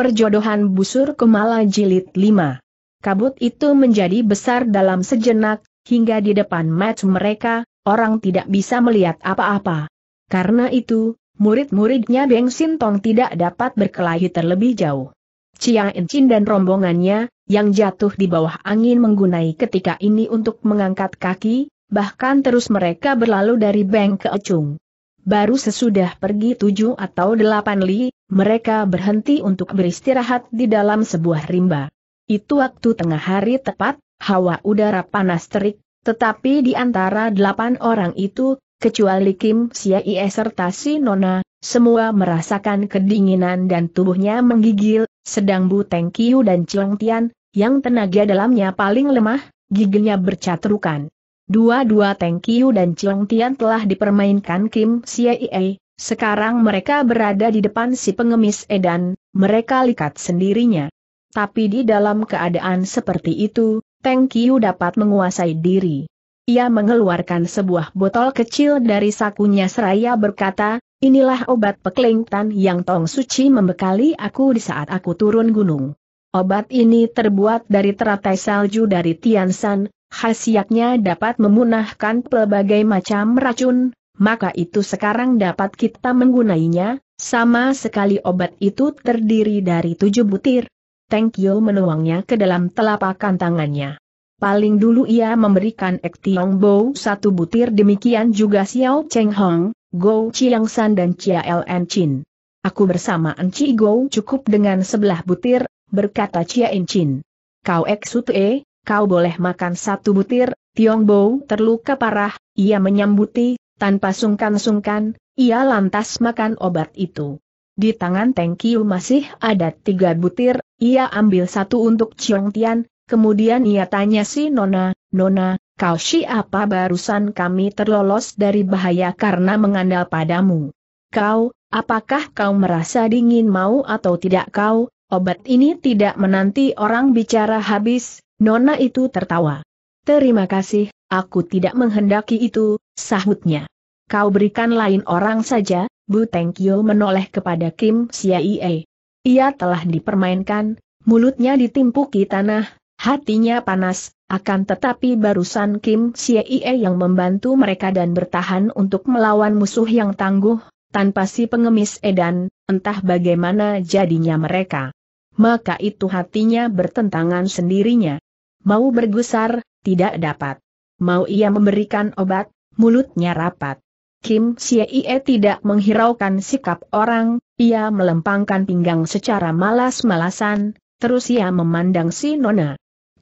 Perjodohan Busur Kemala Jilid 5 Kabut itu menjadi besar dalam sejenak, hingga di depan match mereka, orang tidak bisa melihat apa-apa. Karena itu, murid-muridnya Beng Sintong tidak dapat berkelahi terlebih jauh. Cia Encin dan rombongannya, yang jatuh di bawah angin menggunai ketika ini untuk mengangkat kaki, bahkan terus mereka berlalu dari Beng ke Ecung. Baru sesudah pergi tujuh atau delapan li, mereka berhenti untuk beristirahat di dalam sebuah rimba. Itu waktu tengah hari tepat, hawa udara panas terik, tetapi di antara delapan orang itu, kecuali Kim Siaie serta si Nona, semua merasakan kedinginan dan tubuhnya menggigil, sedang Bu Teng Kiu dan Chiang Tian, yang tenaga dalamnya paling lemah, giginya bercatrukan. Dua-dua Teng Kiu dan Chiang Tian telah dipermainkan Kim Siaie, sekarang mereka berada di depan si pengemis edan, mereka likat sendirinya. Tapi di dalam keadaan seperti itu, Teng Kiu dapat menguasai diri. Ia mengeluarkan sebuah botol kecil dari sakunya seraya berkata, inilah obat peklingtan yang Tong Suci membekali aku di saat aku turun gunung. Obat ini terbuat dari teratai salju dari Tiansan, khasiatnya dapat memunahkan pelbagai macam racun, maka itu sekarang dapat kita menggunainya, sama sekali obat itu terdiri dari tujuh butir. Teng Kyo menuangnya ke dalam telapak tangannya. Paling dulu ia memberikan Ek Tiong Bo satu butir demikian juga Xiao Cheng Hong, Go Chiang San dan Chia Ln Chin. Aku bersama Enci Go cukup dengan sebelah butir, berkata Chia En Chin. Kau Ek eh, kau boleh makan satu butir, Tiong Bo terluka parah, ia menyambuti, tanpa sungkan-sungkan, ia lantas makan obat itu. Di tangan Teng Kiu masih ada tiga butir, ia ambil satu untuk Chiong Tian, kemudian ia tanya si Nona, Nona, kau siapa barusan kami terlolos dari bahaya karena mengandal padamu? Kau, apakah kau merasa dingin mau atau tidak kau, obat ini tidak menanti orang bicara habis, Nona itu tertawa. Terima kasih, aku tidak menghendaki itu, sahutnya. Kau berikan lain orang saja, Bu Teng Kyo menoleh kepada Kim Siaie. Ia telah dipermainkan, mulutnya ditimpuki tanah, hatinya panas, akan tetapi barusan Kim Siaie yang membantu mereka dan bertahan untuk melawan musuh yang tangguh, tanpa si pengemis edan, entah bagaimana jadinya mereka. Maka itu hatinya bertentangan sendirinya. Mau bergusar, tidak dapat. Mau ia memberikan obat, mulutnya rapat. Kim Siee tidak menghiraukan sikap orang, ia melempangkan pinggang secara malas-malasan, terus ia memandang si Nona.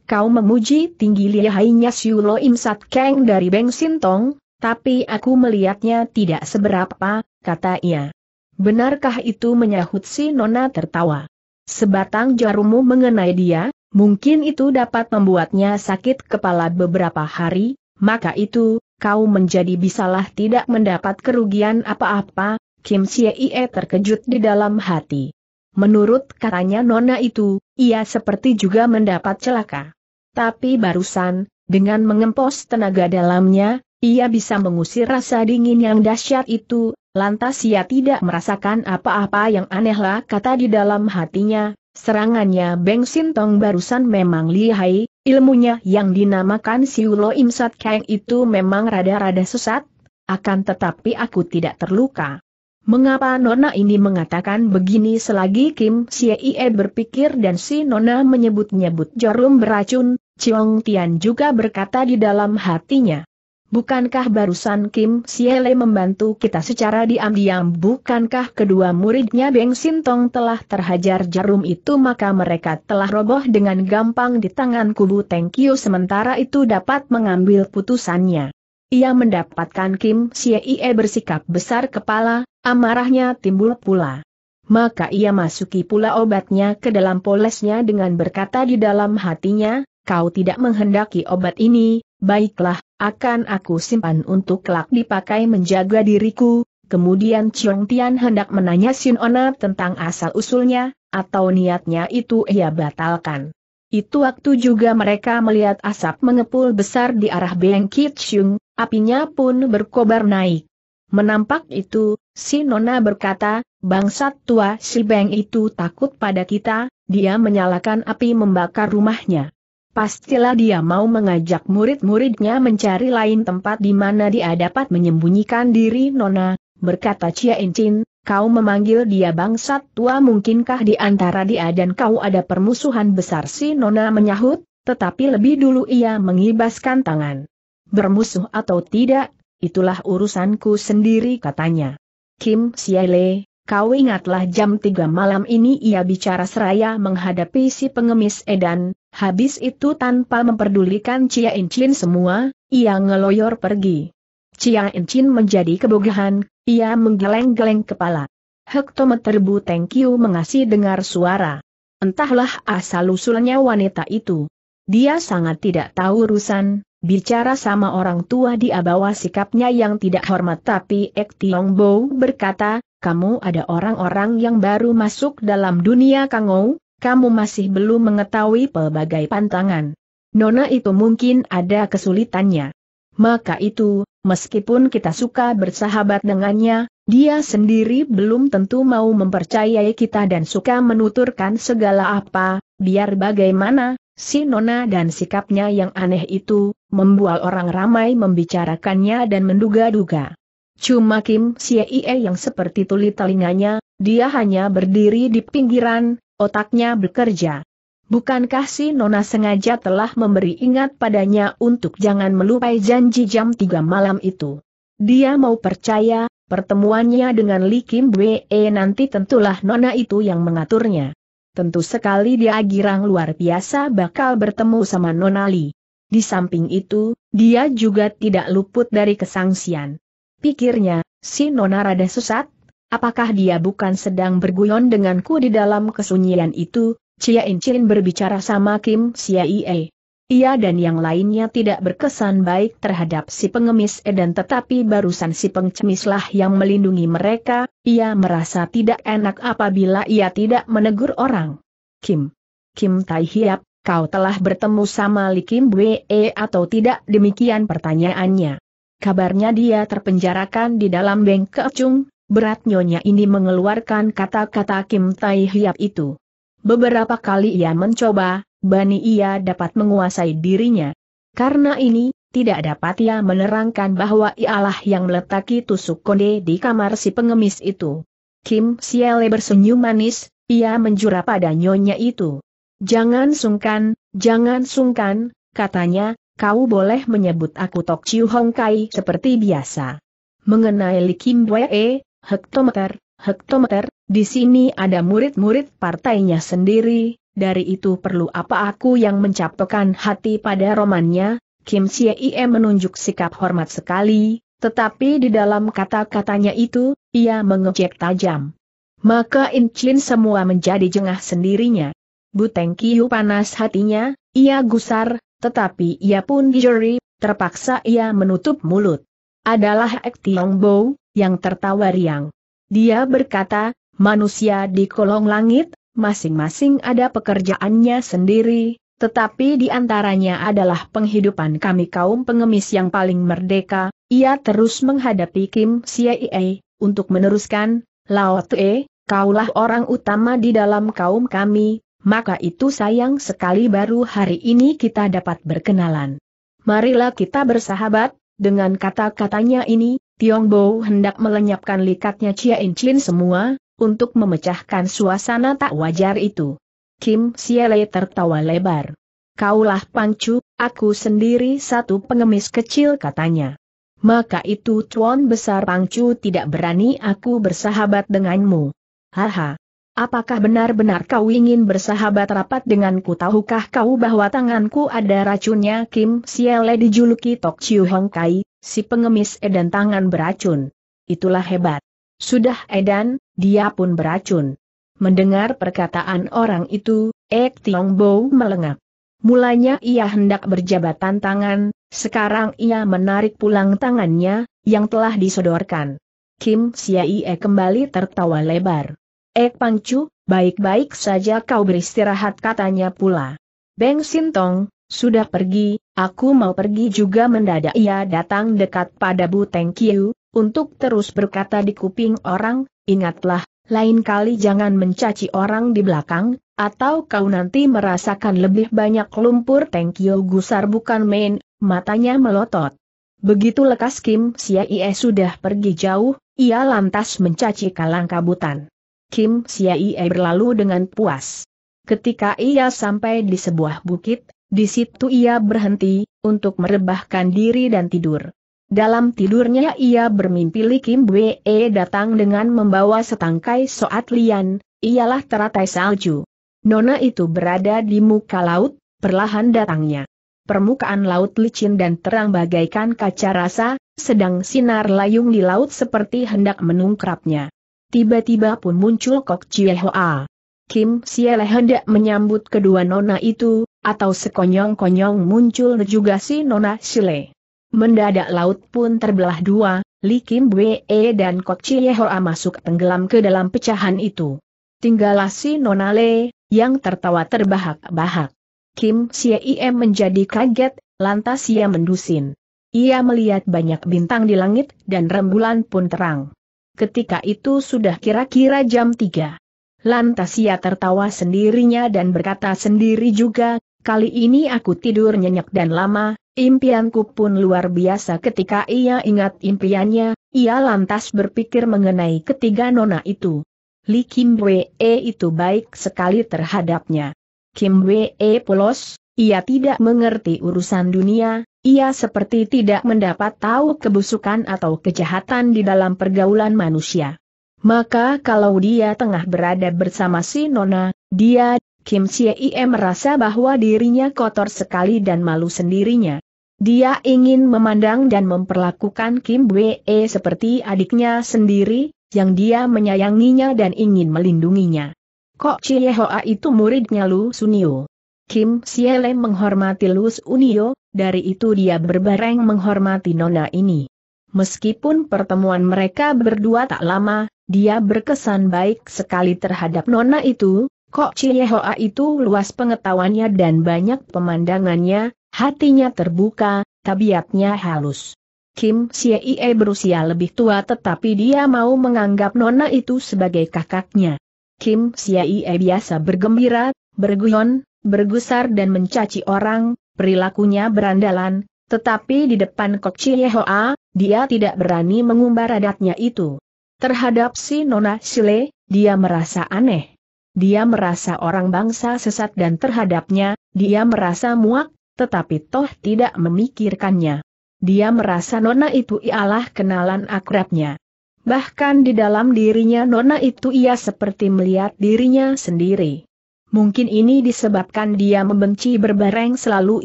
Kau memuji tinggi lihainya Siulo Imsat Kang dari Beng Sintong, tapi aku melihatnya tidak seberapa, kata ia. Benarkah itu menyahut si Nona tertawa? Sebatang jarummu mengenai dia, mungkin itu dapat membuatnya sakit kepala beberapa hari, maka itu, kau menjadi bisalah tidak mendapat kerugian apa-apa, Kim Siei terkejut di dalam hati. Menurut katanya Nona itu, ia seperti juga mendapat celaka. Tapi barusan, dengan mengempos tenaga dalamnya, ia bisa mengusir rasa dingin yang dahsyat itu, lantas ia tidak merasakan apa-apa yang anehlah kata di dalam hatinya, serangannya Beng Sintong barusan memang lihai, Ilmunya yang dinamakan Siulo Imsat Kang itu memang rada-rada sesat, akan tetapi aku tidak terluka. Mengapa Nona ini mengatakan begini selagi Kim Siei berpikir dan si Nona menyebut-nyebut jarum beracun, Chiong Tian juga berkata di dalam hatinya. Bukankah barusan Kim Siele membantu kita secara diam-diam? Bukankah kedua muridnya Beng Sintong telah terhajar jarum itu maka mereka telah roboh dengan gampang di tangan kubu Tengkyu sementara itu dapat mengambil putusannya. Ia mendapatkan Kim Siele bersikap besar kepala, amarahnya timbul pula. Maka ia masuki pula obatnya ke dalam polesnya dengan berkata di dalam hatinya, kau tidak menghendaki obat ini, baiklah, akan aku simpan untuk kelak dipakai menjaga diriku, kemudian Chong Tian hendak menanya Sin Ona tentang asal-usulnya, atau niatnya itu ia batalkan. Itu waktu juga mereka melihat asap mengepul besar di arah Beng Kitchung, apinya pun berkobar naik. Menampak itu, si Nona berkata, bangsat tua si Beng itu takut pada kita, dia menyalakan api membakar rumahnya. Pastilah dia mau mengajak murid-muridnya mencari lain tempat di mana dia dapat menyembunyikan diri Nona, berkata Cia Incin, kau memanggil dia bangsat tua mungkinkah di antara dia dan kau ada permusuhan besar si Nona menyahut, tetapi lebih dulu ia mengibaskan tangan. Bermusuh atau tidak, itulah urusanku sendiri katanya. Kim Siele, kau ingatlah jam 3 malam ini ia bicara seraya menghadapi si pengemis Edan, Habis itu tanpa memperdulikan Cia Incin semua, ia ngeloyor pergi. Cia Incin menjadi kebogahan, ia menggeleng-geleng kepala. Hektometer Bu Tengkiu mengasih dengar suara. Entahlah asal-usulnya wanita itu. Dia sangat tidak tahu urusan, Bicara sama orang tua di bawah sikapnya yang tidak hormat tapi Ek Tiong Bo berkata, kamu ada orang-orang yang baru masuk dalam dunia kangou, kamu masih belum mengetahui pelbagai pantangan. Nona itu mungkin ada kesulitannya. Maka itu, meskipun kita suka bersahabat dengannya, dia sendiri belum tentu mau mempercayai kita dan suka menuturkan segala apa, biar bagaimana, si Nona dan sikapnya yang aneh itu, membuat orang ramai membicarakannya dan menduga-duga. Cuma Kim Sie yang seperti tuli telinganya, dia hanya berdiri di pinggiran, Otaknya bekerja. Bukankah si Nona sengaja telah memberi ingat padanya untuk jangan melupai janji jam 3 malam itu? Dia mau percaya, pertemuannya dengan Li Kim Bwe eh, nanti tentulah Nona itu yang mengaturnya. Tentu sekali dia girang luar biasa bakal bertemu sama Nona Li. Di samping itu, dia juga tidak luput dari kesangsian. Pikirnya, si Nona rada sesat, Apakah dia bukan sedang berguyon denganku di dalam kesunyian itu? Cia Incin berbicara sama Kim Sia Ie. Ia dan yang lainnya tidak berkesan baik terhadap si pengemis Edan tetapi barusan si pengcemislah yang melindungi mereka, ia merasa tidak enak apabila ia tidak menegur orang. Kim. Kim Tai Hiap, kau telah bertemu sama Li Kim Wee atau tidak demikian pertanyaannya. Kabarnya dia terpenjarakan di dalam Bengkecung, Berat nyonya ini mengeluarkan kata-kata Kim Tai Hiap itu. Beberapa kali ia mencoba, bani ia dapat menguasai dirinya. Karena ini, tidak dapat ia menerangkan bahwa ialah yang meletaki tusuk konde di kamar si pengemis itu. Kim Siele bersenyum manis, ia menjura pada nyonya itu. Jangan sungkan, jangan sungkan, katanya, kau boleh menyebut aku Tok Chiu Hong Kai seperti biasa. Mengenai Li Kim Wee, hektometer, hektometer, di sini ada murid-murid partainya sendiri, dari itu perlu apa aku yang mencapokan hati pada romannya, Kim Chie menunjuk sikap hormat sekali, tetapi di dalam kata-katanya itu, ia mengejek tajam. Maka Inchin semua menjadi jengah sendirinya. Buteng Kiu panas hatinya, ia gusar, tetapi ia pun dijeri, terpaksa ia menutup mulut adalah Ek Tiong Bo, yang tertawa riang. Dia berkata, manusia di kolong langit, masing-masing ada pekerjaannya sendiri, tetapi di antaranya adalah penghidupan kami kaum pengemis yang paling merdeka, ia terus menghadapi Kim Siei, untuk meneruskan, Lao e, kaulah orang utama di dalam kaum kami, maka itu sayang sekali baru hari ini kita dapat berkenalan. Marilah kita bersahabat, dengan kata-katanya ini, Tiong Bo hendak melenyapkan likatnya Chia In Chin semua, untuk memecahkan suasana tak wajar itu. Kim Siele tertawa lebar. Kaulah pancu, aku sendiri satu pengemis kecil katanya. Maka itu tuan besar pancu tidak berani aku bersahabat denganmu. Haha, Apakah benar-benar kau ingin bersahabat rapat denganku? Tahukah kau bahwa tanganku ada racunnya? Kim Siele dijuluki Tok Chiu Hong Kai, si pengemis edan tangan beracun. Itulah hebat. Sudah edan, dia pun beracun. Mendengar perkataan orang itu, Ek Tiong Bo melengak. Mulanya ia hendak berjabatan tangan, sekarang ia menarik pulang tangannya, yang telah disodorkan. Kim Siaie kembali tertawa lebar. Ek eh, Pangcu, baik-baik saja kau beristirahat katanya pula. Beng Sintong, sudah pergi, aku mau pergi juga mendadak ia datang dekat pada Bu Teng Kiu, untuk terus berkata di kuping orang, ingatlah, lain kali jangan mencaci orang di belakang, atau kau nanti merasakan lebih banyak lumpur Teng Kiu gusar bukan main, matanya melotot. Begitu lekas Kim Ie sudah pergi jauh, ia lantas mencaci kalang kabutan. Kim Siaie berlalu dengan puas. Ketika ia sampai di sebuah bukit, di situ ia berhenti, untuk merebahkan diri dan tidur. Dalam tidurnya ia bermimpi Li Kim Wee datang dengan membawa setangkai soat lian, ialah teratai salju. Nona itu berada di muka laut, perlahan datangnya. Permukaan laut licin dan terang bagaikan kaca rasa, sedang sinar layung di laut seperti hendak menungkrapnya. Tiba-tiba pun muncul Kok Chie Hoa. Kim Siele hendak menyambut kedua nona itu, atau sekonyong-konyong muncul juga si nona Sile. Mendadak laut pun terbelah dua, Li Kim Wee dan Kok Chie Hoa masuk tenggelam ke dalam pecahan itu. Tinggallah si nona Le, yang tertawa terbahak-bahak. Kim Siem menjadi kaget, lantas ia mendusin. Ia melihat banyak bintang di langit dan rembulan pun terang. Ketika itu sudah kira-kira jam 3. Lantas ia tertawa sendirinya dan berkata sendiri juga, kali ini aku tidur nyenyak dan lama, impianku pun luar biasa ketika ia ingat impiannya, ia lantas berpikir mengenai ketiga nona itu. Li Kim Wee e itu baik sekali terhadapnya. Kim Wee polos, ia tidak mengerti urusan dunia, ia seperti tidak mendapat tahu kebusukan atau kejahatan di dalam pergaulan manusia. Maka kalau dia tengah berada bersama si Nona, dia, Kim Chie merasa bahwa dirinya kotor sekali dan malu sendirinya. Dia ingin memandang dan memperlakukan Kim Wee seperti adiknya sendiri, yang dia menyayanginya dan ingin melindunginya. Kok Chie Hoa itu muridnya Lu Sunio? Kim Siele menghormati Lu Sunio, dari itu dia berbareng menghormati nona ini. Meskipun pertemuan mereka berdua tak lama, dia berkesan baik sekali terhadap nona itu, kok Hoa itu luas pengetahuannya dan banyak pemandangannya, hatinya terbuka, tabiatnya halus. Kim Siei berusia lebih tua tetapi dia mau menganggap Nona itu sebagai kakaknya. Kim Siei biasa bergembira, berguyon, bergusar dan mencaci orang, perilakunya berandalan, tetapi di depan Kok Chiehoa, dia tidak berani mengumbar adatnya itu. Terhadap si Nona Sile, dia merasa aneh. Dia merasa orang bangsa sesat dan terhadapnya, dia merasa muak, tetapi toh tidak memikirkannya. Dia merasa Nona itu ialah kenalan akrabnya. Bahkan di dalam dirinya Nona itu ia seperti melihat dirinya sendiri. Mungkin ini disebabkan dia membenci berbareng selalu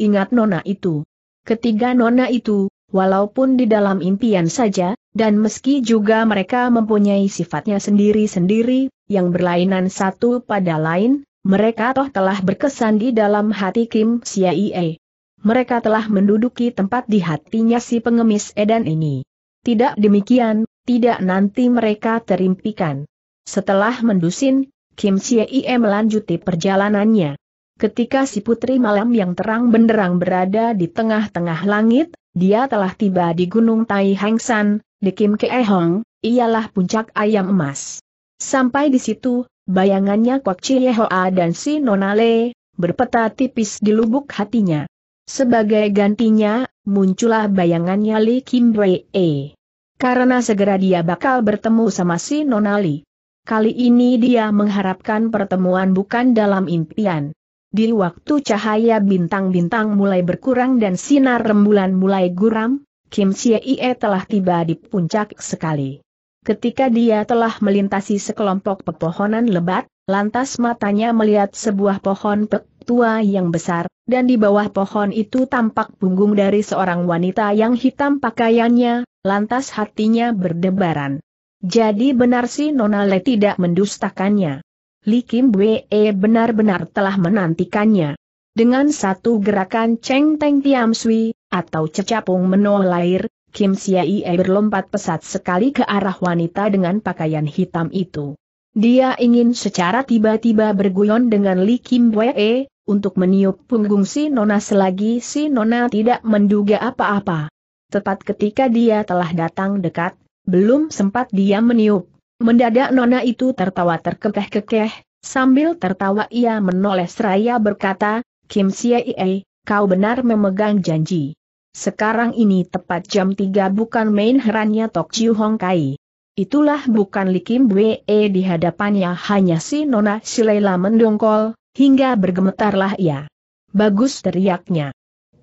ingat nona itu. Ketiga nona itu, walaupun di dalam impian saja, dan meski juga mereka mempunyai sifatnya sendiri-sendiri, yang berlainan satu pada lain, mereka toh telah berkesan di dalam hati Kim Siaie. Mereka telah menduduki tempat di hatinya si pengemis edan ini. Tidak demikian, tidak nanti mereka terimpikan. Setelah mendusin, Kim Chie melanjuti perjalanannya. Ketika si putri malam yang terang benderang berada di tengah-tengah langit, dia telah tiba di Gunung Tai Hang San, di Kim Kee Hong, ialah puncak ayam emas. Sampai di situ, bayangannya Kwak Chie Hoa dan si Nonale, berpeta tipis di lubuk hatinya. Sebagai gantinya, muncullah bayangannya Lee Kim Wei E. Karena segera dia bakal bertemu sama si Nonali. Kali ini dia mengharapkan pertemuan bukan dalam impian. Di waktu cahaya bintang-bintang mulai berkurang dan sinar rembulan mulai guram, Kim Chie telah tiba di puncak sekali. Ketika dia telah melintasi sekelompok pepohonan lebat, lantas matanya melihat sebuah pohon pek tua yang besar, dan di bawah pohon itu tampak punggung dari seorang wanita yang hitam pakaiannya, lantas hatinya berdebaran. Jadi benar si Nona Le tidak mendustakannya. Li Kim Wee benar-benar telah menantikannya. Dengan satu gerakan Cheng Teng Tiam Sui, atau cecapung menoh lahir, Kim Siaie berlompat pesat sekali ke arah wanita dengan pakaian hitam itu. Dia ingin secara tiba-tiba berguyon dengan Li Kim Wee, untuk meniup punggung si Nona selagi si Nona tidak menduga apa-apa. Tepat ketika dia telah datang dekat, belum sempat dia meniup. Mendadak nona itu tertawa terkekeh-kekeh, sambil tertawa ia menoleh seraya berkata, Kim Siai, kau benar memegang janji. Sekarang ini tepat jam 3 bukan main herannya Tok Chiu Hong Kai. Itulah bukan Li Kim Bwe e di hadapannya hanya si nona Silela mendongkol, hingga bergemetarlah ia. Bagus teriaknya.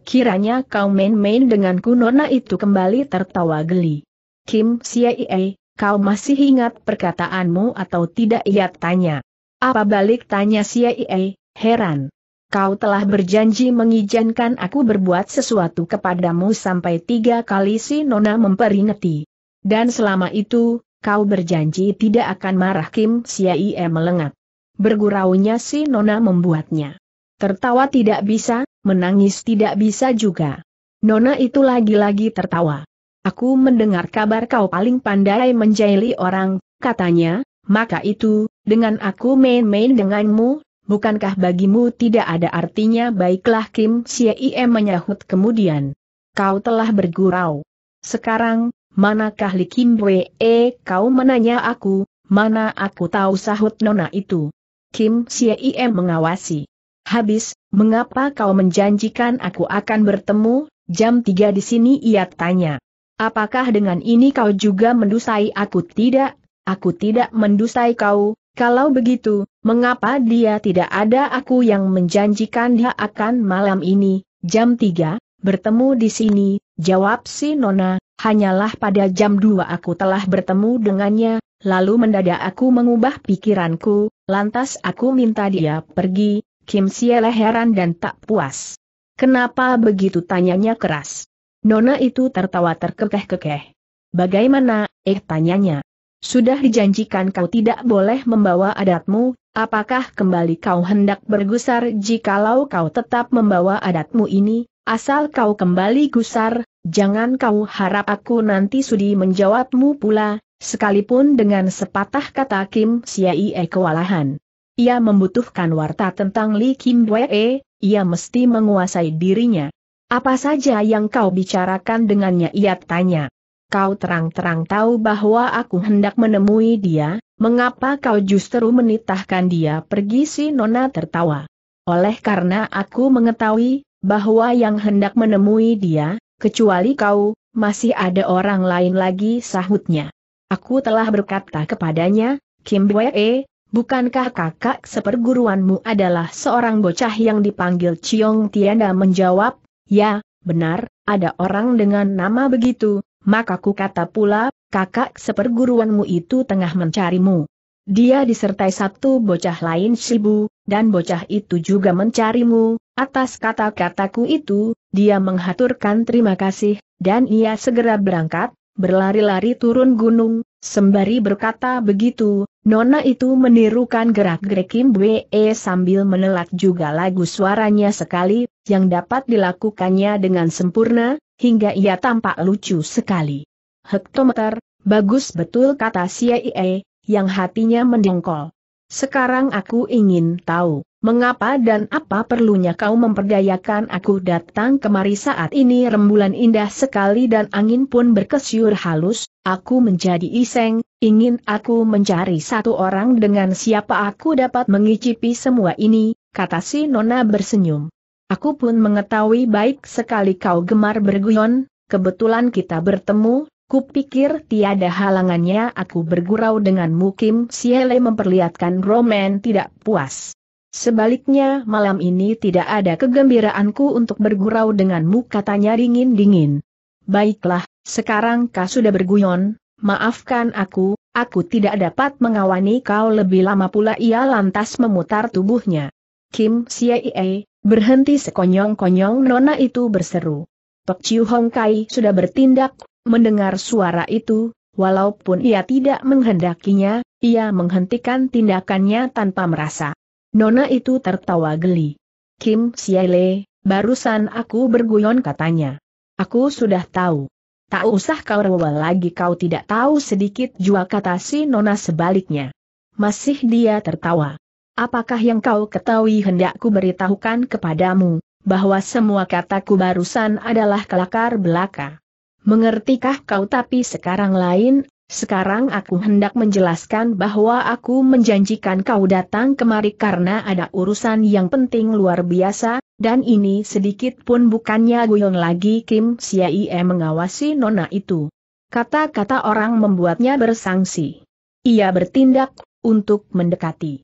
Kiranya kau main-main denganku nona itu kembali tertawa geli. Kim Siaie, kau masih ingat perkataanmu atau tidak ia tanya. Apa balik tanya Siaie, heran. Kau telah berjanji mengizinkan aku berbuat sesuatu kepadamu sampai tiga kali si Nona memperingati. Dan selama itu, kau berjanji tidak akan marah Kim Siaie melengat. Berguraunya si Nona membuatnya. Tertawa tidak bisa, menangis tidak bisa juga. Nona itu lagi-lagi tertawa. Aku mendengar kabar kau paling pandai menjaili orang, katanya, maka itu, dengan aku main-main denganmu, bukankah bagimu tidak ada artinya baiklah Kim Siem menyahut kemudian. Kau telah bergurau. Sekarang, manakah Li Kim Wee eh, kau menanya aku, mana aku tahu sahut nona itu. Kim Siem mengawasi. Habis, mengapa kau menjanjikan aku akan bertemu, jam 3 di sini ia tanya. Apakah dengan ini kau juga mendusai aku tidak? Aku tidak mendusai kau, kalau begitu, mengapa dia tidak ada aku yang menjanjikan dia akan malam ini, jam 3, bertemu di sini, jawab si Nona, hanyalah pada jam 2 aku telah bertemu dengannya, lalu mendadak aku mengubah pikiranku, lantas aku minta dia pergi, Kim Siele heran dan tak puas. Kenapa begitu tanyanya keras? Nona itu tertawa terkekeh-kekeh. Bagaimana, eh tanyanya. Sudah dijanjikan kau tidak boleh membawa adatmu, apakah kembali kau hendak bergusar jikalau kau tetap membawa adatmu ini, asal kau kembali gusar, jangan kau harap aku nanti sudi menjawabmu pula, sekalipun dengan sepatah kata Kim Siaie kewalahan. Ia membutuhkan warta tentang Li Kim Wee, ia mesti menguasai dirinya. Apa saja yang kau bicarakan dengannya ia tanya. Kau terang-terang tahu bahwa aku hendak menemui dia, mengapa kau justru menitahkan dia pergi si Nona tertawa. Oleh karena aku mengetahui, bahwa yang hendak menemui dia, kecuali kau, masih ada orang lain lagi sahutnya. Aku telah berkata kepadanya, Kim Wee, bukankah kakak seperguruanmu adalah seorang bocah yang dipanggil Ciong Tianda menjawab, Ya, benar, ada orang dengan nama begitu, maka ku kata pula, kakak seperguruanmu itu tengah mencarimu. Dia disertai satu bocah lain Sibu, dan bocah itu juga mencarimu, atas kata-kataku itu, dia menghaturkan terima kasih, dan ia segera berangkat, berlari-lari turun gunung, sembari berkata begitu, Nona itu menirukan gerak-gerik Kim Bwe sambil menelat juga lagu suaranya sekali, yang dapat dilakukannya dengan sempurna, hingga ia tampak lucu sekali. Hektometer, bagus betul kata CIA, e, yang hatinya mendengkol. Sekarang aku ingin tahu, mengapa dan apa perlunya kau memperdayakan aku datang kemari saat ini rembulan indah sekali dan angin pun berkesyur halus, aku menjadi iseng, ingin aku mencari satu orang dengan siapa aku dapat mengicipi semua ini, kata si Nona bersenyum. Aku pun mengetahui baik sekali kau gemar berguyon, kebetulan kita bertemu, kupikir tiada halangannya aku bergurau denganmu Kim Siele memperlihatkan Roman tidak puas. Sebaliknya malam ini tidak ada kegembiraanku untuk bergurau denganmu katanya dingin-dingin. Baiklah, sekarang kau sudah berguyon, maafkan aku, aku tidak dapat mengawani kau lebih lama pula ia lantas memutar tubuhnya. Kim Siee, Berhenti sekonyong-konyong nona itu berseru. Tok Chiu Hong Kai sudah bertindak, mendengar suara itu, walaupun ia tidak menghendakinya, ia menghentikan tindakannya tanpa merasa. Nona itu tertawa geli. Kim Siele, barusan aku berguyon katanya. Aku sudah tahu. Tak usah kau rewel lagi kau tidak tahu sedikit jua kata si Nona sebaliknya. Masih dia tertawa apakah yang kau ketahui hendakku beritahukan kepadamu, bahwa semua kataku barusan adalah kelakar belaka. Mengertikah kau tapi sekarang lain, sekarang aku hendak menjelaskan bahwa aku menjanjikan kau datang kemari karena ada urusan yang penting luar biasa, dan ini sedikit pun bukannya guyon lagi Kim Siaie mengawasi nona itu. Kata-kata orang membuatnya bersangsi. Ia bertindak, untuk mendekati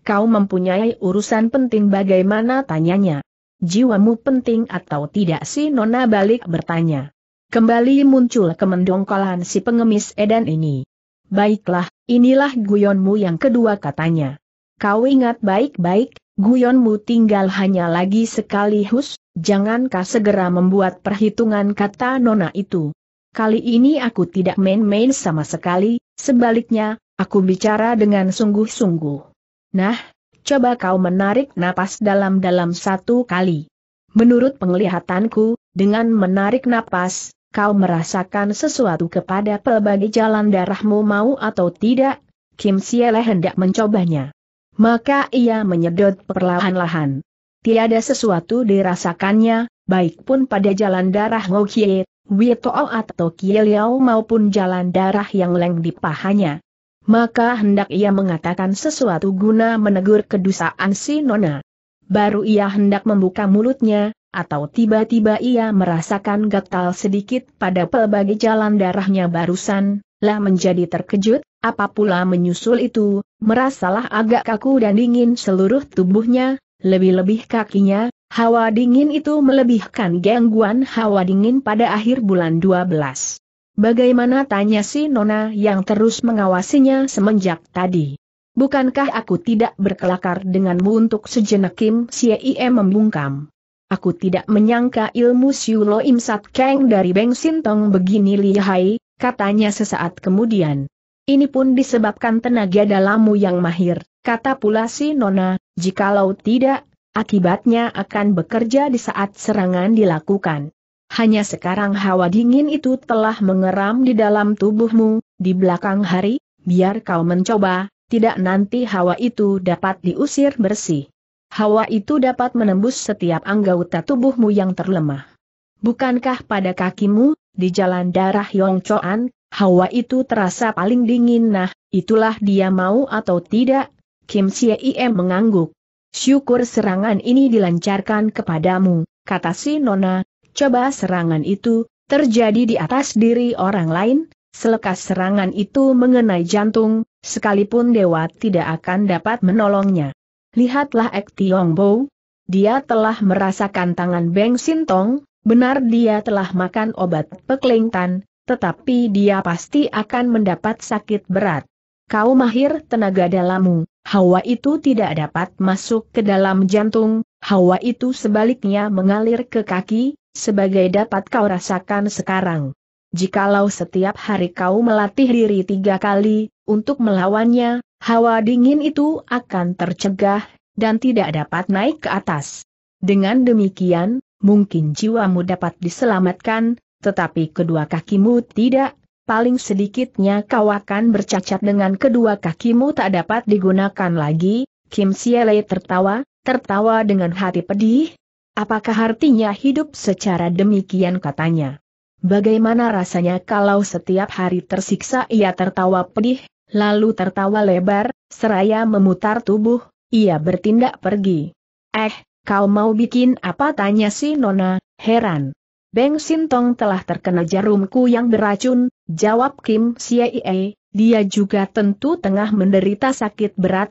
kau mempunyai urusan penting bagaimana tanyanya. Jiwamu penting atau tidak si Nona balik bertanya. Kembali muncul kemendongkolan si pengemis edan ini. Baiklah, inilah guyonmu yang kedua katanya. Kau ingat baik-baik, guyonmu tinggal hanya lagi sekali hus, jangankah segera membuat perhitungan kata Nona itu. Kali ini aku tidak main-main sama sekali, sebaliknya, aku bicara dengan sungguh-sungguh. Nah, coba kau menarik napas dalam-dalam satu kali. Menurut penglihatanku, dengan menarik napas, kau merasakan sesuatu kepada pelbagai jalan darahmu mau atau tidak, Kim Siele hendak mencobanya. Maka ia menyedot perlahan-lahan. Tiada sesuatu dirasakannya, baik pun pada jalan darah Ngo Kie, Wito atau Kie maupun jalan darah yang leng di pahanya maka hendak ia mengatakan sesuatu guna menegur kedusaan si Nona. Baru ia hendak membuka mulutnya, atau tiba-tiba ia merasakan gatal sedikit pada pelbagai jalan darahnya barusan, lah menjadi terkejut, apa pula menyusul itu, merasalah agak kaku dan dingin seluruh tubuhnya, lebih-lebih kakinya, hawa dingin itu melebihkan gangguan hawa dingin pada akhir bulan 12. Bagaimana tanya si Nona yang terus mengawasinya semenjak tadi? Bukankah aku tidak berkelakar denganmu untuk sejenak Kim Siei membungkam? Aku tidak menyangka ilmu Siulo Im Sat Kang dari Beng Sintong begini lihai, katanya sesaat kemudian. Ini pun disebabkan tenaga dalammu yang mahir, kata pula si Nona, jikalau tidak, akibatnya akan bekerja di saat serangan dilakukan. Hanya sekarang hawa dingin itu telah mengeram di dalam tubuhmu, di belakang hari, biar kau mencoba, tidak nanti hawa itu dapat diusir bersih. Hawa itu dapat menembus setiap anggota tubuhmu yang terlemah. Bukankah pada kakimu, di jalan darah Yongcoan, hawa itu terasa paling dingin nah, itulah dia mau atau tidak, Kim Sieiem mengangguk. Syukur serangan ini dilancarkan kepadamu, kata si Nona, coba serangan itu, terjadi di atas diri orang lain, selekas serangan itu mengenai jantung, sekalipun dewa tidak akan dapat menolongnya. Lihatlah Ek Tiong Bo, dia telah merasakan tangan Beng Sintong, benar dia telah makan obat peklingtan, tetapi dia pasti akan mendapat sakit berat. Kau mahir tenaga dalammu, hawa itu tidak dapat masuk ke dalam jantung, hawa itu sebaliknya mengalir ke kaki, sebagai dapat kau rasakan sekarang. Jikalau setiap hari kau melatih diri tiga kali, untuk melawannya, hawa dingin itu akan tercegah, dan tidak dapat naik ke atas. Dengan demikian, mungkin jiwamu dapat diselamatkan, tetapi kedua kakimu tidak, paling sedikitnya kau akan bercacat dengan kedua kakimu tak dapat digunakan lagi, Kim Siele tertawa, tertawa dengan hati pedih, Apakah artinya hidup secara demikian katanya? Bagaimana rasanya kalau setiap hari tersiksa ia tertawa pedih, lalu tertawa lebar, seraya memutar tubuh, ia bertindak pergi. Eh, kau mau bikin apa tanya si Nona, heran. Beng Sintong telah terkena jarumku yang beracun, jawab Kim Siei, dia juga tentu tengah menderita sakit berat,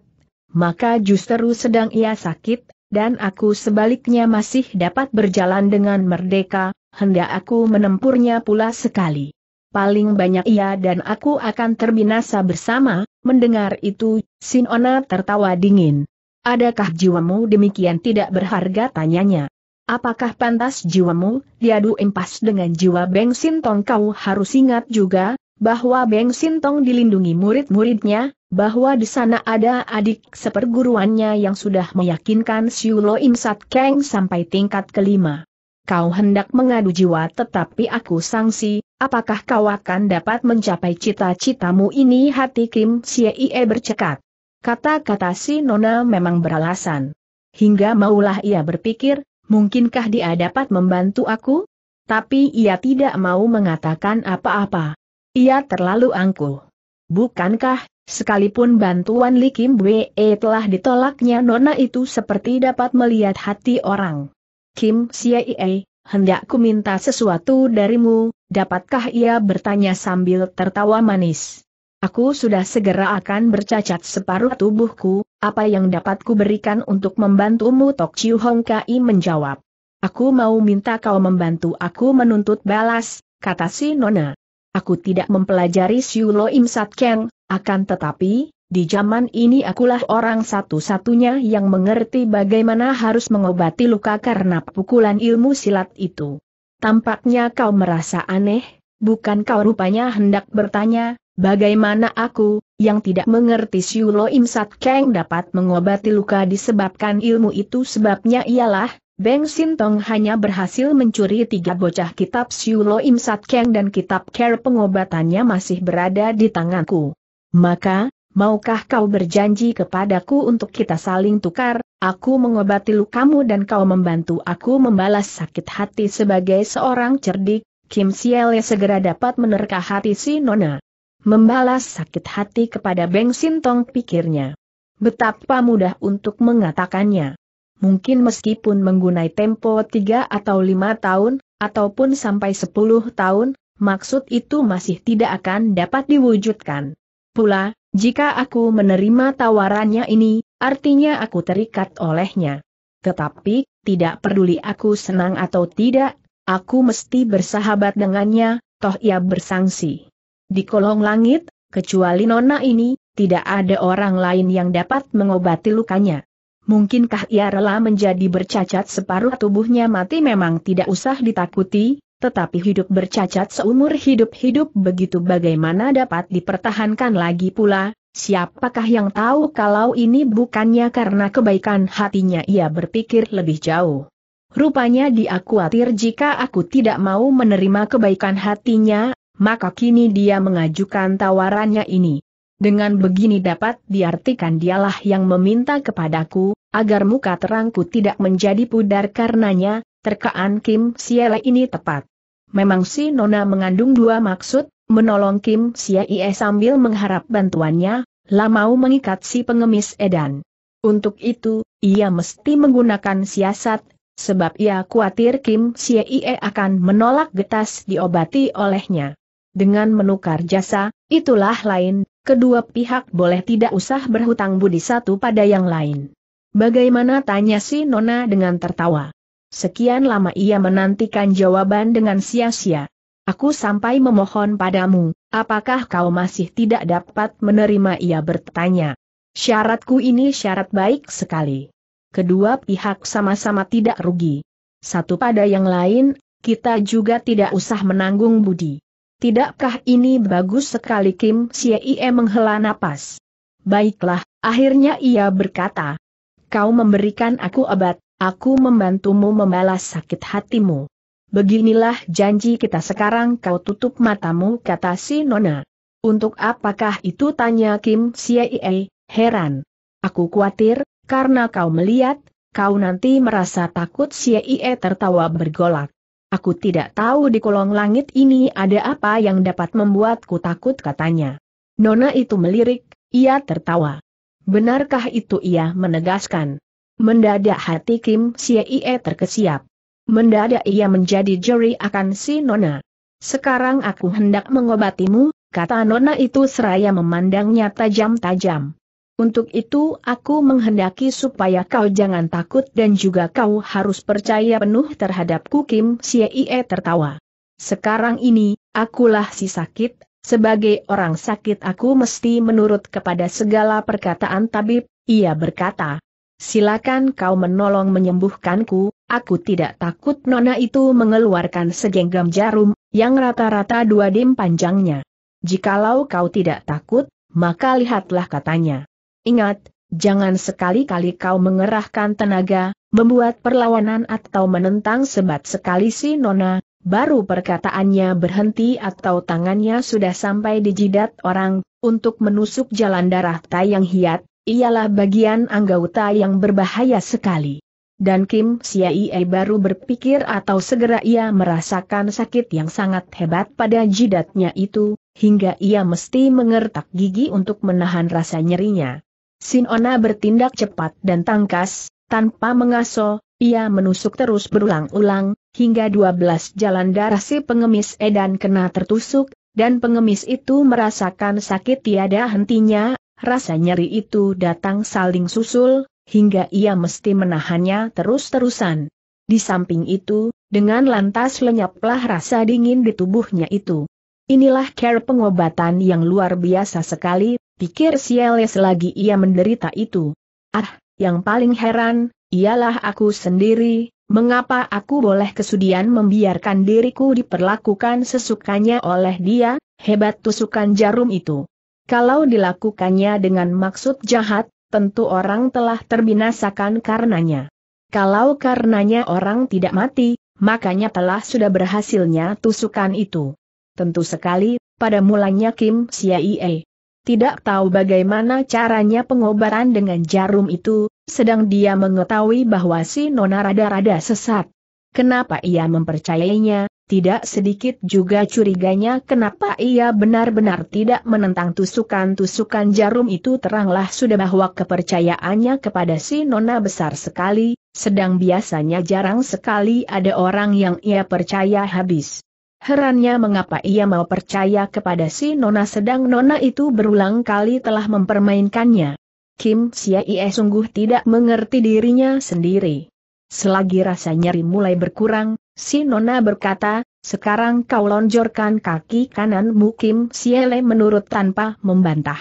maka justru sedang ia sakit, dan aku sebaliknya masih dapat berjalan dengan merdeka, hendak aku menempurnya pula sekali. Paling banyak ia dan aku akan terbinasa bersama, mendengar itu, Sinona tertawa dingin. Adakah jiwamu demikian tidak berharga tanyanya? Apakah pantas jiwamu diadu impas dengan jiwa Beng Sintong kau harus ingat juga, bahwa Beng Sintong dilindungi murid-muridnya, bahwa di sana ada adik seperguruannya yang sudah meyakinkan Siulo Im Sat Kang sampai tingkat kelima. Kau hendak mengadu jiwa tetapi aku sangsi, apakah kau akan dapat mencapai cita-citamu ini hati Kim Siei bercekat. Kata-kata si Nona memang beralasan. Hingga maulah ia berpikir, mungkinkah dia dapat membantu aku? Tapi ia tidak mau mengatakan apa-apa ia terlalu angkuh. Bukankah, sekalipun bantuan Li Kim Wei telah ditolaknya nona itu seperti dapat melihat hati orang. Kim Siaie, hendak ku minta sesuatu darimu, dapatkah ia bertanya sambil tertawa manis. Aku sudah segera akan bercacat separuh tubuhku, apa yang dapat ku berikan untuk membantumu Tok Chiu Hong Kai menjawab. Aku mau minta kau membantu aku menuntut balas, kata si Nona. Aku tidak mempelajari Siulo Im Sat Keng, akan tetapi, di zaman ini akulah orang satu-satunya yang mengerti bagaimana harus mengobati luka karena pukulan ilmu silat itu. Tampaknya kau merasa aneh, bukan kau rupanya hendak bertanya, bagaimana aku, yang tidak mengerti Siulo Sat Keng dapat mengobati luka disebabkan ilmu itu sebabnya ialah, Beng Sintong hanya berhasil mencuri tiga bocah kitab Siulo Im Sat Keng dan kitab Care pengobatannya masih berada di tanganku. Maka, maukah kau berjanji kepadaku untuk kita saling tukar, aku mengobati lukamu dan kau membantu aku membalas sakit hati sebagai seorang cerdik, Kim Siele segera dapat menerka hati si Nona. Membalas sakit hati kepada Beng Sintong pikirnya. Betapa mudah untuk mengatakannya mungkin meskipun menggunai tempo tiga atau lima tahun, ataupun sampai sepuluh tahun, maksud itu masih tidak akan dapat diwujudkan. Pula, jika aku menerima tawarannya ini, artinya aku terikat olehnya. Tetapi, tidak peduli aku senang atau tidak, aku mesti bersahabat dengannya, toh ia bersangsi. Di kolong langit, kecuali nona ini, tidak ada orang lain yang dapat mengobati lukanya. Mungkinkah ia rela menjadi bercacat separuh tubuhnya mati memang tidak usah ditakuti, tetapi hidup bercacat seumur hidup-hidup begitu bagaimana dapat dipertahankan lagi pula, siapakah yang tahu kalau ini bukannya karena kebaikan hatinya ia berpikir lebih jauh. Rupanya dia khawatir jika aku tidak mau menerima kebaikan hatinya, maka kini dia mengajukan tawarannya ini. Dengan begini dapat diartikan dialah yang meminta kepadaku, agar muka terangku tidak menjadi pudar karenanya, terkaan Kim Siele ini tepat. Memang si Nona mengandung dua maksud, menolong Kim Siele sambil mengharap bantuannya, lah mau mengikat si pengemis Edan. Untuk itu, ia mesti menggunakan siasat, sebab ia khawatir Kim Siele akan menolak getas diobati olehnya. Dengan menukar jasa, itulah lain Kedua pihak boleh tidak usah berhutang budi satu pada yang lain. Bagaimana tanya si Nona dengan tertawa. Sekian lama ia menantikan jawaban dengan sia-sia. Aku sampai memohon padamu, apakah kau masih tidak dapat menerima ia bertanya. Syaratku ini syarat baik sekali. Kedua pihak sama-sama tidak rugi. Satu pada yang lain, kita juga tidak usah menanggung budi. Tidakkah ini bagus sekali Kim Siye menghela napas? Baiklah, akhirnya ia berkata. Kau memberikan aku obat, aku membantumu membalas sakit hatimu. Beginilah janji kita sekarang kau tutup matamu kata si Nona. Untuk apakah itu tanya Kim Siye, heran. Aku khawatir, karena kau melihat, kau nanti merasa takut Siye tertawa bergolak. Aku tidak tahu di kolong langit ini ada apa yang dapat membuatku takut katanya. Nona itu melirik, ia tertawa. Benarkah itu ia menegaskan? Mendadak hati Kim Sie terkesiap. Mendadak ia menjadi juri akan si Nona. Sekarang aku hendak mengobatimu, kata Nona itu seraya memandangnya tajam-tajam. Untuk itu aku menghendaki supaya kau jangan takut dan juga kau harus percaya penuh terhadapku Kim Siei tertawa. Sekarang ini, akulah si sakit, sebagai orang sakit aku mesti menurut kepada segala perkataan tabib, ia berkata. Silakan kau menolong menyembuhkanku, aku tidak takut nona itu mengeluarkan segenggam jarum, yang rata-rata dua dim panjangnya. Jikalau kau tidak takut, maka lihatlah katanya. Ingat, jangan sekali-kali kau mengerahkan tenaga, membuat perlawanan atau menentang sebat sekali si Nona, baru perkataannya berhenti atau tangannya sudah sampai di jidat orang, untuk menusuk jalan darah tai yang hiat, ialah bagian anggota yang berbahaya sekali. Dan Kim Siaie baru berpikir atau segera ia merasakan sakit yang sangat hebat pada jidatnya itu, hingga ia mesti mengertak gigi untuk menahan rasa nyerinya. Sinona bertindak cepat dan tangkas, tanpa mengaso, ia menusuk terus berulang-ulang, hingga 12 jalan darah si pengemis Edan kena tertusuk, dan pengemis itu merasakan sakit tiada hentinya, rasa nyeri itu datang saling susul, hingga ia mesti menahannya terus-terusan. Di samping itu, dengan lantas lenyaplah rasa dingin di tubuhnya itu. Inilah care pengobatan yang luar biasa sekali, pikir Sieles lagi ia menderita itu. Ah, yang paling heran, ialah aku sendiri, mengapa aku boleh kesudian membiarkan diriku diperlakukan sesukanya oleh dia, hebat tusukan jarum itu. Kalau dilakukannya dengan maksud jahat, tentu orang telah terbinasakan karenanya. Kalau karenanya orang tidak mati, makanya telah sudah berhasilnya tusukan itu. Tentu sekali, pada mulanya Kim Siai tidak tahu bagaimana caranya pengobaran dengan jarum itu, sedang dia mengetahui bahwa si Nona rada-rada sesat. Kenapa ia mempercayainya, tidak sedikit juga curiganya kenapa ia benar-benar tidak menentang tusukan-tusukan jarum itu teranglah sudah bahwa kepercayaannya kepada si Nona besar sekali, sedang biasanya jarang sekali ada orang yang ia percaya habis. Herannya mengapa ia mau percaya kepada si Nona sedang Nona itu berulang kali telah mempermainkannya. Kim Sia Ie sungguh tidak mengerti dirinya sendiri. Selagi rasa nyeri mulai berkurang, si Nona berkata, sekarang kau lonjorkan kaki kananmu Kim Siele menurut tanpa membantah.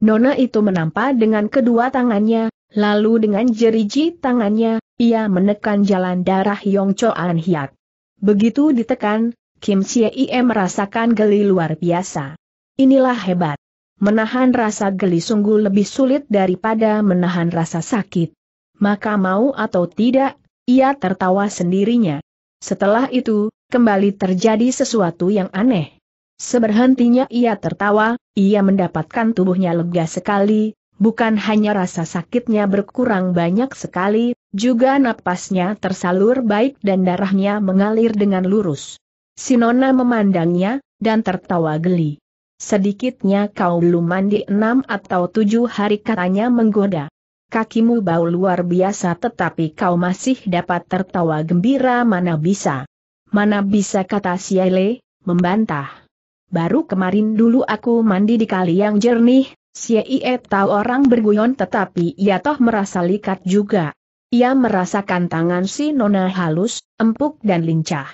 Nona itu menampa dengan kedua tangannya, lalu dengan jeriji tangannya, ia menekan jalan darah Yong Choan Hiat. Begitu ditekan, Kim Chie merasakan geli luar biasa. Inilah hebat. Menahan rasa geli sungguh lebih sulit daripada menahan rasa sakit. Maka mau atau tidak, ia tertawa sendirinya. Setelah itu, kembali terjadi sesuatu yang aneh. Seberhentinya ia tertawa, ia mendapatkan tubuhnya lega sekali, bukan hanya rasa sakitnya berkurang banyak sekali, juga napasnya tersalur baik dan darahnya mengalir dengan lurus. Sinona memandangnya, dan tertawa geli. Sedikitnya kau belum mandi enam atau tujuh hari katanya menggoda. Kakimu bau luar biasa tetapi kau masih dapat tertawa gembira mana bisa. Mana bisa kata Siale, membantah. Baru kemarin dulu aku mandi di kali yang jernih, Siele tahu orang berguyon tetapi ia toh merasa likat juga. Ia merasakan tangan si Nona halus, empuk dan lincah.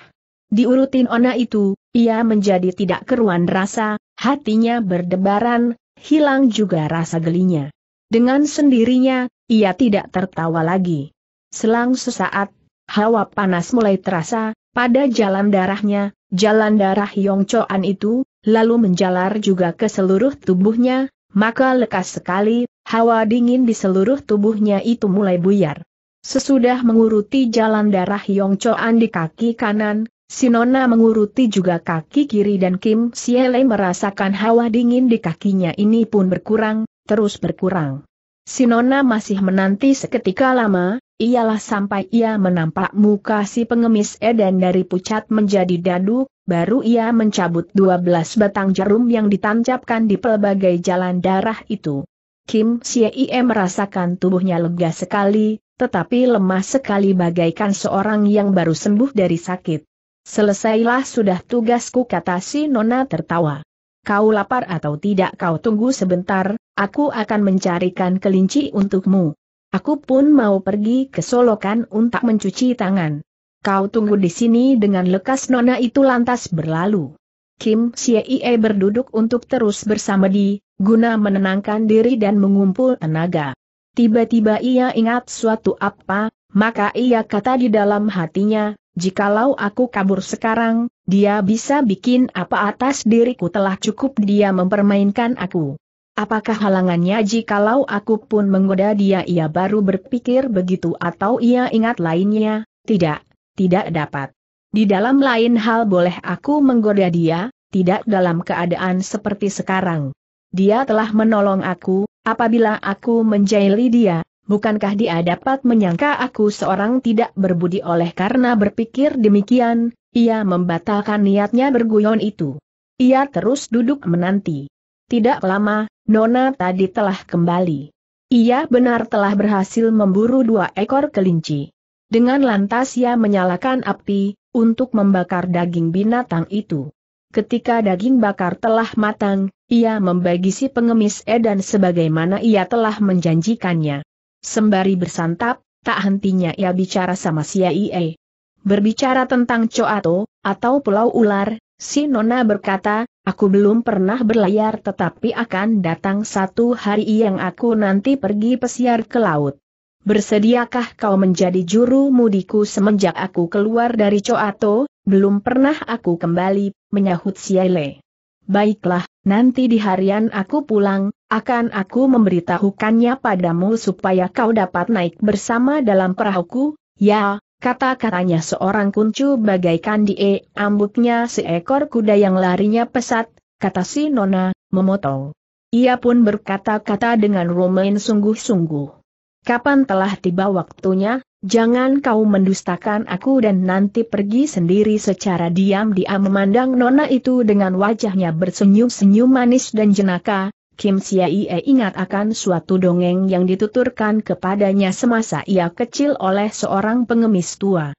Diurutin Ona itu, ia menjadi tidak keruan rasa, hatinya berdebaran, hilang juga rasa gelinya. Dengan sendirinya, ia tidak tertawa lagi. Selang sesaat, hawa panas mulai terasa, pada jalan darahnya, jalan darah Yong Yongcoan itu, lalu menjalar juga ke seluruh tubuhnya, maka lekas sekali, hawa dingin di seluruh tubuhnya itu mulai buyar. Sesudah menguruti jalan darah Yong Yongcoan di kaki kanan, Sinona menguruti juga kaki kiri dan Kim Siele merasakan hawa dingin di kakinya ini pun berkurang, terus berkurang. Sinona masih menanti seketika lama, ialah sampai ia menampak muka si pengemis Eden dari pucat menjadi dadu, baru ia mencabut 12 batang jarum yang ditancapkan di pelbagai jalan darah itu. Kim Siele merasakan tubuhnya lega sekali, tetapi lemah sekali bagaikan seorang yang baru sembuh dari sakit. Selesailah sudah tugasku kata si Nona tertawa. Kau lapar atau tidak kau tunggu sebentar, aku akan mencarikan kelinci untukmu. Aku pun mau pergi ke Solokan untuk mencuci tangan. Kau tunggu di sini dengan lekas Nona itu lantas berlalu. Kim Siee berduduk untuk terus bersama di, guna menenangkan diri dan mengumpul tenaga. Tiba-tiba ia ingat suatu apa, maka ia kata di dalam hatinya, jikalau aku kabur sekarang, dia bisa bikin apa atas diriku telah cukup dia mempermainkan aku. Apakah halangannya jikalau aku pun menggoda dia ia baru berpikir begitu atau ia ingat lainnya, tidak, tidak dapat. Di dalam lain hal boleh aku menggoda dia, tidak dalam keadaan seperti sekarang. Dia telah menolong aku, apabila aku menjahili dia, bukankah dia dapat menyangka aku seorang tidak berbudi oleh karena berpikir demikian, ia membatalkan niatnya berguyon itu. Ia terus duduk menanti. Tidak lama, Nona tadi telah kembali. Ia benar telah berhasil memburu dua ekor kelinci. Dengan lantas ia menyalakan api, untuk membakar daging binatang itu. Ketika daging bakar telah matang, ia membagi si pengemis Edan sebagaimana ia telah menjanjikannya. Sembari bersantap, tak hentinya ia bicara sama CIA. Berbicara tentang Coato, atau Pulau Ular, si Nona berkata, aku belum pernah berlayar tetapi akan datang satu hari yang aku nanti pergi pesiar ke laut. Bersediakah kau menjadi juru mudiku semenjak aku keluar dari Coato, belum pernah aku kembali, menyahut Siele. Baiklah, nanti di harian aku pulang, akan aku memberitahukannya padamu supaya kau dapat naik bersama dalam perahuku, ya, kata-katanya seorang kuncu bagaikan di e ambuknya seekor kuda yang larinya pesat, kata si Nona, memotong. Ia pun berkata-kata dengan romain sungguh-sungguh. Kapan telah tiba waktunya, jangan kau mendustakan aku dan nanti pergi sendiri secara diam-diam memandang Nona itu dengan wajahnya bersenyum-senyum manis dan jenaka, Kim Sia Ie ingat akan suatu dongeng yang dituturkan kepadanya semasa ia kecil oleh seorang pengemis tua.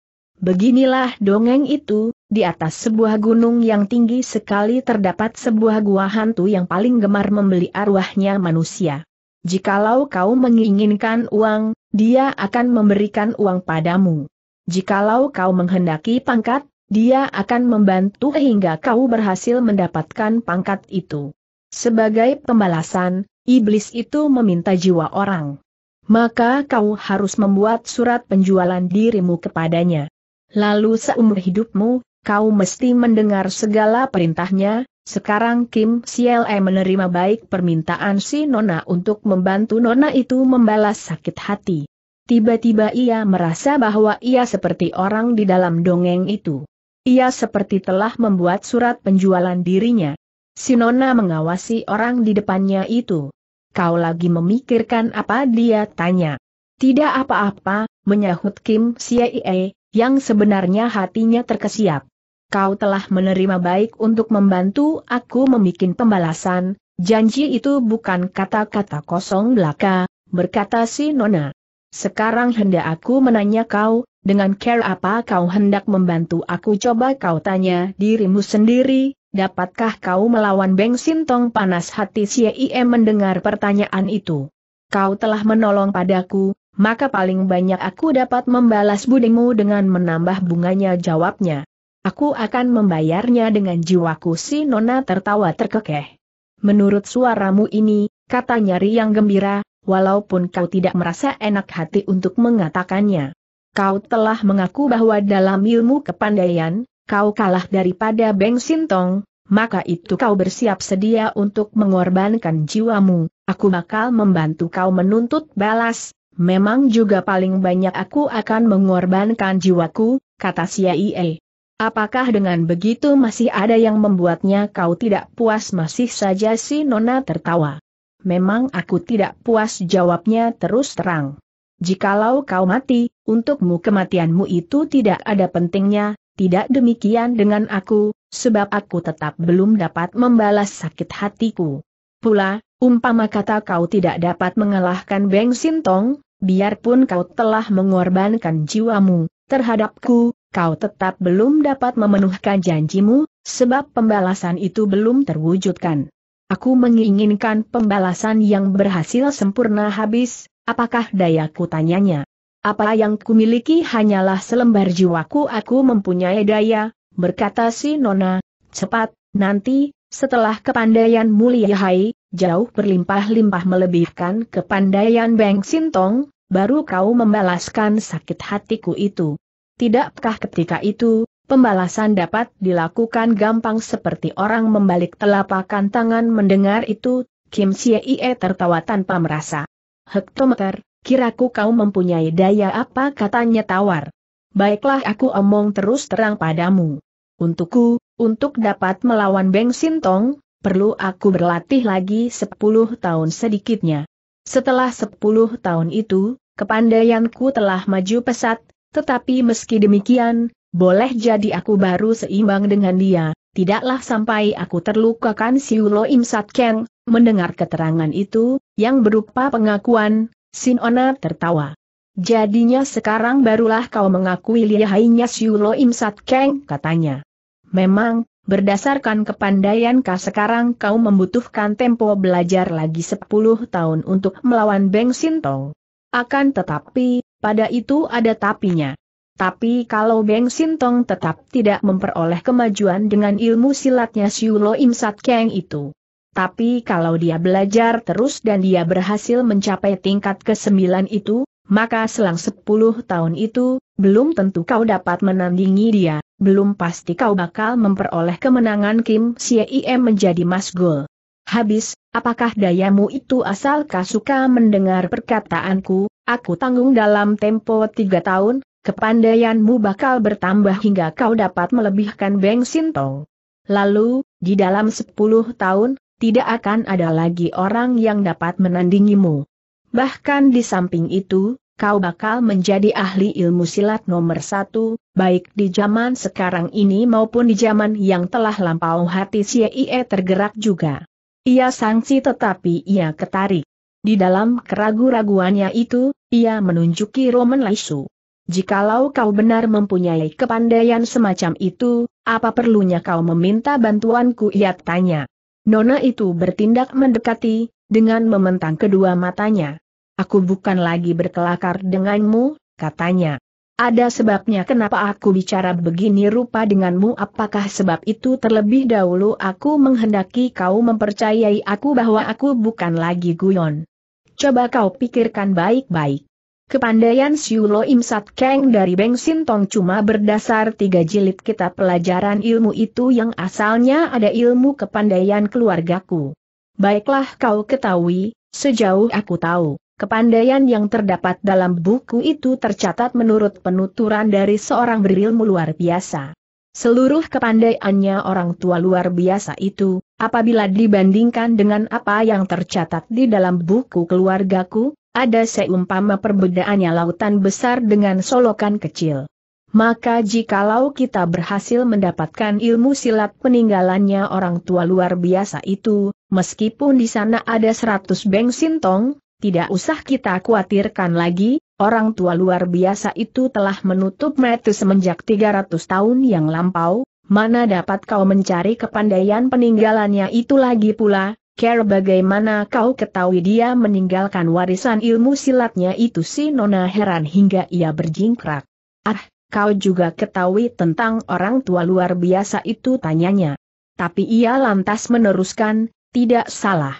Beginilah dongeng itu, di atas sebuah gunung yang tinggi sekali terdapat sebuah gua hantu yang paling gemar membeli arwahnya manusia. Jikalau kau menginginkan uang, dia akan memberikan uang padamu. Jikalau kau menghendaki pangkat, dia akan membantu hingga kau berhasil mendapatkan pangkat itu. Sebagai pembalasan, iblis itu meminta jiwa orang. Maka kau harus membuat surat penjualan dirimu kepadanya. Lalu seumur hidupmu, kau mesti mendengar segala perintahnya, sekarang Kim CLE menerima baik permintaan si Nona untuk membantu Nona itu membalas sakit hati. Tiba-tiba ia merasa bahwa ia seperti orang di dalam dongeng itu. Ia seperti telah membuat surat penjualan dirinya. Sinona mengawasi orang di depannya itu. Kau lagi memikirkan apa dia tanya. Tidak apa-apa, menyahut Kim Siaie, yang sebenarnya hatinya terkesiap. Kau telah menerima baik untuk membantu aku membuat pembalasan, janji itu bukan kata-kata kosong belaka, berkata si Nona. Sekarang hendak aku menanya kau, dengan care apa kau hendak membantu aku coba kau tanya dirimu sendiri, dapatkah kau melawan Beng Sintong panas hati Ie mendengar pertanyaan itu? Kau telah menolong padaku, maka paling banyak aku dapat membalas budimu dengan menambah bunganya jawabnya. Aku akan membayarnya dengan jiwaku si Nona tertawa terkekeh. Menurut suaramu ini, kata Nyari yang gembira, walaupun kau tidak merasa enak hati untuk mengatakannya. Kau telah mengaku bahwa dalam ilmu kepandaian, kau kalah daripada Beng Sintong, maka itu kau bersiap sedia untuk mengorbankan jiwamu, aku bakal membantu kau menuntut balas, memang juga paling banyak aku akan mengorbankan jiwaku, kata Siaie. Apakah dengan begitu masih ada yang membuatnya kau tidak puas masih saja si Nona tertawa? Memang aku tidak puas jawabnya terus terang. Jikalau kau mati, untukmu kematianmu itu tidak ada pentingnya, tidak demikian dengan aku, sebab aku tetap belum dapat membalas sakit hatiku. Pula, umpama kata kau tidak dapat mengalahkan Beng Sintong, biarpun kau telah mengorbankan jiwamu, terhadapku, kau tetap belum dapat memenuhkan janjimu, sebab pembalasan itu belum terwujudkan. Aku menginginkan pembalasan yang berhasil sempurna habis, apakah dayaku tanyanya. Apa yang kumiliki hanyalah selembar jiwaku aku mempunyai daya, berkata si Nona, cepat, nanti, setelah kepandaian mulia hai, jauh berlimpah-limpah melebihkan kepandaian Beng Sintong, baru kau membalaskan sakit hatiku itu. Tidakkah ketika itu, pembalasan dapat dilakukan gampang seperti orang membalik telapakan tangan mendengar itu, Kim Sieie tertawa tanpa merasa. Hektometer, Kiraku kau mempunyai daya apa katanya tawar. Baiklah aku omong terus terang padamu. Untukku, untuk dapat melawan Beng Sintong, perlu aku berlatih lagi 10 tahun sedikitnya. Setelah 10 tahun itu, kepandaianku telah maju pesat, tetapi meski demikian, boleh jadi aku baru seimbang dengan dia. Tidaklah sampai aku terlukakan Siulo Imsat Keng, mendengar keterangan itu, yang berupa pengakuan, Sinona tertawa. Jadinya sekarang barulah kau mengakui lihainya Siulo Imsat Keng, katanya. Memang, berdasarkan kepandaian kau sekarang kau membutuhkan tempo belajar lagi 10 tahun untuk melawan Beng Sintong. Akan tetapi, pada itu ada tapinya. Tapi kalau Beng Sintong tetap tidak memperoleh kemajuan dengan ilmu silatnya Siulo Imsat Keng itu, tapi kalau dia belajar terus dan dia berhasil mencapai tingkat ke-9 itu, maka selang 10 tahun itu, belum tentu kau dapat menandingi dia, belum pasti kau bakal memperoleh kemenangan Kim Siem menjadi mas gol. Habis, apakah dayamu itu asal kau suka mendengar perkataanku, aku tanggung dalam tempo tiga tahun, kepandaianmu bakal bertambah hingga kau dapat melebihkan Beng Sintong. Lalu, di dalam sepuluh tahun, tidak akan ada lagi orang yang dapat menandingimu. Bahkan di samping itu, kau bakal menjadi ahli ilmu silat nomor satu, baik di zaman sekarang ini maupun di zaman yang telah lampau hati Siei tergerak juga. Ia sangsi tetapi ia ketarik. Di dalam keragu-raguannya itu, ia menunjuki Roman Laisu. Jikalau kau benar mempunyai kepandaian semacam itu, apa perlunya kau meminta bantuanku ia tanya. Nona itu bertindak mendekati, dengan mementang kedua matanya. Aku bukan lagi berkelakar denganmu, katanya. Ada sebabnya kenapa aku bicara begini rupa denganmu apakah sebab itu terlebih dahulu aku menghendaki kau mempercayai aku bahwa aku bukan lagi guyon. Coba kau pikirkan baik-baik. Kepandaian Siulo Imsat Keng dari Beng Sintong cuma berdasar tiga jilid kitab pelajaran ilmu itu yang asalnya ada ilmu kepandaian keluargaku. Baiklah kau ketahui, sejauh aku tahu, kepandaian yang terdapat dalam buku itu tercatat menurut penuturan dari seorang berilmu luar biasa. Seluruh kepandaiannya orang tua luar biasa itu, apabila dibandingkan dengan apa yang tercatat di dalam buku keluargaku, ada seumpama perbedaannya lautan besar dengan solokan kecil. Maka jikalau kita berhasil mendapatkan ilmu silat peninggalannya orang tua luar biasa itu, meskipun di sana ada seratus beng sintong, tidak usah kita khawatirkan lagi, orang tua luar biasa itu telah menutup metu semenjak 300 tahun yang lampau, mana dapat kau mencari kepandaian peninggalannya itu lagi pula, Care bagaimana kau ketahui dia meninggalkan warisan ilmu silatnya itu si Nona heran hingga ia berjingkrak. Ah, kau juga ketahui tentang orang tua luar biasa itu tanyanya. Tapi ia lantas meneruskan, tidak salah.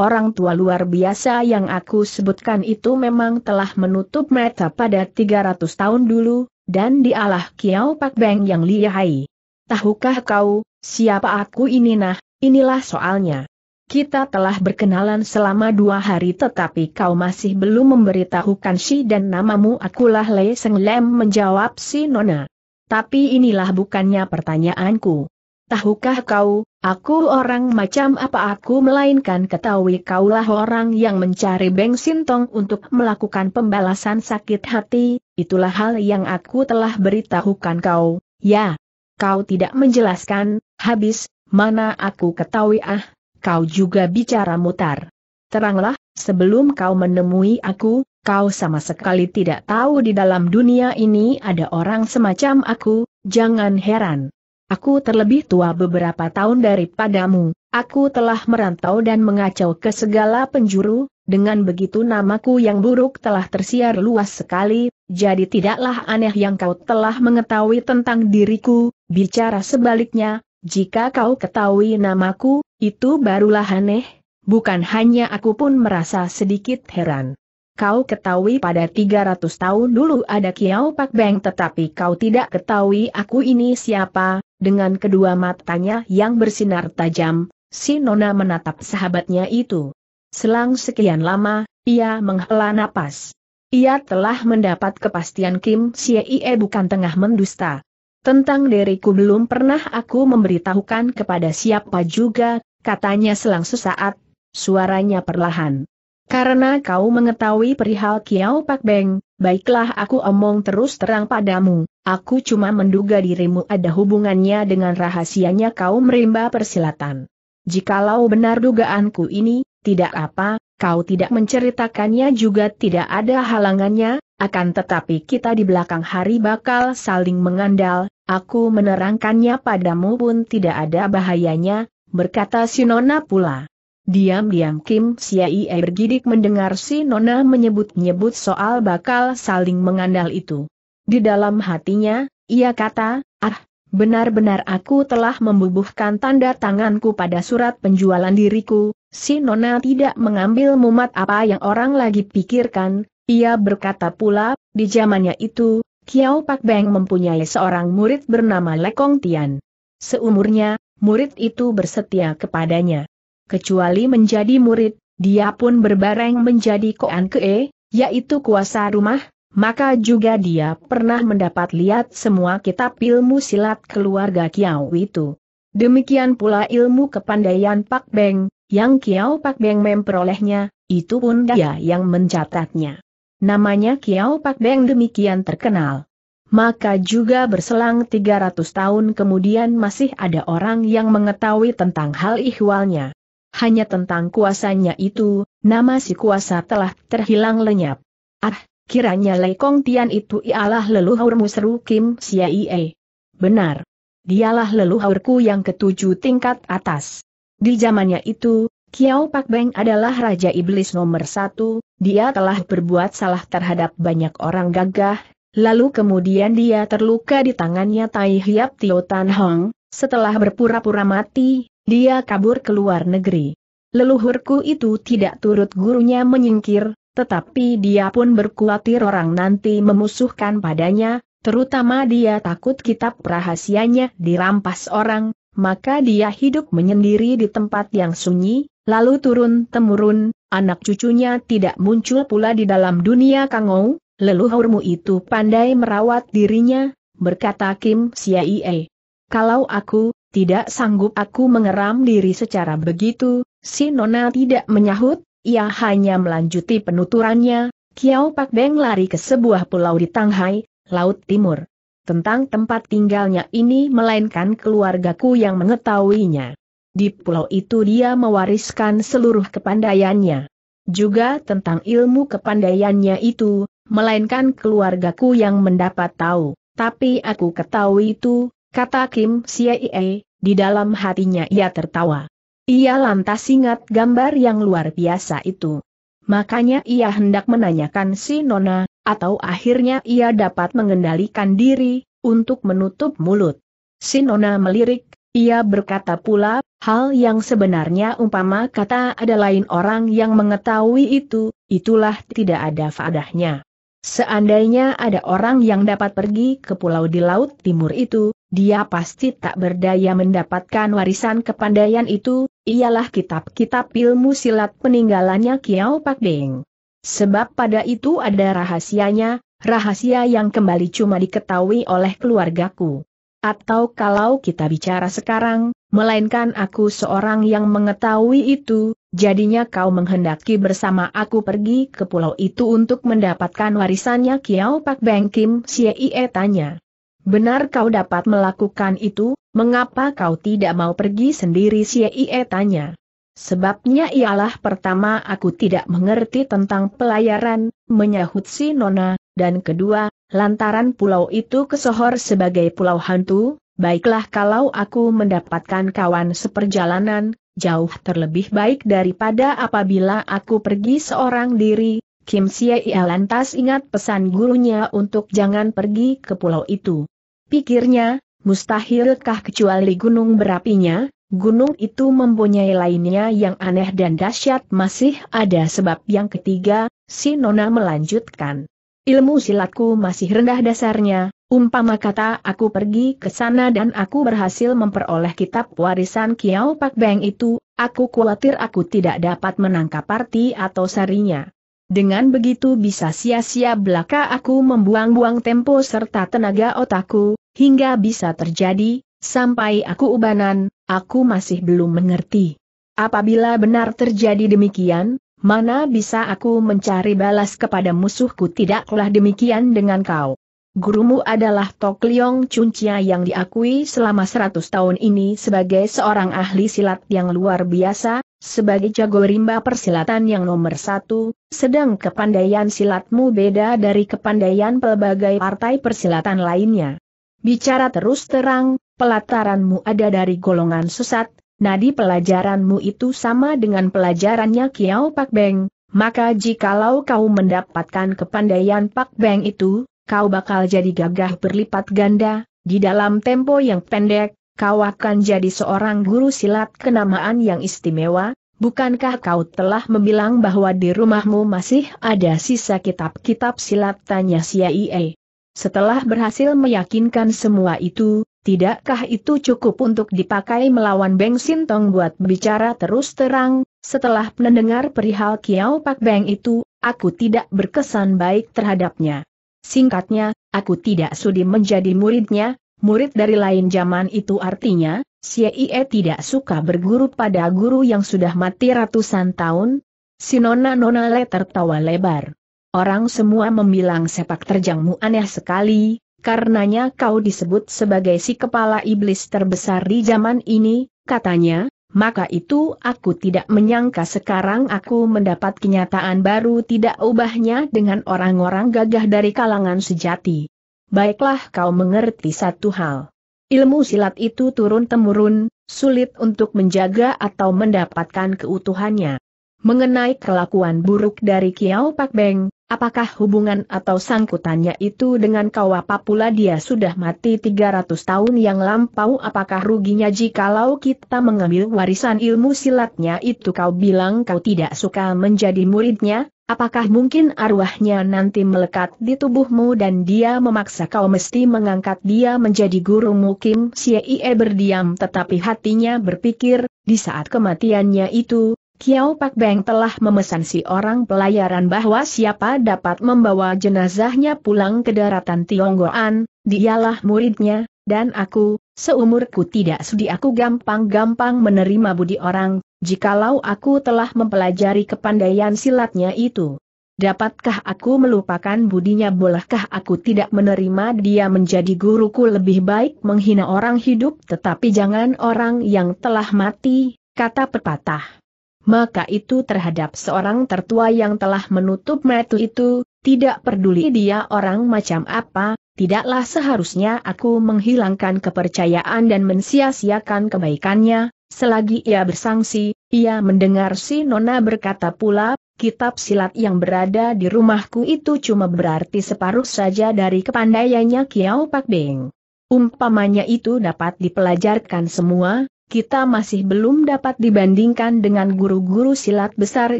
Orang tua luar biasa yang aku sebutkan itu memang telah menutup mata pada 300 tahun dulu, dan dialah Kiao Pak Beng yang lihai. Tahukah kau, siapa aku ini nah, inilah soalnya. Kita telah berkenalan selama dua hari tetapi kau masih belum memberitahukan si dan namamu akulah Le Seng Lem menjawab si Nona. Tapi inilah bukannya pertanyaanku. Tahukah kau, aku orang macam apa aku melainkan ketahui kaulah orang yang mencari Beng Sintong untuk melakukan pembalasan sakit hati, itulah hal yang aku telah beritahukan kau, ya. Kau tidak menjelaskan, habis, mana aku ketahui ah, kau juga bicara mutar. Teranglah, sebelum kau menemui aku, kau sama sekali tidak tahu di dalam dunia ini ada orang semacam aku, jangan heran. Aku terlebih tua beberapa tahun daripadamu, aku telah merantau dan mengacau ke segala penjuru, dengan begitu namaku yang buruk telah tersiar luas sekali, jadi tidaklah aneh yang kau telah mengetahui tentang diriku, bicara sebaliknya, jika kau ketahui namaku, itu barulah aneh, bukan hanya aku pun merasa sedikit heran. Kau ketahui pada 300 tahun dulu ada Kiau Pak Beng tetapi kau tidak ketahui aku ini siapa, dengan kedua matanya yang bersinar tajam, si Nona menatap sahabatnya itu. Selang sekian lama, ia menghela napas. Ia telah mendapat kepastian Kim Sie bukan tengah mendusta. Tentang diriku belum pernah aku memberitahukan kepada siapa juga, katanya selang sesaat, suaranya perlahan. Karena kau mengetahui perihal Kiau Pak Beng, baiklah aku omong terus terang padamu, aku cuma menduga dirimu ada hubungannya dengan rahasianya kau merimba persilatan. Jikalau benar dugaanku ini, tidak apa, kau tidak menceritakannya juga tidak ada halangannya, akan tetapi kita di belakang hari bakal saling mengandal, aku menerangkannya padamu pun tidak ada bahayanya, berkata si Nona pula. Diam-diam Kim Siaie bergidik mendengar si Nona menyebut-nyebut soal bakal saling mengandal itu. Di dalam hatinya, ia kata, ah, benar-benar aku telah membubuhkan tanda tanganku pada surat penjualan diriku, si Nona tidak mengambil mumat apa yang orang lagi pikirkan, ia berkata pula, di zamannya itu, Kiao Pak Beng mempunyai seorang murid bernama Lekong Tian. Seumurnya, murid itu bersetia kepadanya. Kecuali menjadi murid, dia pun berbareng menjadi koan kee, yaitu kuasa rumah, maka juga dia pernah mendapat lihat semua kitab ilmu silat keluarga Kiau itu. Demikian pula ilmu kepandaian Pak Beng, yang Kiau Pak Beng memperolehnya, itu pun dia yang mencatatnya. Namanya Kiau Pak Beng demikian terkenal maka juga berselang 300 tahun kemudian masih ada orang yang mengetahui tentang hal ihwalnya. Hanya tentang kuasanya itu, nama si kuasa telah terhilang lenyap. Ah, kiranya Lekong Tian itu ialah leluhur Musru Kim Siaie. Benar. Dialah leluhurku yang ketujuh tingkat atas. Di zamannya itu, Kiao Pak Beng adalah Raja Iblis nomor satu, dia telah berbuat salah terhadap banyak orang gagah, Lalu kemudian dia terluka di tangannya Tai Hiap Tio Tan Hong, setelah berpura-pura mati, dia kabur ke luar negeri. Leluhurku itu tidak turut gurunya menyingkir, tetapi dia pun berkuatir orang nanti memusuhkan padanya, terutama dia takut kitab rahasianya dirampas orang, maka dia hidup menyendiri di tempat yang sunyi, lalu turun-temurun, anak cucunya tidak muncul pula di dalam dunia kangou, Leluhurmu itu pandai merawat dirinya, berkata Kim Siaie. Kalau aku, tidak sanggup aku mengeram diri secara begitu, si Nona tidak menyahut, ia hanya melanjuti penuturannya, Kiau Pak Beng lari ke sebuah pulau di Tanghai, Laut Timur. Tentang tempat tinggalnya ini melainkan keluargaku yang mengetahuinya. Di pulau itu dia mewariskan seluruh kepandaiannya. Juga tentang ilmu kepandaiannya itu, melainkan keluargaku yang mendapat tahu, tapi aku ketahui itu, kata Kim Siei, di dalam hatinya ia tertawa. Ia lantas ingat gambar yang luar biasa itu. Makanya ia hendak menanyakan si Nona, atau akhirnya ia dapat mengendalikan diri, untuk menutup mulut. Si Nona melirik, ia berkata pula, hal yang sebenarnya umpama kata ada lain orang yang mengetahui itu, itulah tidak ada fadahnya. Seandainya ada orang yang dapat pergi ke pulau di Laut Timur itu, dia pasti tak berdaya mendapatkan warisan kepandaian itu, ialah kitab-kitab ilmu silat peninggalannya Kiau Pak Deng. Sebab pada itu ada rahasianya, rahasia yang kembali cuma diketahui oleh keluargaku. Atau kalau kita bicara sekarang, melainkan aku seorang yang mengetahui itu, Jadinya kau menghendaki bersama aku pergi ke pulau itu untuk mendapatkan warisannya Kiao Pak Beng Kim Siei tanya. Benar kau dapat melakukan itu, mengapa kau tidak mau pergi sendiri Siai? tanya. Sebabnya ialah pertama aku tidak mengerti tentang pelayaran, menyahut si Nona, dan kedua, lantaran pulau itu kesohor sebagai pulau hantu, baiklah kalau aku mendapatkan kawan seperjalanan, jauh terlebih baik daripada apabila aku pergi seorang diri, Kim Siai lantas ingat pesan gurunya untuk jangan pergi ke pulau itu. Pikirnya, mustahilkah kecuali gunung berapinya, gunung itu mempunyai lainnya yang aneh dan dahsyat masih ada sebab yang ketiga, si Nona melanjutkan. Ilmu silatku masih rendah dasarnya, umpama kata aku pergi ke sana dan aku berhasil memperoleh kitab warisan Kiao Pak Beng itu, aku khawatir aku tidak dapat menangkap Parti atau sarinya. Dengan begitu bisa sia-sia belaka aku membuang-buang tempo serta tenaga otakku, hingga bisa terjadi, sampai aku ubanan, aku masih belum mengerti. Apabila benar terjadi demikian, Mana bisa aku mencari balas kepada musuhku tidaklah demikian dengan kau. Gurumu adalah Tok Liong Chuncia yang diakui selama seratus tahun ini sebagai seorang ahli silat yang luar biasa, sebagai jago rimba persilatan yang nomor satu, sedang kepandaian silatmu beda dari kepandaian pelbagai partai persilatan lainnya. Bicara terus terang, pelataranmu ada dari golongan sesat, nadi pelajaranmu itu sama dengan pelajarannya Kiao Pak Beng, maka jikalau kau mendapatkan kepandaian Pak Beng itu, kau bakal jadi gagah berlipat ganda, di dalam tempo yang pendek, kau akan jadi seorang guru silat kenamaan yang istimewa, bukankah kau telah membilang bahwa di rumahmu masih ada sisa kitab-kitab silat tanya Siaie. Setelah berhasil meyakinkan semua itu, Tidakkah itu cukup untuk dipakai melawan Beng Sintong buat bicara terus terang, setelah mendengar perihal Kiao Pak Beng itu, aku tidak berkesan baik terhadapnya. Singkatnya, aku tidak sudi menjadi muridnya, murid dari lain zaman itu artinya, Xie tidak suka berguru pada guru yang sudah mati ratusan tahun. Si Nona Nonale tertawa lebar. Orang semua membilang sepak terjangmu aneh sekali, karenanya kau disebut sebagai si kepala iblis terbesar di zaman ini, katanya, maka itu aku tidak menyangka sekarang aku mendapat kenyataan baru tidak ubahnya dengan orang-orang gagah dari kalangan sejati. Baiklah kau mengerti satu hal. Ilmu silat itu turun-temurun, sulit untuk menjaga atau mendapatkan keutuhannya. Mengenai kelakuan buruk dari Kiao Pak Beng, apakah hubungan atau sangkutannya itu dengan kau apa pula dia sudah mati 300 tahun yang lampau apakah ruginya jikalau kita mengambil warisan ilmu silatnya itu kau bilang kau tidak suka menjadi muridnya, apakah mungkin arwahnya nanti melekat di tubuhmu dan dia memaksa kau mesti mengangkat dia menjadi guru Kim Siei berdiam tetapi hatinya berpikir, di saat kematiannya itu, Kiau Pak Beng telah memesan si orang pelayaran bahwa siapa dapat membawa jenazahnya pulang ke daratan Tionggoan, dialah muridnya, dan aku, seumurku tidak sudi aku gampang-gampang menerima budi orang, jikalau aku telah mempelajari kepandaian silatnya itu. Dapatkah aku melupakan budinya bolehkah aku tidak menerima dia menjadi guruku lebih baik menghina orang hidup tetapi jangan orang yang telah mati, kata pepatah maka itu terhadap seorang tertua yang telah menutup metu itu, tidak peduli dia orang macam apa, tidaklah seharusnya aku menghilangkan kepercayaan dan mensia-siakan kebaikannya, selagi ia bersangsi, ia mendengar si Nona berkata pula, kitab silat yang berada di rumahku itu cuma berarti separuh saja dari kepandaiannya Kiau Pak Beng. Umpamanya itu dapat dipelajarkan semua, kita masih belum dapat dibandingkan dengan guru-guru silat besar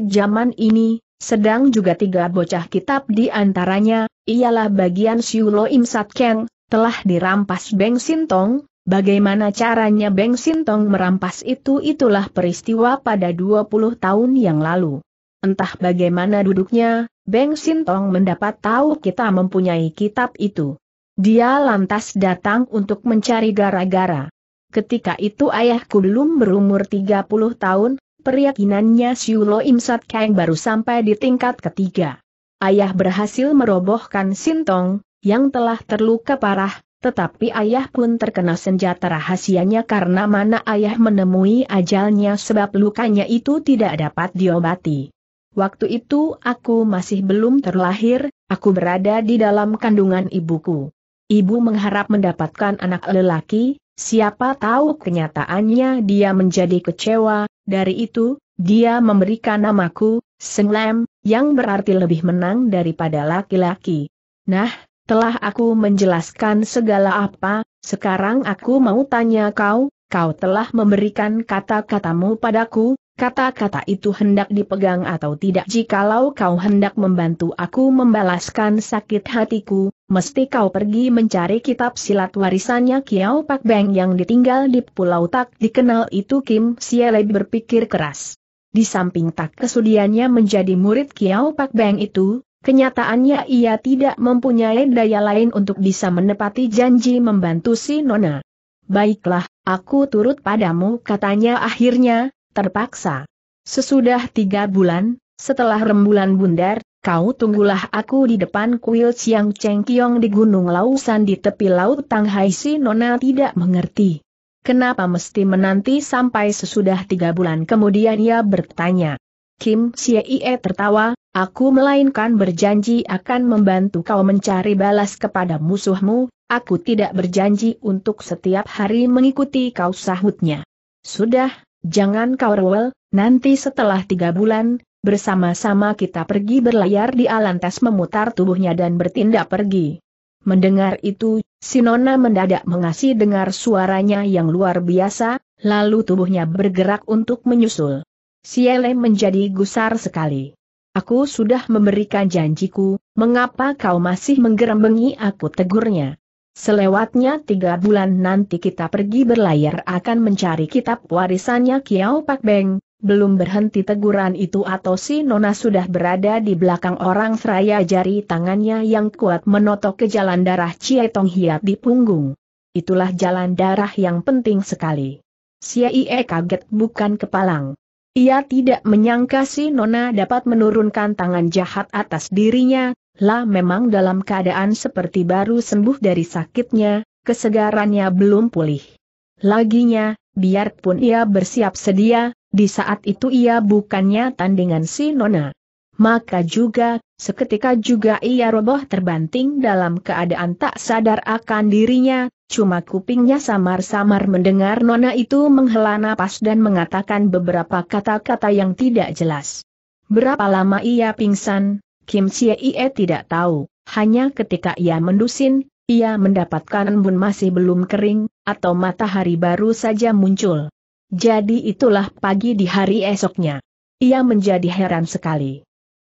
zaman ini, sedang juga tiga bocah kitab di antaranya, ialah bagian Siulo Im Sat Keng, telah dirampas Beng Sintong, bagaimana caranya Beng Sintong merampas itu itulah peristiwa pada 20 tahun yang lalu. Entah bagaimana duduknya, Beng Sintong mendapat tahu kita mempunyai kitab itu. Dia lantas datang untuk mencari gara-gara ketika itu ayahku belum berumur 30 tahun, Peryakinannya Siulo Imsat Kang baru sampai di tingkat ketiga. Ayah berhasil merobohkan Sintong, yang telah terluka parah, tetapi ayah pun terkena senjata rahasianya karena mana ayah menemui ajalnya sebab lukanya itu tidak dapat diobati. Waktu itu aku masih belum terlahir, aku berada di dalam kandungan ibuku. Ibu mengharap mendapatkan anak lelaki, Siapa tahu kenyataannya dia menjadi kecewa, dari itu, dia memberikan namaku, Senglem, yang berarti lebih menang daripada laki-laki. Nah, telah aku menjelaskan segala apa, sekarang aku mau tanya kau, kau telah memberikan kata-katamu padaku, Kata-kata itu hendak dipegang atau tidak jikalau kau hendak membantu aku membalaskan sakit hatiku, mesti kau pergi mencari kitab silat warisannya Kiao Pak Beng yang ditinggal di pulau tak dikenal itu Kim Siele berpikir keras. Di samping tak kesudiannya menjadi murid Kiao Pak Beng itu, kenyataannya ia tidak mempunyai daya lain untuk bisa menepati janji membantu si Nona. Baiklah, aku turut padamu katanya akhirnya, Terpaksa. Sesudah tiga bulan, setelah rembulan bundar, kau tunggulah aku di depan kuil Siang Cheng Kiong di Gunung Lausan di tepi laut Tang Hai si Nona tidak mengerti. Kenapa mesti menanti sampai sesudah tiga bulan kemudian ia bertanya. Kim Siei tertawa, aku melainkan berjanji akan membantu kau mencari balas kepada musuhmu, aku tidak berjanji untuk setiap hari mengikuti kau sahutnya. Sudah, Jangan kau rewel, nanti setelah tiga bulan, bersama-sama kita pergi berlayar di Alantes memutar tubuhnya dan bertindak pergi. Mendengar itu, Sinona mendadak mengasih dengar suaranya yang luar biasa, lalu tubuhnya bergerak untuk menyusul. Siele menjadi gusar sekali. Aku sudah memberikan janjiku, mengapa kau masih menggerembengi aku tegurnya? Selewatnya tiga bulan nanti kita pergi berlayar akan mencari kitab warisannya Kiao Pak Beng, belum berhenti teguran itu atau si Nona sudah berada di belakang orang seraya jari tangannya yang kuat menotok ke jalan darah Tong Hiat di punggung. Itulah jalan darah yang penting sekali. Siaie kaget bukan kepalang. Ia tidak menyangka si Nona dapat menurunkan tangan jahat atas dirinya, La memang dalam keadaan seperti baru sembuh dari sakitnya, kesegarannya belum pulih. Laginya, biarpun ia bersiap sedia, di saat itu ia bukannya tandingan si Nona. Maka juga, seketika juga ia roboh terbanting dalam keadaan tak sadar akan dirinya, cuma kupingnya samar-samar mendengar Nona itu menghela napas dan mengatakan beberapa kata-kata yang tidak jelas. Berapa lama ia pingsan, Kim Sia Ie tidak tahu, hanya ketika ia mendusin, ia mendapatkan embun masih belum kering, atau matahari baru saja muncul. Jadi itulah pagi di hari esoknya. Ia menjadi heran sekali.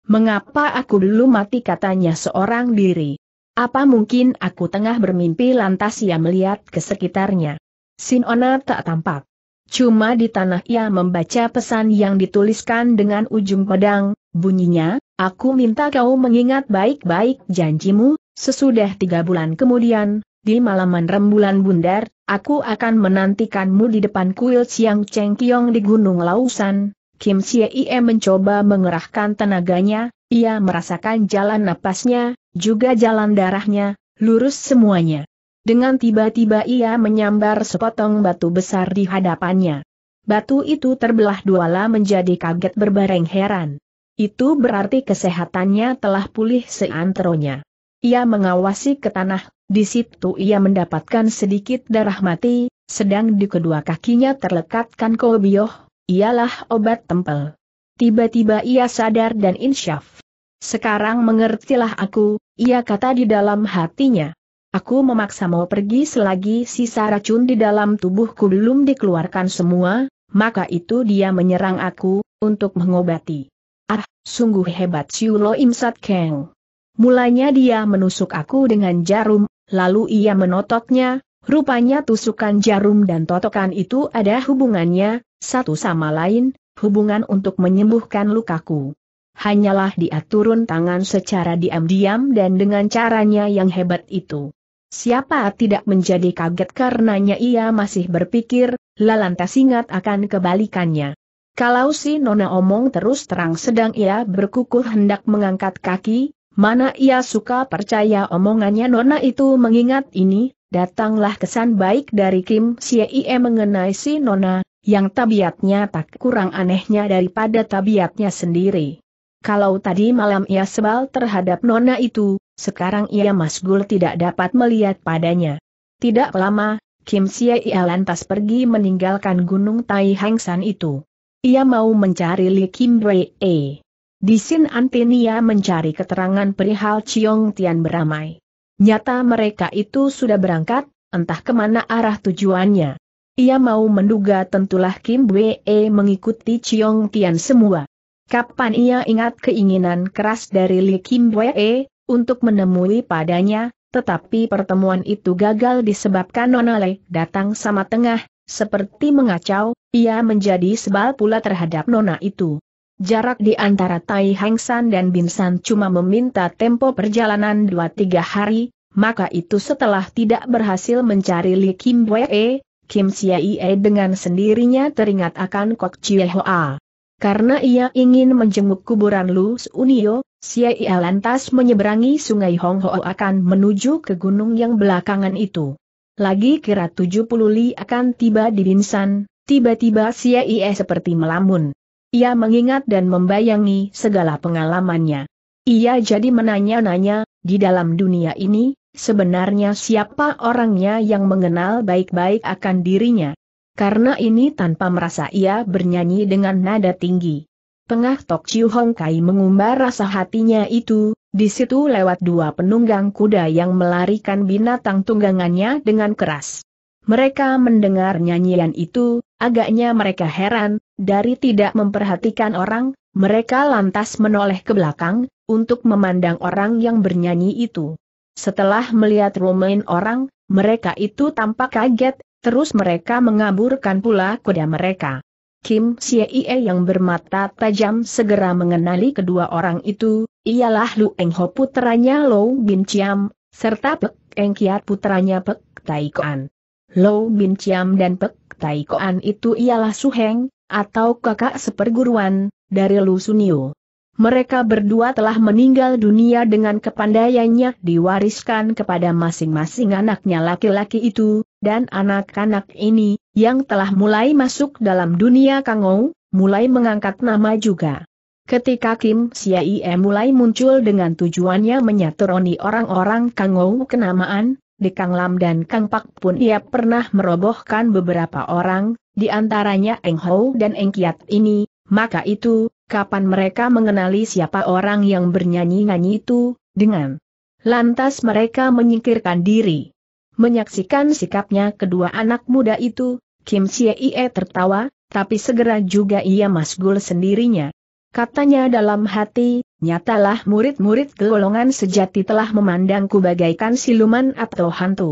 Mengapa aku dulu mati katanya seorang diri? Apa mungkin aku tengah bermimpi lantas ia melihat ke sekitarnya? Sinona tak tampak. Cuma di tanah ia membaca pesan yang dituliskan dengan ujung pedang, bunyinya, aku minta kau mengingat baik-baik janjimu, sesudah tiga bulan kemudian, di malaman rembulan bundar, aku akan menantikanmu di depan kuil Siang Cheng Kiong di Gunung Lausan. Kim Ie mencoba mengerahkan tenaganya, ia merasakan jalan napasnya, juga jalan darahnya, lurus semuanya. Dengan tiba-tiba ia menyambar sepotong batu besar di hadapannya. Batu itu terbelah duala menjadi kaget berbareng heran. Itu berarti kesehatannya telah pulih seantronya. Ia mengawasi ke tanah, di situ ia mendapatkan sedikit darah mati, sedang di kedua kakinya terlekatkan kobioh, ialah obat tempel. Tiba-tiba ia sadar dan insyaf. Sekarang mengertilah aku, ia kata di dalam hatinya. Aku memaksa mau pergi selagi sisa racun di dalam tubuhku belum dikeluarkan semua, maka itu dia menyerang aku, untuk mengobati. Ah, sungguh hebat Siulo Imsat Keng. Mulanya dia menusuk aku dengan jarum, lalu ia menotoknya, rupanya tusukan jarum dan totokan itu ada hubungannya, satu sama lain, hubungan untuk menyembuhkan lukaku. Hanyalah dia turun tangan secara diam-diam dan dengan caranya yang hebat itu. Siapa tidak menjadi kaget karenanya ia masih berpikir, lalantas ingat akan kebalikannya. Kalau si Nona omong terus terang sedang ia berkukuh hendak mengangkat kaki, mana ia suka percaya omongannya Nona itu mengingat ini, datanglah kesan baik dari Kim Sie mengenai si Nona, yang tabiatnya tak kurang anehnya daripada tabiatnya sendiri. Kalau tadi malam ia sebal terhadap Nona itu, sekarang ia masgul tidak dapat melihat padanya. Tidak lama, Kim Sia ia lantas pergi meninggalkan gunung Tai Hang San itu. Ia mau mencari Li Kim E. Di Sin Antin ia mencari keterangan perihal Chiong Tian beramai. Nyata mereka itu sudah berangkat, entah kemana arah tujuannya. Ia mau menduga tentulah Kim E mengikuti Chiong Tian semua. Kapan ia ingat keinginan keras dari Li Kim E, untuk menemui padanya, tetapi pertemuan itu gagal disebabkan Nonale datang sama tengah, seperti mengacau, ia menjadi sebal pula terhadap Nona itu. Jarak di antara Tai Hang San dan Bin San cuma meminta tempo perjalanan 2-3 hari, maka itu setelah tidak berhasil mencari Li Kim Wee, Kim Siaie dengan sendirinya teringat akan Kok Chie Hoa. Karena ia ingin menjenguk kuburan Lu Unio, Siai lantas menyeberangi sungai Hongho akan menuju ke gunung yang belakangan itu. Lagi kira 70 li akan tiba di Binsan, tiba-tiba Siai seperti melamun. Ia mengingat dan membayangi segala pengalamannya. Ia jadi menanya-nanya, di dalam dunia ini, sebenarnya siapa orangnya yang mengenal baik-baik akan dirinya. Karena ini tanpa merasa ia bernyanyi dengan nada tinggi. Tengah Tok Chiu Hong Kai mengumbar rasa hatinya itu, di situ lewat dua penunggang kuda yang melarikan binatang tunggangannya dengan keras. Mereka mendengar nyanyian itu, agaknya mereka heran, dari tidak memperhatikan orang, mereka lantas menoleh ke belakang, untuk memandang orang yang bernyanyi itu. Setelah melihat romain orang, mereka itu tampak kaget, terus mereka mengaburkan pula kuda mereka. Kim Xie yang bermata tajam segera mengenali kedua orang itu, ialah Lu Eng Ho putranya Lou Bin Chiam, serta Pek Eng Kiat putranya Pek Tai Koan. Lou Bin Chiam dan Pek Tai Koan itu ialah Su Heng, atau kakak seperguruan, dari Lu Sunio. Mereka berdua telah meninggal dunia dengan kepandaiannya diwariskan kepada masing-masing anaknya laki-laki itu, dan anak-anak ini, yang telah mulai masuk dalam dunia Kangou, mulai mengangkat nama juga. Ketika Kim Siaie mulai muncul dengan tujuannya menyatroni orang-orang Kangou kenamaan, di Kang Lam dan Kang Pak pun ia pernah merobohkan beberapa orang, di antaranya Eng Hou dan Eng Kiat ini, maka itu, kapan mereka mengenali siapa orang yang bernyanyi-nyanyi itu, dengan lantas mereka menyingkirkan diri. Menyaksikan sikapnya kedua anak muda itu, Kim Ie tertawa, tapi segera juga ia masgul sendirinya. Katanya dalam hati, nyatalah murid-murid golongan sejati telah memandangku bagaikan siluman atau hantu.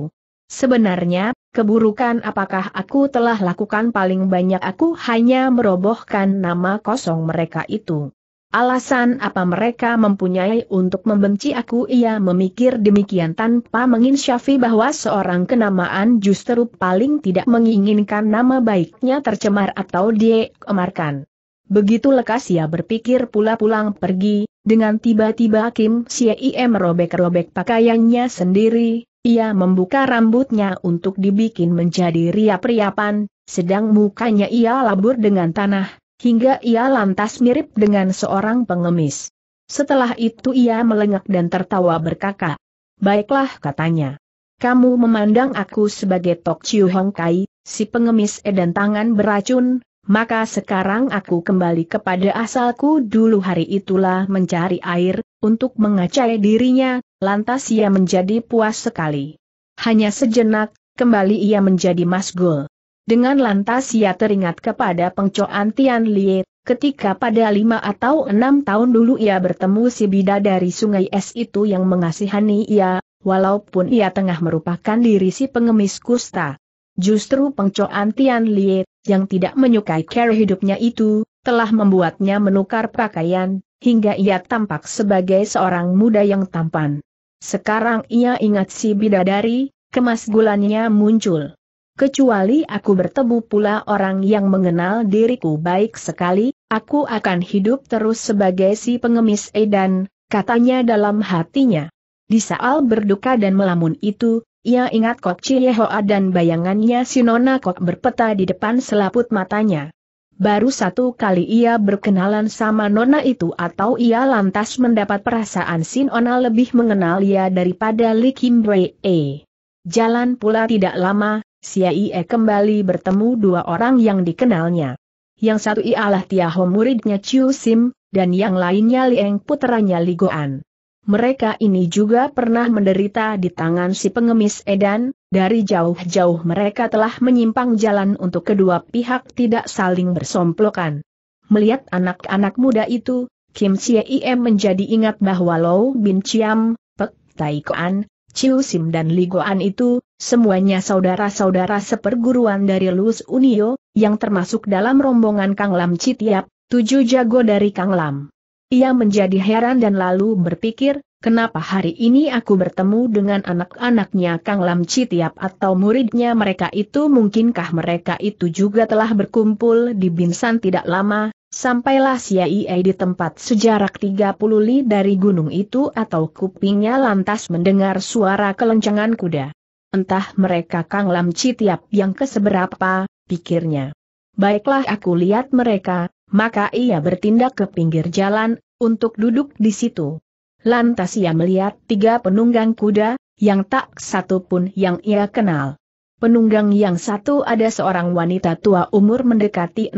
Sebenarnya, keburukan apakah aku telah lakukan paling banyak aku hanya merobohkan nama kosong mereka itu. Alasan apa mereka mempunyai untuk membenci aku ia memikir demikian tanpa menginsyafi bahwa seorang kenamaan justru paling tidak menginginkan nama baiknya tercemar atau diemarkan. Begitu lekas ia berpikir pula pulang pergi, dengan tiba-tiba Kim Siye merobek robek pakaiannya sendiri, ia membuka rambutnya untuk dibikin menjadi riap-riapan, sedang mukanya ia labur dengan tanah, hingga ia lantas mirip dengan seorang pengemis. Setelah itu ia melengak dan tertawa berkaka. Baiklah katanya. Kamu memandang aku sebagai Tok Chiu Hong Kai, si pengemis edan tangan beracun, maka sekarang aku kembali kepada asalku dulu hari itulah mencari air, untuk mengacai dirinya, lantas ia menjadi puas sekali. Hanya sejenak, kembali ia menjadi masgul. Dengan lantas ia teringat kepada pengcoan Tian Lie, ketika pada lima atau enam tahun dulu ia bertemu si bida dari sungai es itu yang mengasihani ia, walaupun ia tengah merupakan diri si pengemis kusta. Justru pengcoan Tian Lie, yang tidak menyukai cara hidupnya itu, telah membuatnya menukar pakaian, hingga ia tampak sebagai seorang muda yang tampan. Sekarang ia ingat si bidadari, kemasgulannya muncul kecuali aku bertemu pula orang yang mengenal diriku baik sekali, aku akan hidup terus sebagai si pengemis edan, katanya dalam hatinya. Di saat berduka dan melamun itu, ia ingat Kok Chiehoa dan bayangannya si Nona Kok berpeta di depan selaput matanya. Baru satu kali ia berkenalan sama Nona itu atau ia lantas mendapat perasaan si Nona lebih mengenal ia daripada Li Kim Eh, Jalan pula tidak lama, Siaie kembali bertemu dua orang yang dikenalnya. Yang satu ialah Tiaho muridnya Chiu Sim, dan yang lainnya Lieng putranya Li Goan. Mereka ini juga pernah menderita di tangan si pengemis Edan, dari jauh-jauh mereka telah menyimpang jalan untuk kedua pihak tidak saling bersomplokan. Melihat anak-anak muda itu, Kim Chie menjadi ingat bahwa Lou Bin Chiam, Pek Tai Koan, Chiu Sim dan Li Goan itu, Semuanya saudara-saudara seperguruan dari Lus Unio, yang termasuk dalam rombongan Kang Lam Citiap, tujuh jago dari Kang Lam. Ia menjadi heran dan lalu berpikir, kenapa hari ini aku bertemu dengan anak-anaknya Kang Lam Citiap atau muridnya mereka itu mungkinkah mereka itu juga telah berkumpul di Binsan tidak lama, Sampailah Siai di tempat sejarak 30 li dari gunung itu atau kupingnya lantas mendengar suara kelencangan kuda. Entah mereka Kang Lam citiap yang keseberapa, pikirnya. Baiklah aku lihat mereka, maka ia bertindak ke pinggir jalan, untuk duduk di situ. Lantas ia melihat tiga penunggang kuda, yang tak satu pun yang ia kenal. Penunggang yang satu ada seorang wanita tua umur mendekati 60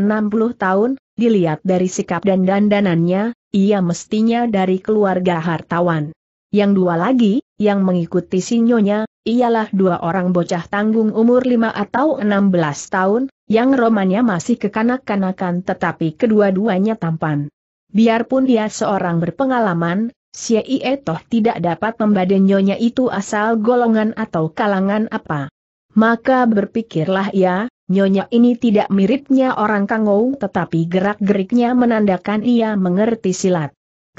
tahun, dilihat dari sikap dan dandanannya, ia mestinya dari keluarga hartawan. Yang dua lagi, yang mengikuti sinyonya, ialah dua orang bocah tanggung umur lima atau enam belas tahun, yang romannya masih kekanak-kanakan tetapi kedua-duanya tampan. Biarpun dia seorang berpengalaman, si Etoh tidak dapat membadai nyonya itu asal golongan atau kalangan apa. Maka berpikirlah ia, nyonya ini tidak miripnya orang kangou tetapi gerak-geriknya menandakan ia mengerti silat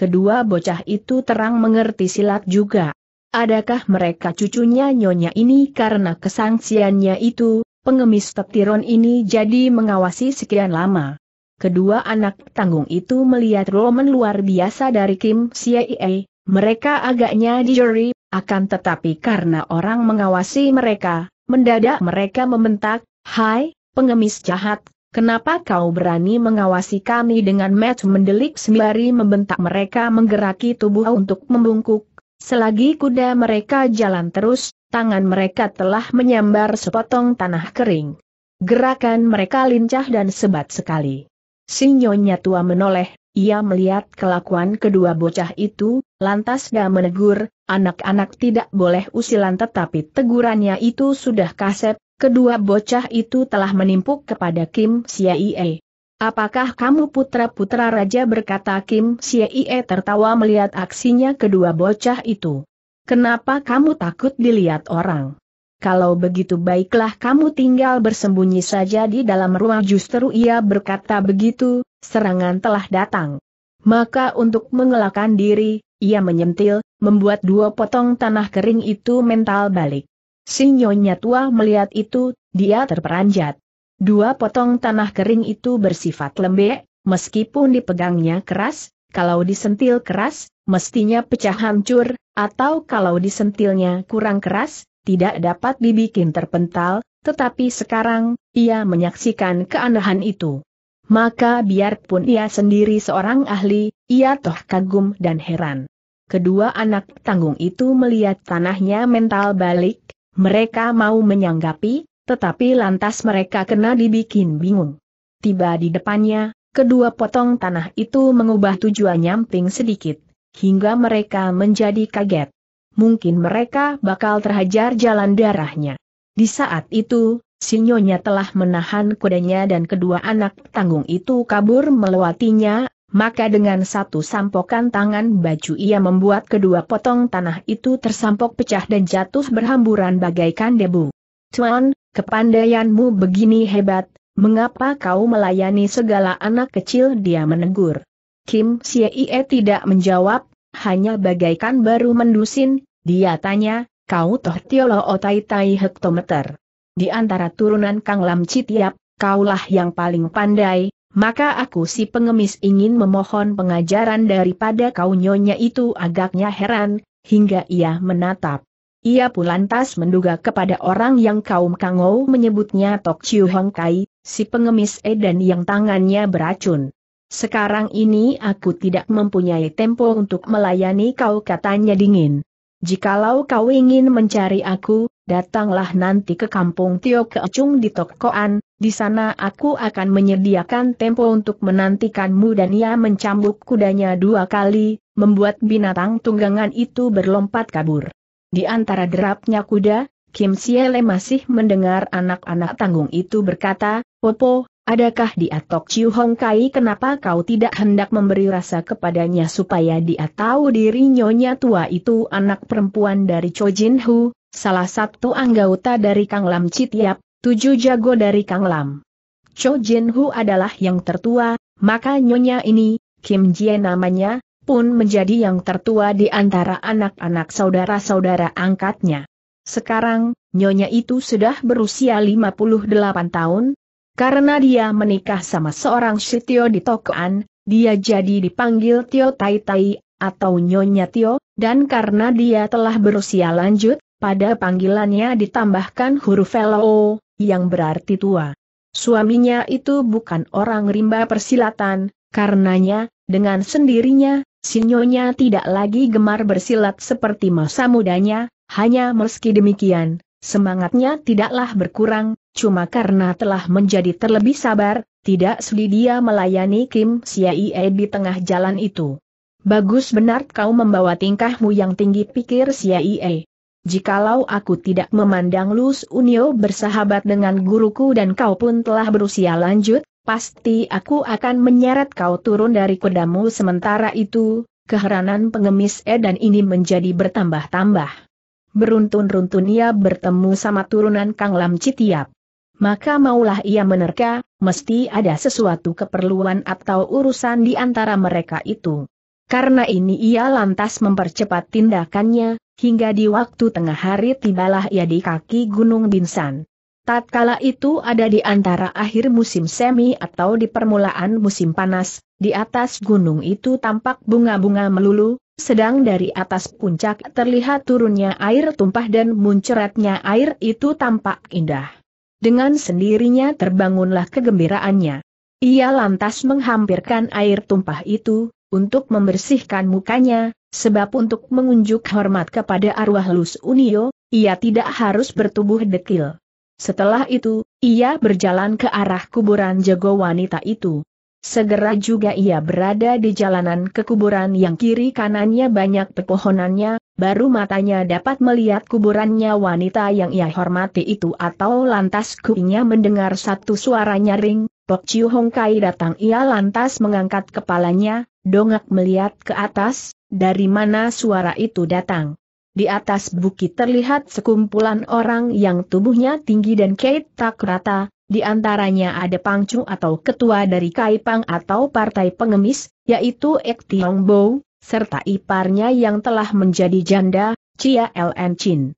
kedua bocah itu terang mengerti silat juga. Adakah mereka cucunya nyonya ini karena kesangsiannya itu, pengemis tetiron ini jadi mengawasi sekian lama. Kedua anak tanggung itu melihat Roman luar biasa dari Kim CIA, mereka agaknya dijeri, akan tetapi karena orang mengawasi mereka, mendadak mereka membentak, Hai, pengemis jahat, Kenapa kau berani mengawasi kami dengan met mendelik sembari membentak mereka menggeraki tubuh untuk membungkuk? Selagi kuda mereka jalan terus, tangan mereka telah menyambar sepotong tanah kering. Gerakan mereka lincah dan sebat sekali. Sinyonya tua menoleh, ia melihat kelakuan kedua bocah itu, lantas dia menegur, anak-anak tidak boleh usilan tetapi tegurannya itu sudah kasep, Kedua bocah itu telah menimpuk kepada Kim Siaie. Apakah kamu putra-putra raja berkata Kim Siaie tertawa melihat aksinya kedua bocah itu. Kenapa kamu takut dilihat orang? Kalau begitu baiklah kamu tinggal bersembunyi saja di dalam ruang justru ia berkata begitu, serangan telah datang. Maka untuk mengelakkan diri, ia menyentil, membuat dua potong tanah kering itu mental balik. Sing nyonya tua melihat itu, dia terperanjat. Dua potong tanah kering itu bersifat lembek, meskipun dipegangnya keras, kalau disentil keras, mestinya pecah hancur, atau kalau disentilnya kurang keras, tidak dapat dibikin terpental, tetapi sekarang, ia menyaksikan keanehan itu. Maka biarpun ia sendiri seorang ahli, ia toh kagum dan heran. Kedua anak tanggung itu melihat tanahnya mental balik, mereka mau menyanggapi, tetapi lantas mereka kena dibikin bingung. Tiba di depannya, kedua potong tanah itu mengubah tujuan nyamping sedikit, hingga mereka menjadi kaget. Mungkin mereka bakal terhajar jalan darahnya. Di saat itu, Sinyonya telah menahan kudanya dan kedua anak tanggung itu kabur melewatinya, maka dengan satu sampokan tangan baju ia membuat kedua potong tanah itu tersampok pecah dan jatuh berhamburan bagaikan debu. Tuan, kepandaianmu begini hebat, mengapa kau melayani segala anak kecil dia menegur. Kim Sye tidak menjawab, hanya bagaikan baru mendusin, dia tanya, kau toh tiolo otai tai hektometer. Di antara turunan Kang Lam Citiap, kaulah yang paling pandai, maka aku si pengemis ingin memohon pengajaran daripada kau nyonya itu agaknya heran, hingga ia menatap. Ia pun lantas menduga kepada orang yang kaum Kangou menyebutnya Tok Chiu Hong Kai, si pengemis edan yang tangannya beracun. Sekarang ini aku tidak mempunyai tempo untuk melayani kau katanya dingin. Jikalau kau ingin mencari aku, datanglah nanti ke kampung Tio Keecung di Tokkoan. Di sana aku akan menyediakan tempo untuk menantikanmu dan ia mencambuk kudanya dua kali, membuat binatang tunggangan itu berlompat kabur. Di antara derapnya kuda, Kim Siele masih mendengar anak-anak tanggung itu berkata, Popo, adakah di Atok Chiu Hong Kai kenapa kau tidak hendak memberi rasa kepadanya supaya dia tahu diri nyonya tua itu anak perempuan dari Cho Jin Hu, salah satu anggota dari Kang Lam Chitiap, Tujuh jago dari Kang Lam. Cho Jin Hu adalah yang tertua, maka nyonya ini, Kim Jie namanya, pun menjadi yang tertua di antara anak-anak saudara-saudara angkatnya. Sekarang, nyonya itu sudah berusia 58 tahun, karena dia menikah sama seorang Sitio di Tokoan, dia jadi dipanggil Tio Tai Tai, atau Nyonya Tio, dan karena dia telah berusia lanjut, pada panggilannya ditambahkan huruf LO, yang berarti tua. Suaminya itu bukan orang rimba persilatan, karenanya, dengan sendirinya, sinyonya tidak lagi gemar bersilat seperti masa mudanya, hanya meski demikian, semangatnya tidaklah berkurang, cuma karena telah menjadi terlebih sabar, tidak sulit dia melayani Kim Siaie di tengah jalan itu. Bagus benar kau membawa tingkahmu yang tinggi pikir Siaie jikalau aku tidak memandang Lus Unio bersahabat dengan guruku dan kau pun telah berusia lanjut, pasti aku akan menyeret kau turun dari kudamu sementara itu, keheranan pengemis Edan ini menjadi bertambah-tambah. Beruntun-runtun ia bertemu sama turunan Kang Lam Citiap. Maka maulah ia menerka, mesti ada sesuatu keperluan atau urusan di antara mereka itu. Karena ini ia lantas mempercepat tindakannya, hingga di waktu tengah hari tibalah ia di kaki Gunung Binsan. Tatkala itu ada di antara akhir musim semi atau di permulaan musim panas, di atas gunung itu tampak bunga-bunga melulu, sedang dari atas puncak terlihat turunnya air tumpah dan munceratnya air itu tampak indah. Dengan sendirinya terbangunlah kegembiraannya. Ia lantas menghampirkan air tumpah itu, untuk membersihkan mukanya, sebab untuk mengunjuk hormat kepada arwah Lus Unio, ia tidak harus bertubuh dekil. Setelah itu, ia berjalan ke arah kuburan jago wanita itu. Segera juga ia berada di jalanan ke kuburan yang kiri kanannya banyak pepohonannya, baru matanya dapat melihat kuburannya wanita yang ia hormati itu atau lantas kuingnya mendengar satu suara nyaring, Pok Chiu Hong Kai datang ia lantas mengangkat kepalanya, Dongak melihat ke atas, dari mana suara itu datang. Di atas bukit terlihat sekumpulan orang yang tubuhnya tinggi dan kait tak rata, di antaranya ada Pangcu atau ketua dari Kaipang atau Partai Pengemis, yaitu Ek Tiong Bo, serta iparnya yang telah menjadi janda, Cia Ln Chin.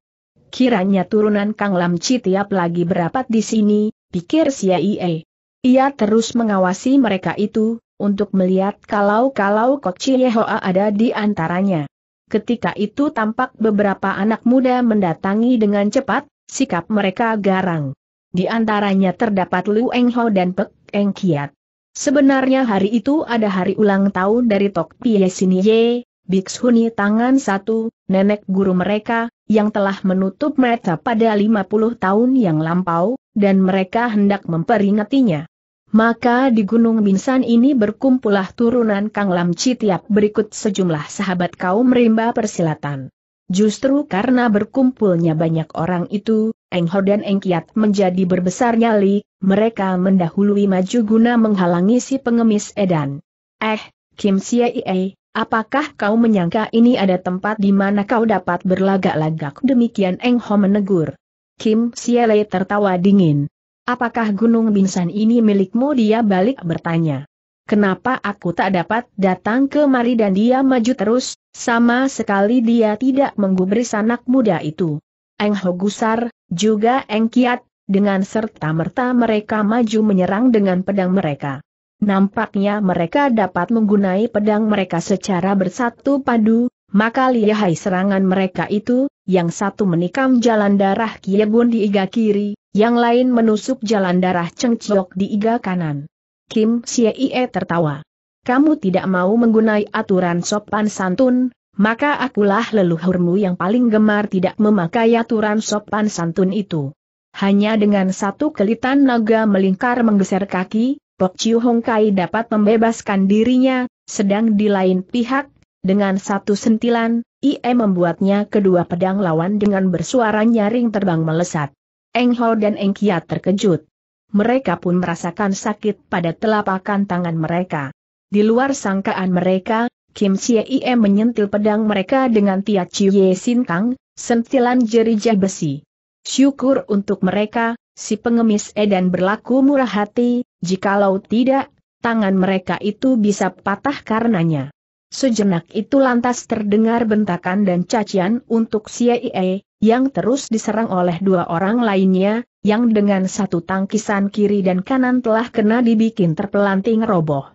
Kiranya turunan Kang Lam Chi tiap lagi berapat di sini, pikir Cia Ie. Ia terus mengawasi mereka itu, untuk melihat kalau-kalau Koci Yehoa ada di antaranya. Ketika itu tampak beberapa anak muda mendatangi dengan cepat, sikap mereka garang. Di antaranya terdapat Lu Eng Ho dan Pek Eng Kiat. Sebenarnya hari itu ada hari ulang tahun dari Tok Pie Sinye, Bikshuni tangan satu, nenek guru mereka, yang telah menutup mata pada 50 tahun yang lampau, dan mereka hendak memperingatinya. Maka di Gunung Binsan ini berkumpullah turunan Kang Lam Citiap berikut sejumlah sahabat kaum rimba persilatan. Justru karena berkumpulnya banyak orang itu, Eng Ho dan Eng Kiat menjadi berbesar nyali, mereka mendahului maju guna menghalangi si pengemis edan. Eh, Kim Ie, eh, apakah kau menyangka ini ada tempat di mana kau dapat berlagak-lagak? Demikian Eng Ho menegur. Kim Siei tertawa dingin. Apakah Gunung Binsan ini milikmu dia balik bertanya. Kenapa aku tak dapat datang kemari dan dia maju terus, sama sekali dia tidak menggubris anak muda itu. Eng gusar, juga Eng Kiat, dengan serta-merta mereka maju menyerang dengan pedang mereka. Nampaknya mereka dapat menggunai pedang mereka secara bersatu padu, maka lihai serangan mereka itu, yang satu menikam jalan darah Kiebun di iga kiri, yang lain menusuk jalan darah Cheng Chiok di iga kanan. Kim Siei tertawa. Kamu tidak mau menggunai aturan sopan santun, maka akulah leluhurmu yang paling gemar tidak memakai aturan sopan santun itu. Hanya dengan satu kelitan naga melingkar menggeser kaki, Pok Chiu Hong Kai dapat membebaskan dirinya, sedang di lain pihak, dengan satu sentilan, Ie membuatnya kedua pedang lawan dengan bersuara nyaring terbang melesat. Eng Ho dan Eng Kia terkejut. Mereka pun merasakan sakit pada telapakan tangan mereka. Di luar sangkaan mereka, Kim Chie Ie menyentil pedang mereka dengan Tia Chie Sin Kang, sentilan jerijah besi. Syukur untuk mereka, si pengemis edan berlaku murah hati, jikalau tidak, tangan mereka itu bisa patah karenanya. Sejenak itu lantas terdengar bentakan dan cacian untuk CIA, yang terus diserang oleh dua orang lainnya, yang dengan satu tangkisan kiri dan kanan telah kena dibikin terpelanting roboh.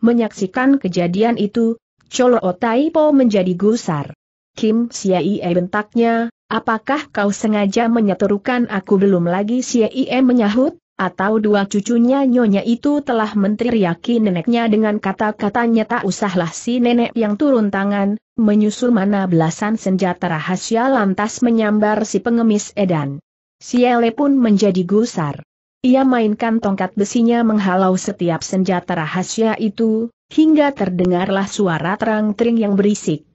Menyaksikan kejadian itu, Cholo Po menjadi gusar. Kim CIA bentaknya, apakah kau sengaja menyeterukan aku belum lagi CIA menyahut? atau dua cucunya nyonya itu telah menteriaki neneknya dengan kata-katanya tak usahlah si nenek yang turun tangan, menyusul mana belasan senjata rahasia lantas menyambar si pengemis edan. Siele pun menjadi gusar. Ia mainkan tongkat besinya menghalau setiap senjata rahasia itu, hingga terdengarlah suara terang-tering yang berisik.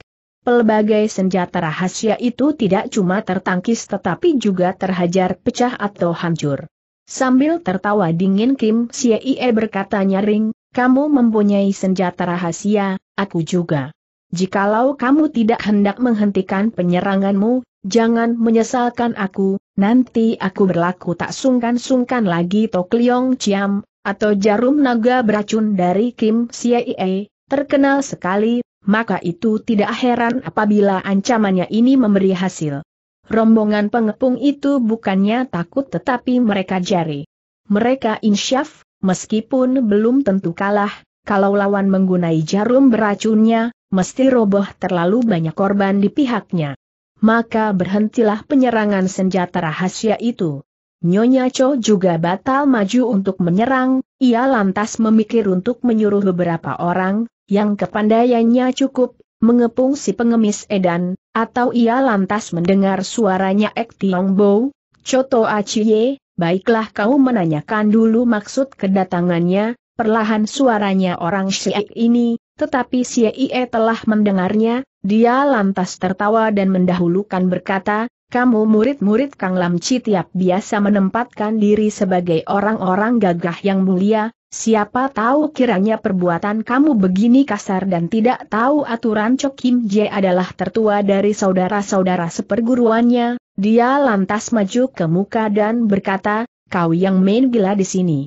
Pelbagai senjata rahasia itu tidak cuma tertangkis tetapi juga terhajar pecah atau hancur. Sambil tertawa dingin Kim Siei berkata nyaring, kamu mempunyai senjata rahasia, aku juga. Jikalau kamu tidak hendak menghentikan penyeranganmu, jangan menyesalkan aku, nanti aku berlaku tak sungkan-sungkan lagi Tok Leong Chiam, atau jarum naga beracun dari Kim Siei, terkenal sekali, maka itu tidak heran apabila ancamannya ini memberi hasil. Rombongan pengepung itu bukannya takut tetapi mereka jari. Mereka insyaf, meskipun belum tentu kalah, kalau lawan menggunai jarum beracunnya, mesti roboh terlalu banyak korban di pihaknya. Maka berhentilah penyerangan senjata rahasia itu. Nyonya Cho juga batal maju untuk menyerang, ia lantas memikir untuk menyuruh beberapa orang, yang kepandaiannya cukup, mengepung si pengemis edan, atau ia lantas mendengar suaranya Ek Tiong Bo, Choto Aciye, baiklah kau menanyakan dulu maksud kedatangannya, perlahan suaranya orang Syiek ini, tetapi Syiek telah mendengarnya, dia lantas tertawa dan mendahulukan berkata, kamu murid-murid Kang Lam Chi tiap biasa menempatkan diri sebagai orang-orang gagah yang mulia, Siapa tahu kiranya perbuatan kamu begini kasar dan tidak tahu aturan Cho Kim Jae adalah tertua dari saudara-saudara seperguruannya, dia lantas maju ke muka dan berkata, kau yang main gila di sini.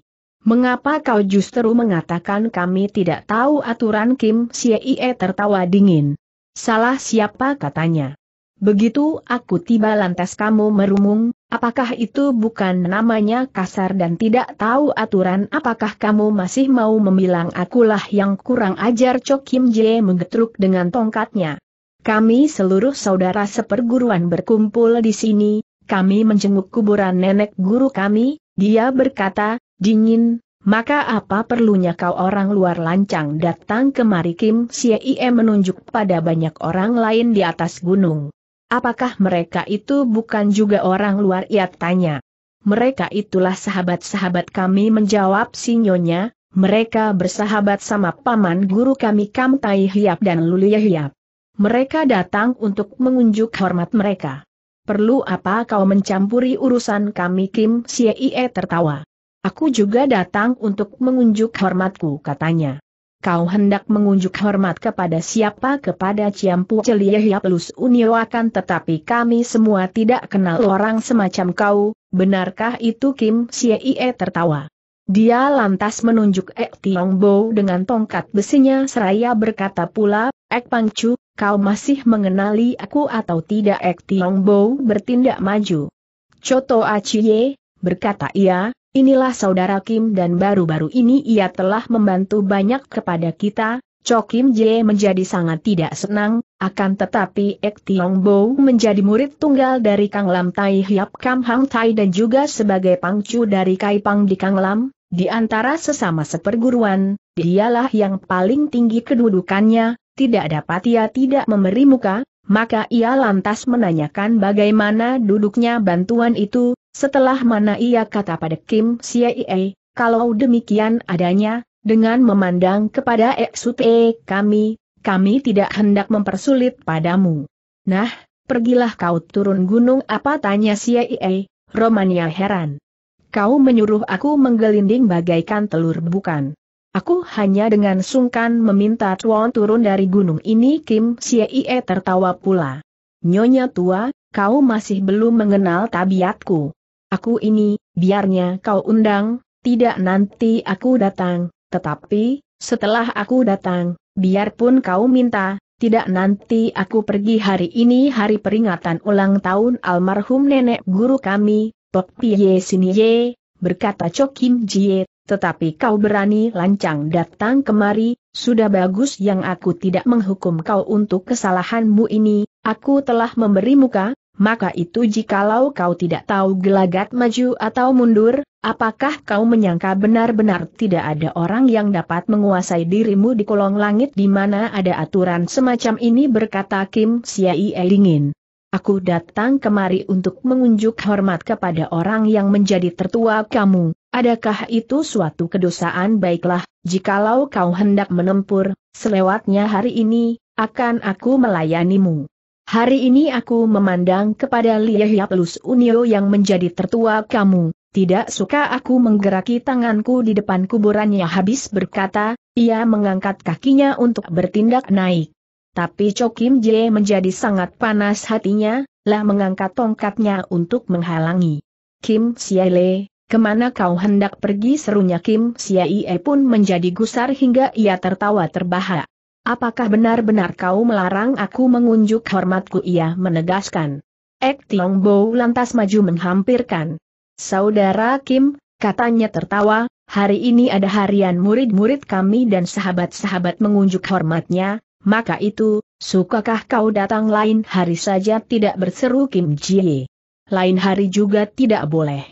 Mengapa kau justru mengatakan kami tidak tahu aturan Kim Sie tertawa dingin? Salah siapa katanya. Begitu aku tiba lantas kamu merumung, apakah itu bukan namanya kasar dan tidak tahu aturan apakah kamu masih mau membilang akulah yang kurang ajar Cho Kim Jie menggetruk dengan tongkatnya. Kami seluruh saudara seperguruan berkumpul di sini, kami menjenguk kuburan nenek guru kami, dia berkata, dingin, maka apa perlunya kau orang luar lancang datang kemari Kim Sie menunjuk pada banyak orang lain di atas gunung. Apakah mereka itu bukan juga orang luar? Ia tanya. Mereka itulah sahabat-sahabat kami menjawab sinyonya, mereka bersahabat sama paman guru kami Kam Tai Hiap dan Lulia Hiap. Mereka datang untuk mengunjuk hormat mereka. Perlu apa kau mencampuri urusan kami Kim Siei tertawa. Aku juga datang untuk mengunjuk hormatku katanya kau hendak mengunjuk hormat kepada siapa kepada Ciampu Celia ya Plus Unio akan tetapi kami semua tidak kenal orang semacam kau, benarkah itu Kim Siei tertawa. Dia lantas menunjuk Ek Tiong Bo dengan tongkat besinya seraya berkata pula, Ek Pangcu, kau masih mengenali aku atau tidak Ek Tiong Bo bertindak maju. Coto Aciye, berkata ia, Inilah saudara Kim dan baru-baru ini ia telah membantu banyak kepada kita, Cho Kim Jae menjadi sangat tidak senang, akan tetapi Ek Tiong Bo menjadi murid tunggal dari Kang Lam Tai Hiap Kam Hang Tai dan juga sebagai pangcu dari Kai Pang di Kang Lam, di antara sesama seperguruan, dialah yang paling tinggi kedudukannya, tidak dapat ia tidak memberi muka, maka ia lantas menanyakan bagaimana duduknya bantuan itu, setelah mana ia kata pada Kim Siei, kalau demikian adanya, dengan memandang kepada Eksute kami, kami tidak hendak mempersulit padamu. Nah, pergilah kau turun gunung apa tanya Siei, Romania heran. Kau menyuruh aku menggelinding bagaikan telur bukan? Aku hanya dengan sungkan meminta Tuan turun dari gunung ini Kim Siei tertawa pula. Nyonya tua, kau masih belum mengenal tabiatku. Aku ini, biarnya kau undang, tidak nanti aku datang, tetapi, setelah aku datang, biarpun kau minta, tidak nanti aku pergi hari ini hari peringatan ulang tahun almarhum nenek guru kami, Tok Piye Ye, berkata Cho Kim Jie, tetapi kau berani lancang datang kemari, sudah bagus yang aku tidak menghukum kau untuk kesalahanmu ini, aku telah memberi muka, maka itu jikalau kau tidak tahu gelagat maju atau mundur, apakah kau menyangka benar-benar tidak ada orang yang dapat menguasai dirimu di kolong langit di mana ada aturan semacam ini berkata Kim Siai Elingin. Aku datang kemari untuk mengunjuk hormat kepada orang yang menjadi tertua kamu. Adakah itu suatu kedosaan baiklah, jikalau kau hendak menempur, selewatnya hari ini, akan aku melayanimu. Hari ini aku memandang kepada Plus Unio yang menjadi tertua kamu, tidak suka aku menggeraki tanganku di depan kuburannya habis berkata, ia mengangkat kakinya untuk bertindak naik. Tapi Chokim Jie menjadi sangat panas hatinya, lah mengangkat tongkatnya untuk menghalangi. Kim Siale, kemana kau hendak pergi serunya Kim Siaie pun menjadi gusar hingga ia tertawa terbahak. Apakah benar-benar kau melarang aku mengunjuk hormatku? Ia menegaskan. Ek Tiong Bo lantas maju menghampirkan. Saudara Kim, katanya tertawa, hari ini ada harian murid-murid kami dan sahabat-sahabat mengunjuk hormatnya, maka itu, sukakah kau datang lain hari saja tidak berseru Kim Ji? Lain hari juga tidak boleh.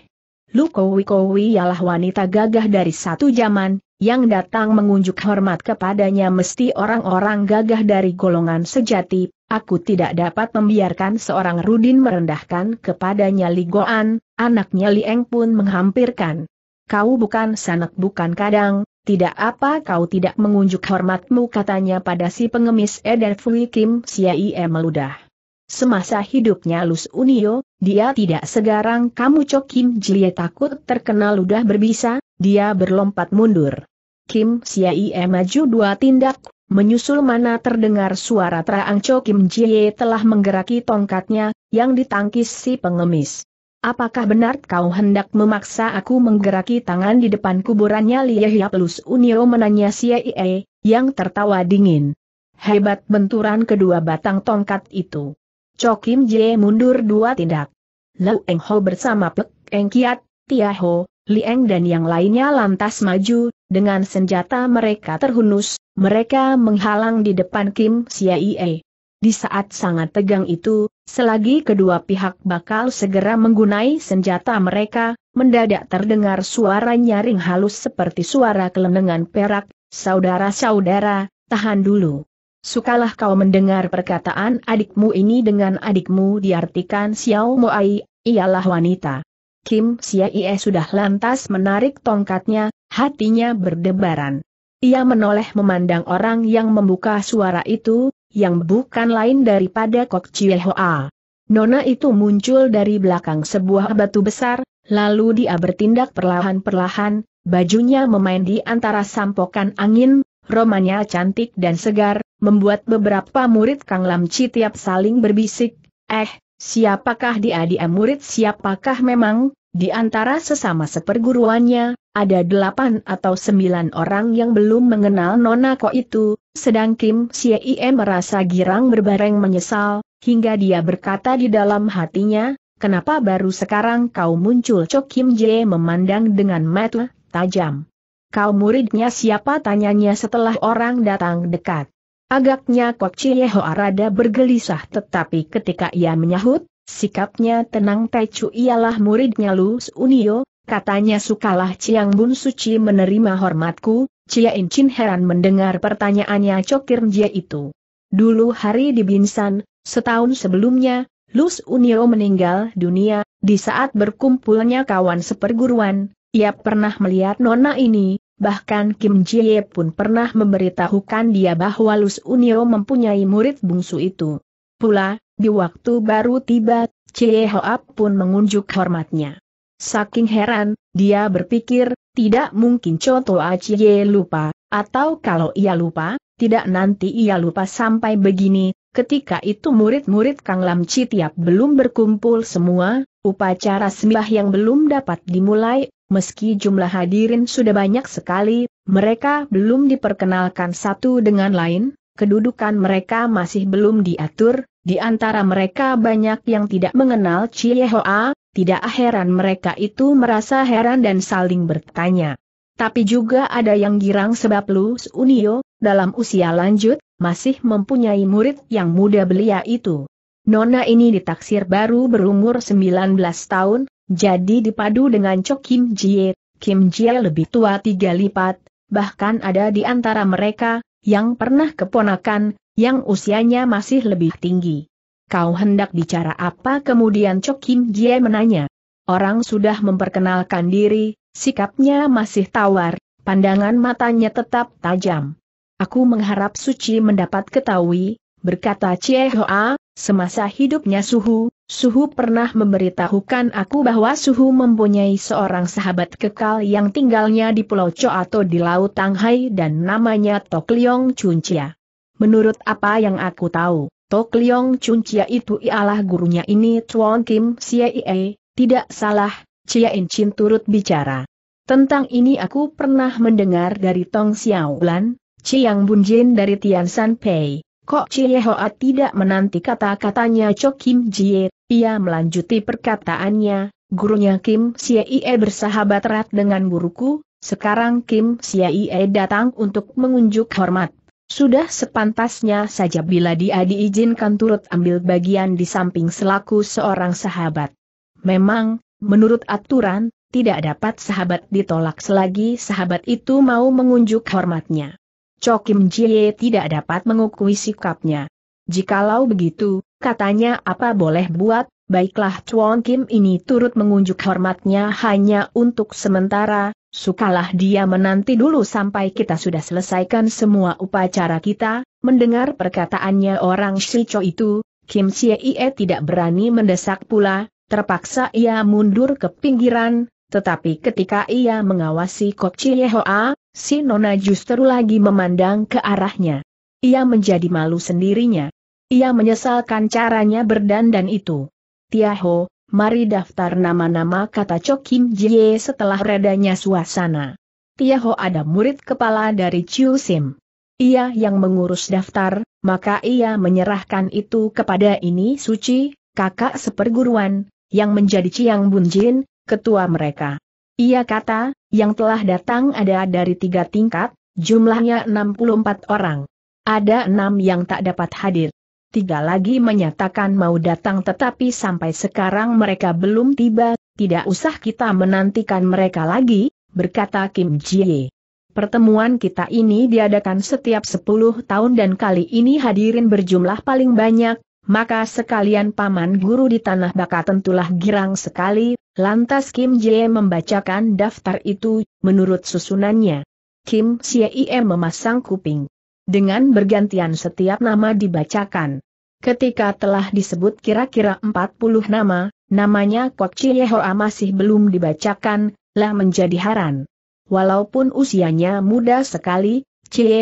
Lu Kowi Kowi ialah wanita gagah dari satu zaman, yang datang mengunjuk hormat kepadanya mesti orang-orang gagah dari golongan sejati, aku tidak dapat membiarkan seorang Rudin merendahkan kepadanya Ligoan, anaknya Lieng pun menghampirkan. Kau bukan sanak bukan kadang, tidak apa kau tidak mengunjuk hormatmu katanya pada si pengemis Eder Fui Kim Siai meludah. Semasa hidupnya Lus Unio, dia tidak segarang kamu Cok Kim Jie takut terkena ludah berbisa, dia berlompat mundur. Kim Siaie maju dua tindak, menyusul mana terdengar suara terang Cok Kim Jie telah menggeraki tongkatnya, yang ditangkis si pengemis. Apakah benar kau hendak memaksa aku menggeraki tangan di depan kuburannya Lie Lus Unio menanya Siaie, yang tertawa dingin. Hebat benturan kedua batang tongkat itu. Cho Kim Jie mundur dua tindak. Lau Eng Ho bersama Pek Eng Kiat, Tia Ho, Eng dan yang lainnya lantas maju, dengan senjata mereka terhunus, mereka menghalang di depan Kim Ie. Di saat sangat tegang itu, selagi kedua pihak bakal segera menggunai senjata mereka, mendadak terdengar suara nyaring halus seperti suara kelenengan perak, saudara-saudara, tahan dulu. Sukalah kau mendengar perkataan adikmu ini dengan adikmu diartikan Xiao Moai, ialah wanita. Kim Siaie sudah lantas menarik tongkatnya, hatinya berdebaran. Ia menoleh memandang orang yang membuka suara itu, yang bukan lain daripada Kok Chie Hoa. Nona itu muncul dari belakang sebuah batu besar, lalu dia bertindak perlahan-perlahan, bajunya memain di antara sampokan angin, romanya cantik dan segar, membuat beberapa murid Kang Lamci tiap saling berbisik, eh, siapakah dia dia murid siapakah memang, di antara sesama seperguruannya, ada delapan atau sembilan orang yang belum mengenal Nona Ko itu, sedang Kim Siei merasa girang berbareng menyesal, hingga dia berkata di dalam hatinya, kenapa baru sekarang kau muncul Cho Kim Jae memandang dengan mata tajam. Kau muridnya siapa tanyanya setelah orang datang dekat. Agaknya kok Yehoa rada bergelisah tetapi ketika ia menyahut, sikapnya tenang Taichu ialah muridnya Lus Unio, katanya sukalah Ciang Bun Suci menerima hormatku, Cia Chin heran mendengar pertanyaannya Cokir Jia itu. Dulu hari di Binsan, setahun sebelumnya, Lus Unio meninggal dunia, di saat berkumpulnya kawan seperguruan, ia pernah melihat nona ini, bahkan Kim Jie pun pernah memberitahukan dia bahwa Lus Unio mempunyai murid bungsu itu. Pula, di waktu baru tiba, Jie Hoa pun mengunjuk hormatnya. Saking heran, dia berpikir, tidak mungkin Coto Cie lupa, atau kalau ia lupa, tidak nanti ia lupa sampai begini, ketika itu murid-murid Kang Lam Chi tiap belum berkumpul semua, upacara sembah yang belum dapat dimulai, meski jumlah hadirin sudah banyak sekali, mereka belum diperkenalkan satu dengan lain, kedudukan mereka masih belum diatur, di antara mereka banyak yang tidak mengenal Chie Hoa, tidak heran mereka itu merasa heran dan saling bertanya. Tapi juga ada yang girang sebab Lus Unio, dalam usia lanjut, masih mempunyai murid yang muda belia itu. Nona ini ditaksir baru berumur 19 tahun, jadi dipadu dengan Cho Kim Jie, Kim Jie lebih tua tiga lipat, bahkan ada di antara mereka, yang pernah keponakan, yang usianya masih lebih tinggi. Kau hendak bicara apa kemudian Cho Kim Jie menanya. Orang sudah memperkenalkan diri, sikapnya masih tawar, pandangan matanya tetap tajam. Aku mengharap Suci mendapat ketahui, berkata Cie Hoa, semasa hidupnya Suhu, Suhu pernah memberitahukan aku bahwa Suhu mempunyai seorang sahabat kekal yang tinggalnya di Pulau Cho atau di Laut Tanghai dan namanya Tok Leong Chia. Menurut apa yang aku tahu, Tok Leong Chia itu ialah gurunya ini Tuan Kim Siee, tidak salah, Chia Chin turut bicara. Tentang ini aku pernah mendengar dari Tong Xiaolan, Chiang Bunjin dari Tian San Pei. Kok Chie Hoa tidak menanti kata-katanya Cho Kim Jie, ia melanjuti perkataannya, gurunya Kim Xie bersahabat erat dengan guruku, sekarang Kim Xie datang untuk mengunjuk hormat. Sudah sepantasnya saja bila dia diizinkan turut ambil bagian di samping selaku seorang sahabat. Memang, menurut aturan, tidak dapat sahabat ditolak selagi sahabat itu mau mengunjuk hormatnya. Kim Jie tidak dapat mengukui sikapnya. Jikalau begitu, katanya apa boleh buat, baiklah Chuan Kim ini turut mengunjuk hormatnya hanya untuk sementara, sukalah dia menanti dulu sampai kita sudah selesaikan semua upacara kita, mendengar perkataannya orang Cho itu, Kim Ie tidak berani mendesak pula, terpaksa ia mundur ke pinggiran, tetapi ketika ia mengawasi Kok Chie Hoa, si Nona justru lagi memandang ke arahnya. Ia menjadi malu sendirinya. Ia menyesalkan caranya berdandan itu. Tiaho, mari daftar nama-nama kata Cho Kim Jie setelah redanya suasana. Tiaho ada murid kepala dari Chiu Sim. Ia yang mengurus daftar, maka ia menyerahkan itu kepada ini Suci, kakak seperguruan, yang menjadi Chiang Bunjin, ketua mereka. Ia kata, yang telah datang ada dari tiga tingkat, jumlahnya 64 orang. Ada enam yang tak dapat hadir. Tiga lagi menyatakan mau datang tetapi sampai sekarang mereka belum tiba, tidak usah kita menantikan mereka lagi, berkata Kim Jie. Pertemuan kita ini diadakan setiap 10 tahun dan kali ini hadirin berjumlah paling banyak, maka sekalian paman guru di tanah baka tentulah girang sekali, lantas Kim Jie membacakan daftar itu, menurut susunannya. Kim Sieie memasang kuping. Dengan bergantian setiap nama dibacakan. Ketika telah disebut kira-kira 40 nama, namanya Kok Hoa masih belum dibacakan, lah menjadi haran. Walaupun usianya muda sekali,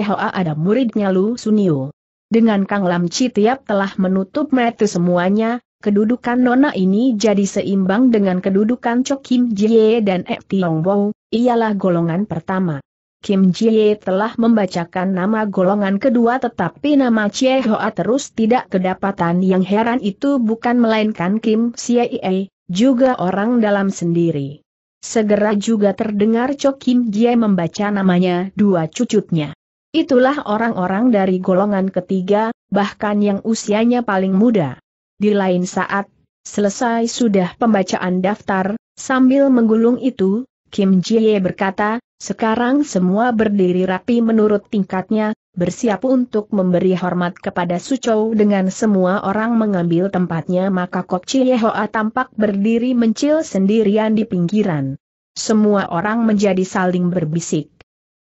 Hoa ada muridnya Lu Sunio. Dengan Kang Lam Chi tiap telah menutup mata semuanya, kedudukan Nona ini jadi seimbang dengan kedudukan Cho Kim Jie dan Ek Tiong Wow, ialah golongan pertama. Kim Jie telah membacakan nama golongan kedua tetapi nama Chie Hoa terus tidak kedapatan yang heran itu bukan melainkan Kim Ie, juga orang dalam sendiri. Segera juga terdengar Cho Kim Jie membaca namanya dua cucutnya. Itulah orang-orang dari golongan ketiga, bahkan yang usianya paling muda. Di lain saat, selesai sudah pembacaan daftar, sambil menggulung itu, Kim Ye berkata, sekarang semua berdiri rapi menurut tingkatnya, bersiap untuk memberi hormat kepada Chou dengan semua orang mengambil tempatnya maka Kok Hoa tampak berdiri mencil sendirian di pinggiran. Semua orang menjadi saling berbisik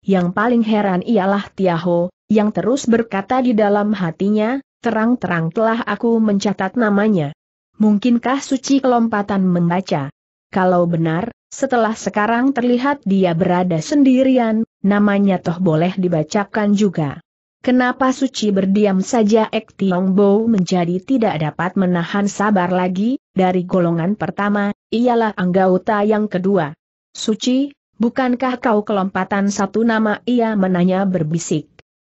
yang paling heran ialah Tiaho, yang terus berkata di dalam hatinya, terang-terang telah aku mencatat namanya. Mungkinkah suci kelompatan membaca? Kalau benar, setelah sekarang terlihat dia berada sendirian, namanya toh boleh dibacakan juga. Kenapa Suci berdiam saja Ek Tiong Bo menjadi tidak dapat menahan sabar lagi, dari golongan pertama, ialah anggota yang kedua. Suci, Bukankah kau kelompatan satu nama ia menanya berbisik.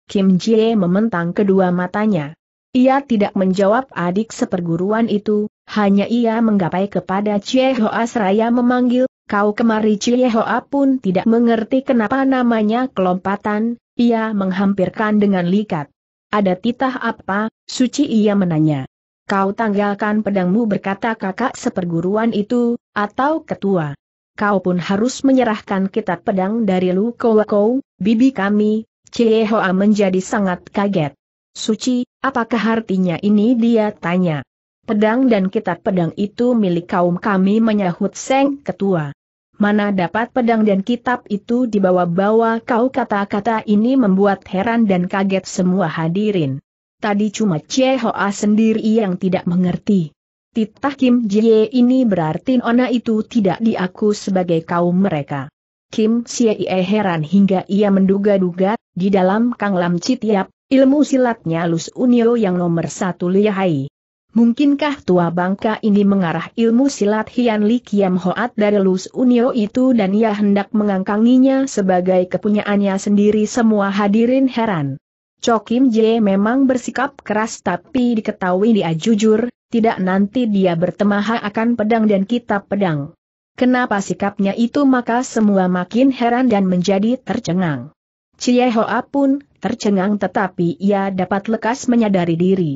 Kim Jie mementang kedua matanya. Ia tidak menjawab adik seperguruan itu, hanya ia menggapai kepada Cie Hoa seraya memanggil, kau kemari Cie Hoa pun tidak mengerti kenapa namanya kelompatan, ia menghampirkan dengan likat. Ada titah apa, suci ia menanya. Kau tanggalkan pedangmu berkata kakak seperguruan itu, atau ketua kau pun harus menyerahkan kitab pedang dari Lu Kowako, bibi kami, Cie Hoa menjadi sangat kaget. Suci, apakah artinya ini dia tanya. Pedang dan kitab pedang itu milik kaum kami menyahut Seng Ketua. Mana dapat pedang dan kitab itu dibawa-bawa kau kata-kata ini membuat heran dan kaget semua hadirin. Tadi cuma Cie Hoa sendiri yang tidak mengerti. Titah Kim Jie ini berarti ona itu tidak diaku sebagai kaum mereka. Kim Xie heran hingga ia menduga-duga, di dalam Kang Lam Citiap, ilmu silatnya Lus Unio yang nomor satu lihai. Mungkinkah tua bangka ini mengarah ilmu silat Hian Li Kiam Hoat dari Lus Unio itu dan ia hendak mengangkanginya sebagai kepunyaannya sendiri semua hadirin heran. Cho Kim Jie memang bersikap keras tapi diketahui dia jujur, tidak nanti dia bertemaha akan pedang dan kitab pedang. Kenapa sikapnya itu maka semua makin heran dan menjadi tercengang. Cie Hoa pun tercengang tetapi ia dapat lekas menyadari diri.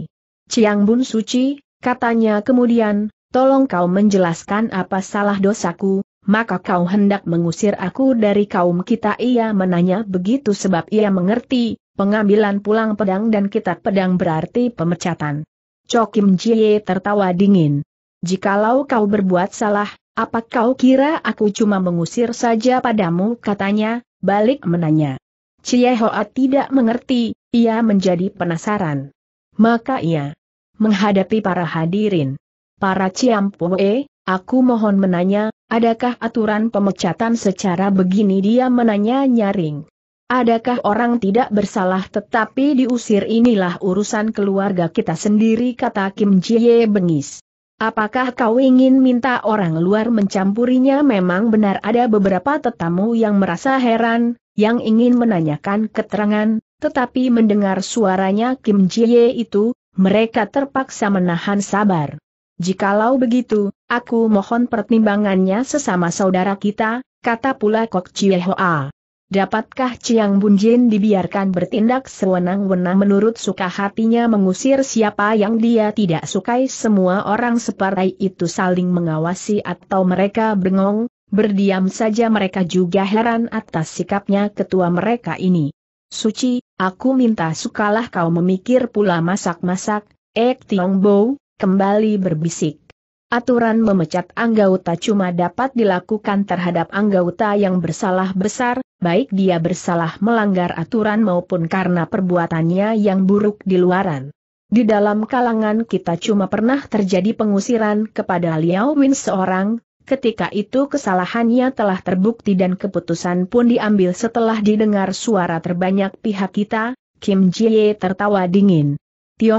Ciang Bun Suci, katanya kemudian, tolong kau menjelaskan apa salah dosaku, maka kau hendak mengusir aku dari kaum kita ia menanya begitu sebab ia mengerti, pengambilan pulang pedang dan kitab pedang berarti pemecatan. Cokim Jie tertawa dingin. Jikalau kau berbuat salah, apa kau kira aku cuma mengusir saja padamu katanya, balik menanya. Cie Hoa tidak mengerti, ia menjadi penasaran. Maka ia menghadapi para hadirin. Para Ciampoe, aku mohon menanya, adakah aturan pemecatan secara begini dia menanya nyaring. Adakah orang tidak bersalah tetapi diusir inilah urusan keluarga kita sendiri kata Kim Jie bengis. Apakah kau ingin minta orang luar mencampurinya memang benar ada beberapa tetamu yang merasa heran, yang ingin menanyakan keterangan, tetapi mendengar suaranya Kim Ye itu, mereka terpaksa menahan sabar. Jikalau begitu, aku mohon pertimbangannya sesama saudara kita, kata pula Kok Chie Hoa. Dapatkah Chiang Bunjin dibiarkan bertindak sewenang-wenang menurut suka hatinya mengusir siapa yang dia tidak sukai semua orang separai itu saling mengawasi atau mereka bengong, berdiam saja mereka juga heran atas sikapnya ketua mereka ini. Suci, aku minta sukalah kau memikir pula masak-masak, Ek Tiong Bo, kembali berbisik. Aturan memecat anggota cuma dapat dilakukan terhadap anggota yang bersalah besar, baik dia bersalah melanggar aturan maupun karena perbuatannya yang buruk di luaran. Di dalam kalangan kita cuma pernah terjadi pengusiran kepada Liao Win seorang, ketika itu kesalahannya telah terbukti dan keputusan pun diambil setelah didengar suara terbanyak pihak kita, Kim Jie tertawa dingin.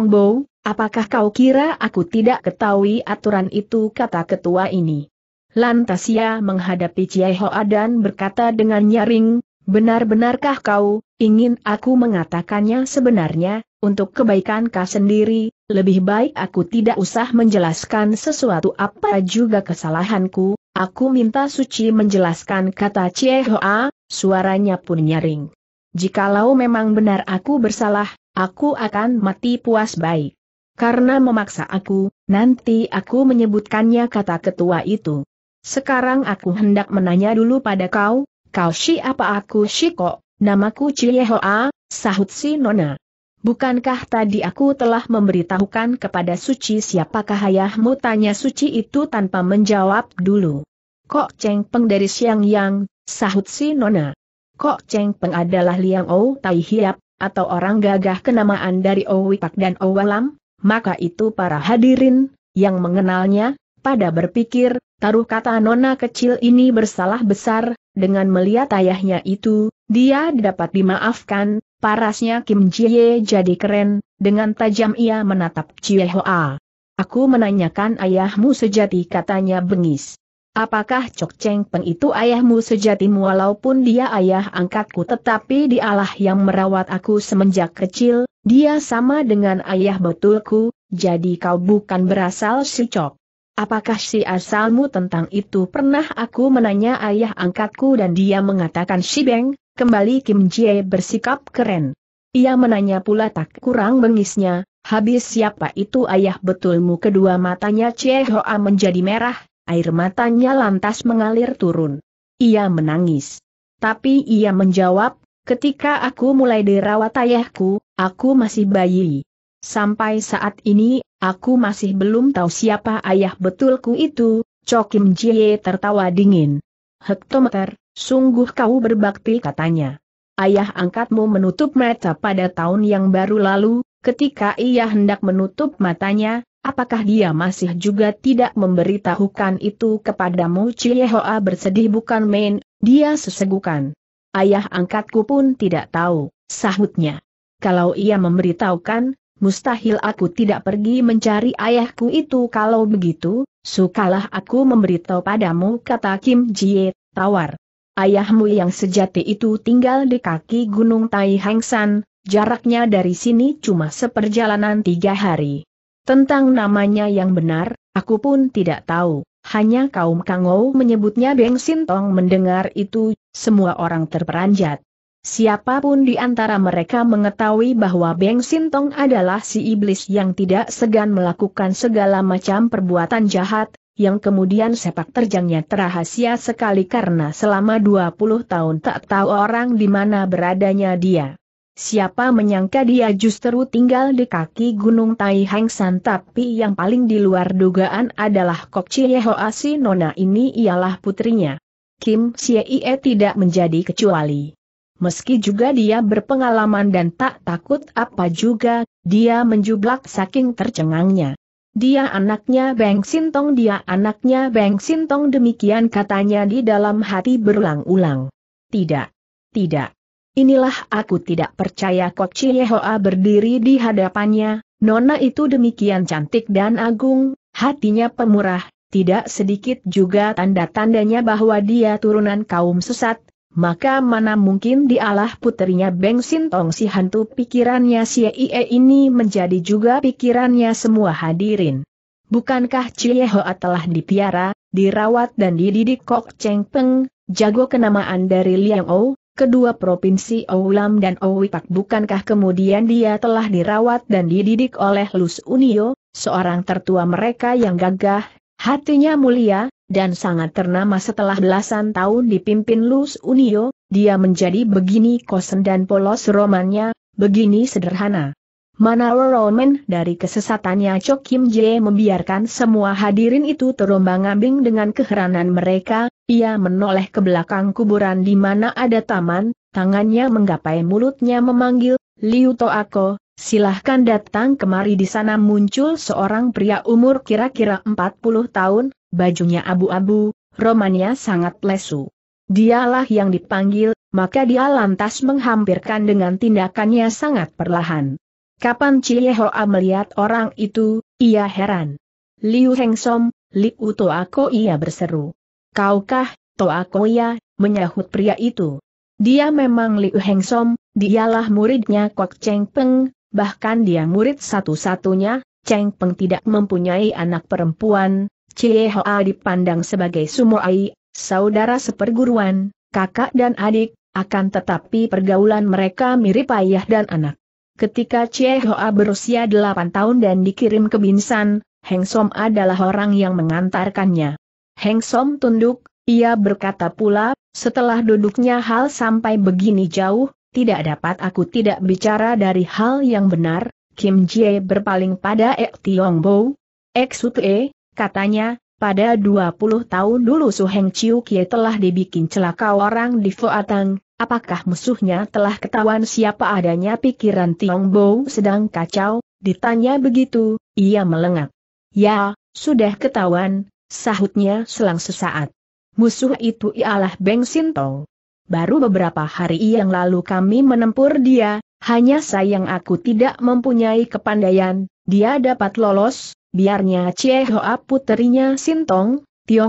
Bo. Apakah kau kira aku tidak ketahui aturan itu kata ketua ini? Lantas ia menghadapi Chie Hoa dan berkata dengan nyaring, benar-benarkah kau, ingin aku mengatakannya sebenarnya, untuk kebaikan kau sendiri, lebih baik aku tidak usah menjelaskan sesuatu apa juga kesalahanku, aku minta suci menjelaskan kata Chie Hoa, suaranya pun nyaring. Jikalau memang benar aku bersalah, aku akan mati puas baik. Karena memaksa aku, nanti aku menyebutkannya kata ketua itu. Sekarang aku hendak menanya dulu pada kau, kau siapa aku kok? namaku Ciehoa, sahut si Nona. Bukankah tadi aku telah memberitahukan kepada Suci siapakah ayahmu tanya Suci itu tanpa menjawab dulu. Kok Cheng Peng dari Siang Yang, sahut si Nona. Kok Cheng Peng adalah Liang Ou Tai Hiap, atau orang gagah kenamaan dari Pak dan Owalam? maka itu para hadirin, yang mengenalnya, pada berpikir, taruh kata nona kecil ini bersalah besar, dengan melihat ayahnya itu, dia dapat dimaafkan, parasnya Kim Jie jadi keren, dengan tajam ia menatap Chie Hoa. Aku menanyakan ayahmu sejati katanya bengis. Apakah Cok Cheng Peng itu ayahmu sejatimu walaupun dia ayah angkatku tetapi dialah yang merawat aku semenjak kecil, dia sama dengan ayah betulku, jadi kau bukan berasal si Cok. Apakah si asalmu tentang itu pernah aku menanya ayah angkatku dan dia mengatakan si Beng, kembali Kim Jie bersikap keren. Ia menanya pula tak kurang bengisnya, habis siapa itu ayah betulmu kedua matanya Cie Hoa menjadi merah, Air matanya lantas mengalir turun. Ia menangis. Tapi ia menjawab, ketika aku mulai dirawat ayahku, aku masih bayi. Sampai saat ini, aku masih belum tahu siapa ayah betulku itu, Chokim Jie tertawa dingin. Hektometer, sungguh kau berbakti katanya. Ayah angkatmu menutup mata pada tahun yang baru lalu, ketika ia hendak menutup matanya, Apakah dia masih juga tidak memberitahukan itu kepadamu? Ciehoa bersedih bukan main, dia sesegukan. Ayah angkatku pun tidak tahu, sahutnya. Kalau ia memberitahukan, mustahil aku tidak pergi mencari ayahku itu kalau begitu, sukalah aku memberitahu padamu kata Kim Jie, tawar. Ayahmu yang sejati itu tinggal di kaki Gunung Tai Hang San, jaraknya dari sini cuma seperjalanan tiga hari. Tentang namanya yang benar, aku pun tidak tahu. Hanya kaum Kangou menyebutnya Beng Sintong mendengar itu, semua orang terperanjat. Siapapun di antara mereka mengetahui bahwa Beng Sintong adalah si iblis yang tidak segan melakukan segala macam perbuatan jahat, yang kemudian sepak terjangnya terahasia sekali karena selama 20 tahun tak tahu orang di mana beradanya dia. Siapa menyangka dia justru tinggal di kaki Gunung Tai San tapi yang paling di luar dugaan adalah Kok Chie Hoa si Nona ini ialah putrinya. Kim Xie tidak menjadi kecuali. Meski juga dia berpengalaman dan tak takut apa juga, dia menjublak saking tercengangnya. Dia anaknya Beng Sintong dia anaknya Beng Sintong demikian katanya di dalam hati berulang-ulang. Tidak. Tidak. Inilah aku tidak percaya Kok Chiehoa berdiri di hadapannya, nona itu demikian cantik dan agung, hatinya pemurah, tidak sedikit juga tanda-tandanya bahwa dia turunan kaum sesat, maka mana mungkin dialah puterinya Beng Sintong si hantu pikirannya si Ie ini menjadi juga pikirannya semua hadirin. Bukankah Chiehoa telah dipiara, dirawat dan dididik Kok Cheng Peng, jago kenamaan dari Liang O, kedua provinsi Oulam dan Owipak bukankah kemudian dia telah dirawat dan dididik oleh Lus Unio, seorang tertua mereka yang gagah, hatinya mulia, dan sangat ternama setelah belasan tahun dipimpin Lus Unio, dia menjadi begini kosen dan polos romannya, begini sederhana. Manawa Roman dari kesesatannya Cho Kim Jae membiarkan semua hadirin itu terombang-ambing dengan keheranan mereka, ia menoleh ke belakang kuburan di mana ada taman, tangannya menggapai mulutnya memanggil, Liu Toako, silahkan datang kemari di sana muncul seorang pria umur kira-kira 40 tahun, bajunya abu-abu, romannya sangat lesu. Dialah yang dipanggil, maka dia lantas menghampirkan dengan tindakannya sangat perlahan. Kapan Hoa melihat orang itu, ia heran. Liu Hengsom, Liu Toako ia berseru. Kaukah, Toa Koya, menyahut pria itu. Dia memang Liu Heng Som, dialah muridnya Kok Cheng Peng, bahkan dia murid satu-satunya, Cheng Peng tidak mempunyai anak perempuan, Cie Hoa dipandang sebagai Sumoai, saudara seperguruan, kakak dan adik, akan tetapi pergaulan mereka mirip ayah dan anak. Ketika Cie Hoa berusia 8 tahun dan dikirim ke Binsan, Heng Som adalah orang yang mengantarkannya. Heng Som tunduk, ia berkata pula, setelah duduknya hal sampai begini jauh, tidak dapat aku tidak bicara dari hal yang benar, Kim Jie berpaling pada Ek Tiong Bo. Ek Sutue, katanya, pada 20 tahun dulu Su Heng Chiu Kie telah dibikin celaka orang di Foatang, apakah musuhnya telah ketahuan siapa adanya pikiran Tiong Bo sedang kacau, ditanya begitu, ia melengak. Ya, sudah ketahuan, sahutnya selang sesaat. Musuh itu ialah Beng Sinto. Baru beberapa hari yang lalu kami menempur dia, hanya sayang aku tidak mempunyai kepandaian, dia dapat lolos, biarnya Cie Hoa puterinya Sintong,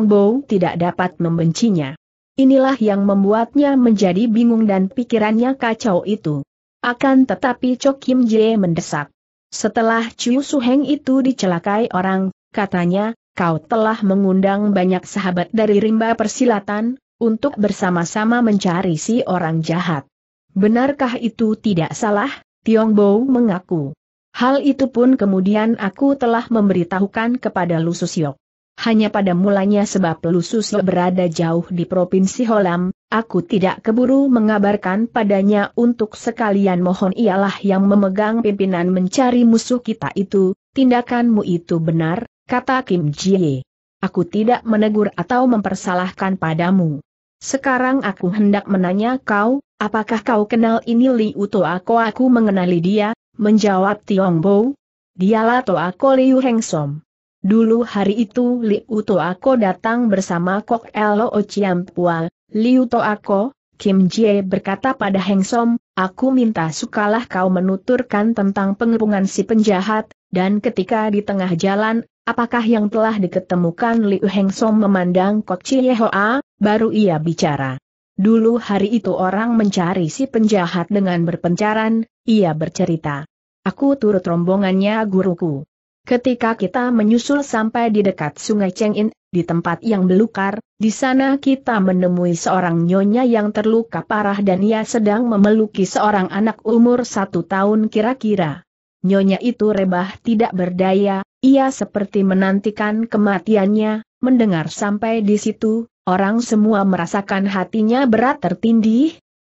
Bo tidak dapat membencinya. Inilah yang membuatnya menjadi bingung dan pikirannya kacau itu. Akan tetapi Cho Kim Jie mendesak. Setelah Chiu Suheng itu dicelakai orang, katanya, kau telah mengundang banyak sahabat dari rimba persilatan, untuk bersama-sama mencari si orang jahat. Benarkah itu tidak salah? Bo mengaku. Hal itu pun kemudian aku telah memberitahukan kepada Lusus Yok. Hanya pada mulanya sebab Lu Yok berada jauh di Provinsi Holam, aku tidak keburu mengabarkan padanya untuk sekalian mohon ialah yang memegang pimpinan mencari musuh kita itu, tindakanmu itu benar, Kata Kim Jie. Aku tidak menegur atau mempersalahkan padamu. Sekarang aku hendak menanya kau, apakah kau kenal ini Li Uto Ako? aku mengenali dia, menjawab Tiong Bo. Dialah Ako Liu Heng Som. Dulu hari itu Li Uto Ako datang bersama Kok Elo Li Uto Ako. Kim Jie berkata pada Heng Som, aku minta sukalah kau menuturkan tentang pengepungan si penjahat, dan ketika di tengah jalan, apakah yang telah diketemukan Liu Heng Som memandang Kok Chie Hoa, baru ia bicara. Dulu hari itu orang mencari si penjahat dengan berpencaran, ia bercerita. Aku turut rombongannya guruku. Ketika kita menyusul sampai di dekat sungai Chengin, di tempat yang belukar, di sana kita menemui seorang nyonya yang terluka parah dan ia sedang memeluki seorang anak umur satu tahun kira-kira nyonya itu rebah tidak berdaya, ia seperti menantikan kematiannya, mendengar sampai di situ, orang semua merasakan hatinya berat tertindih.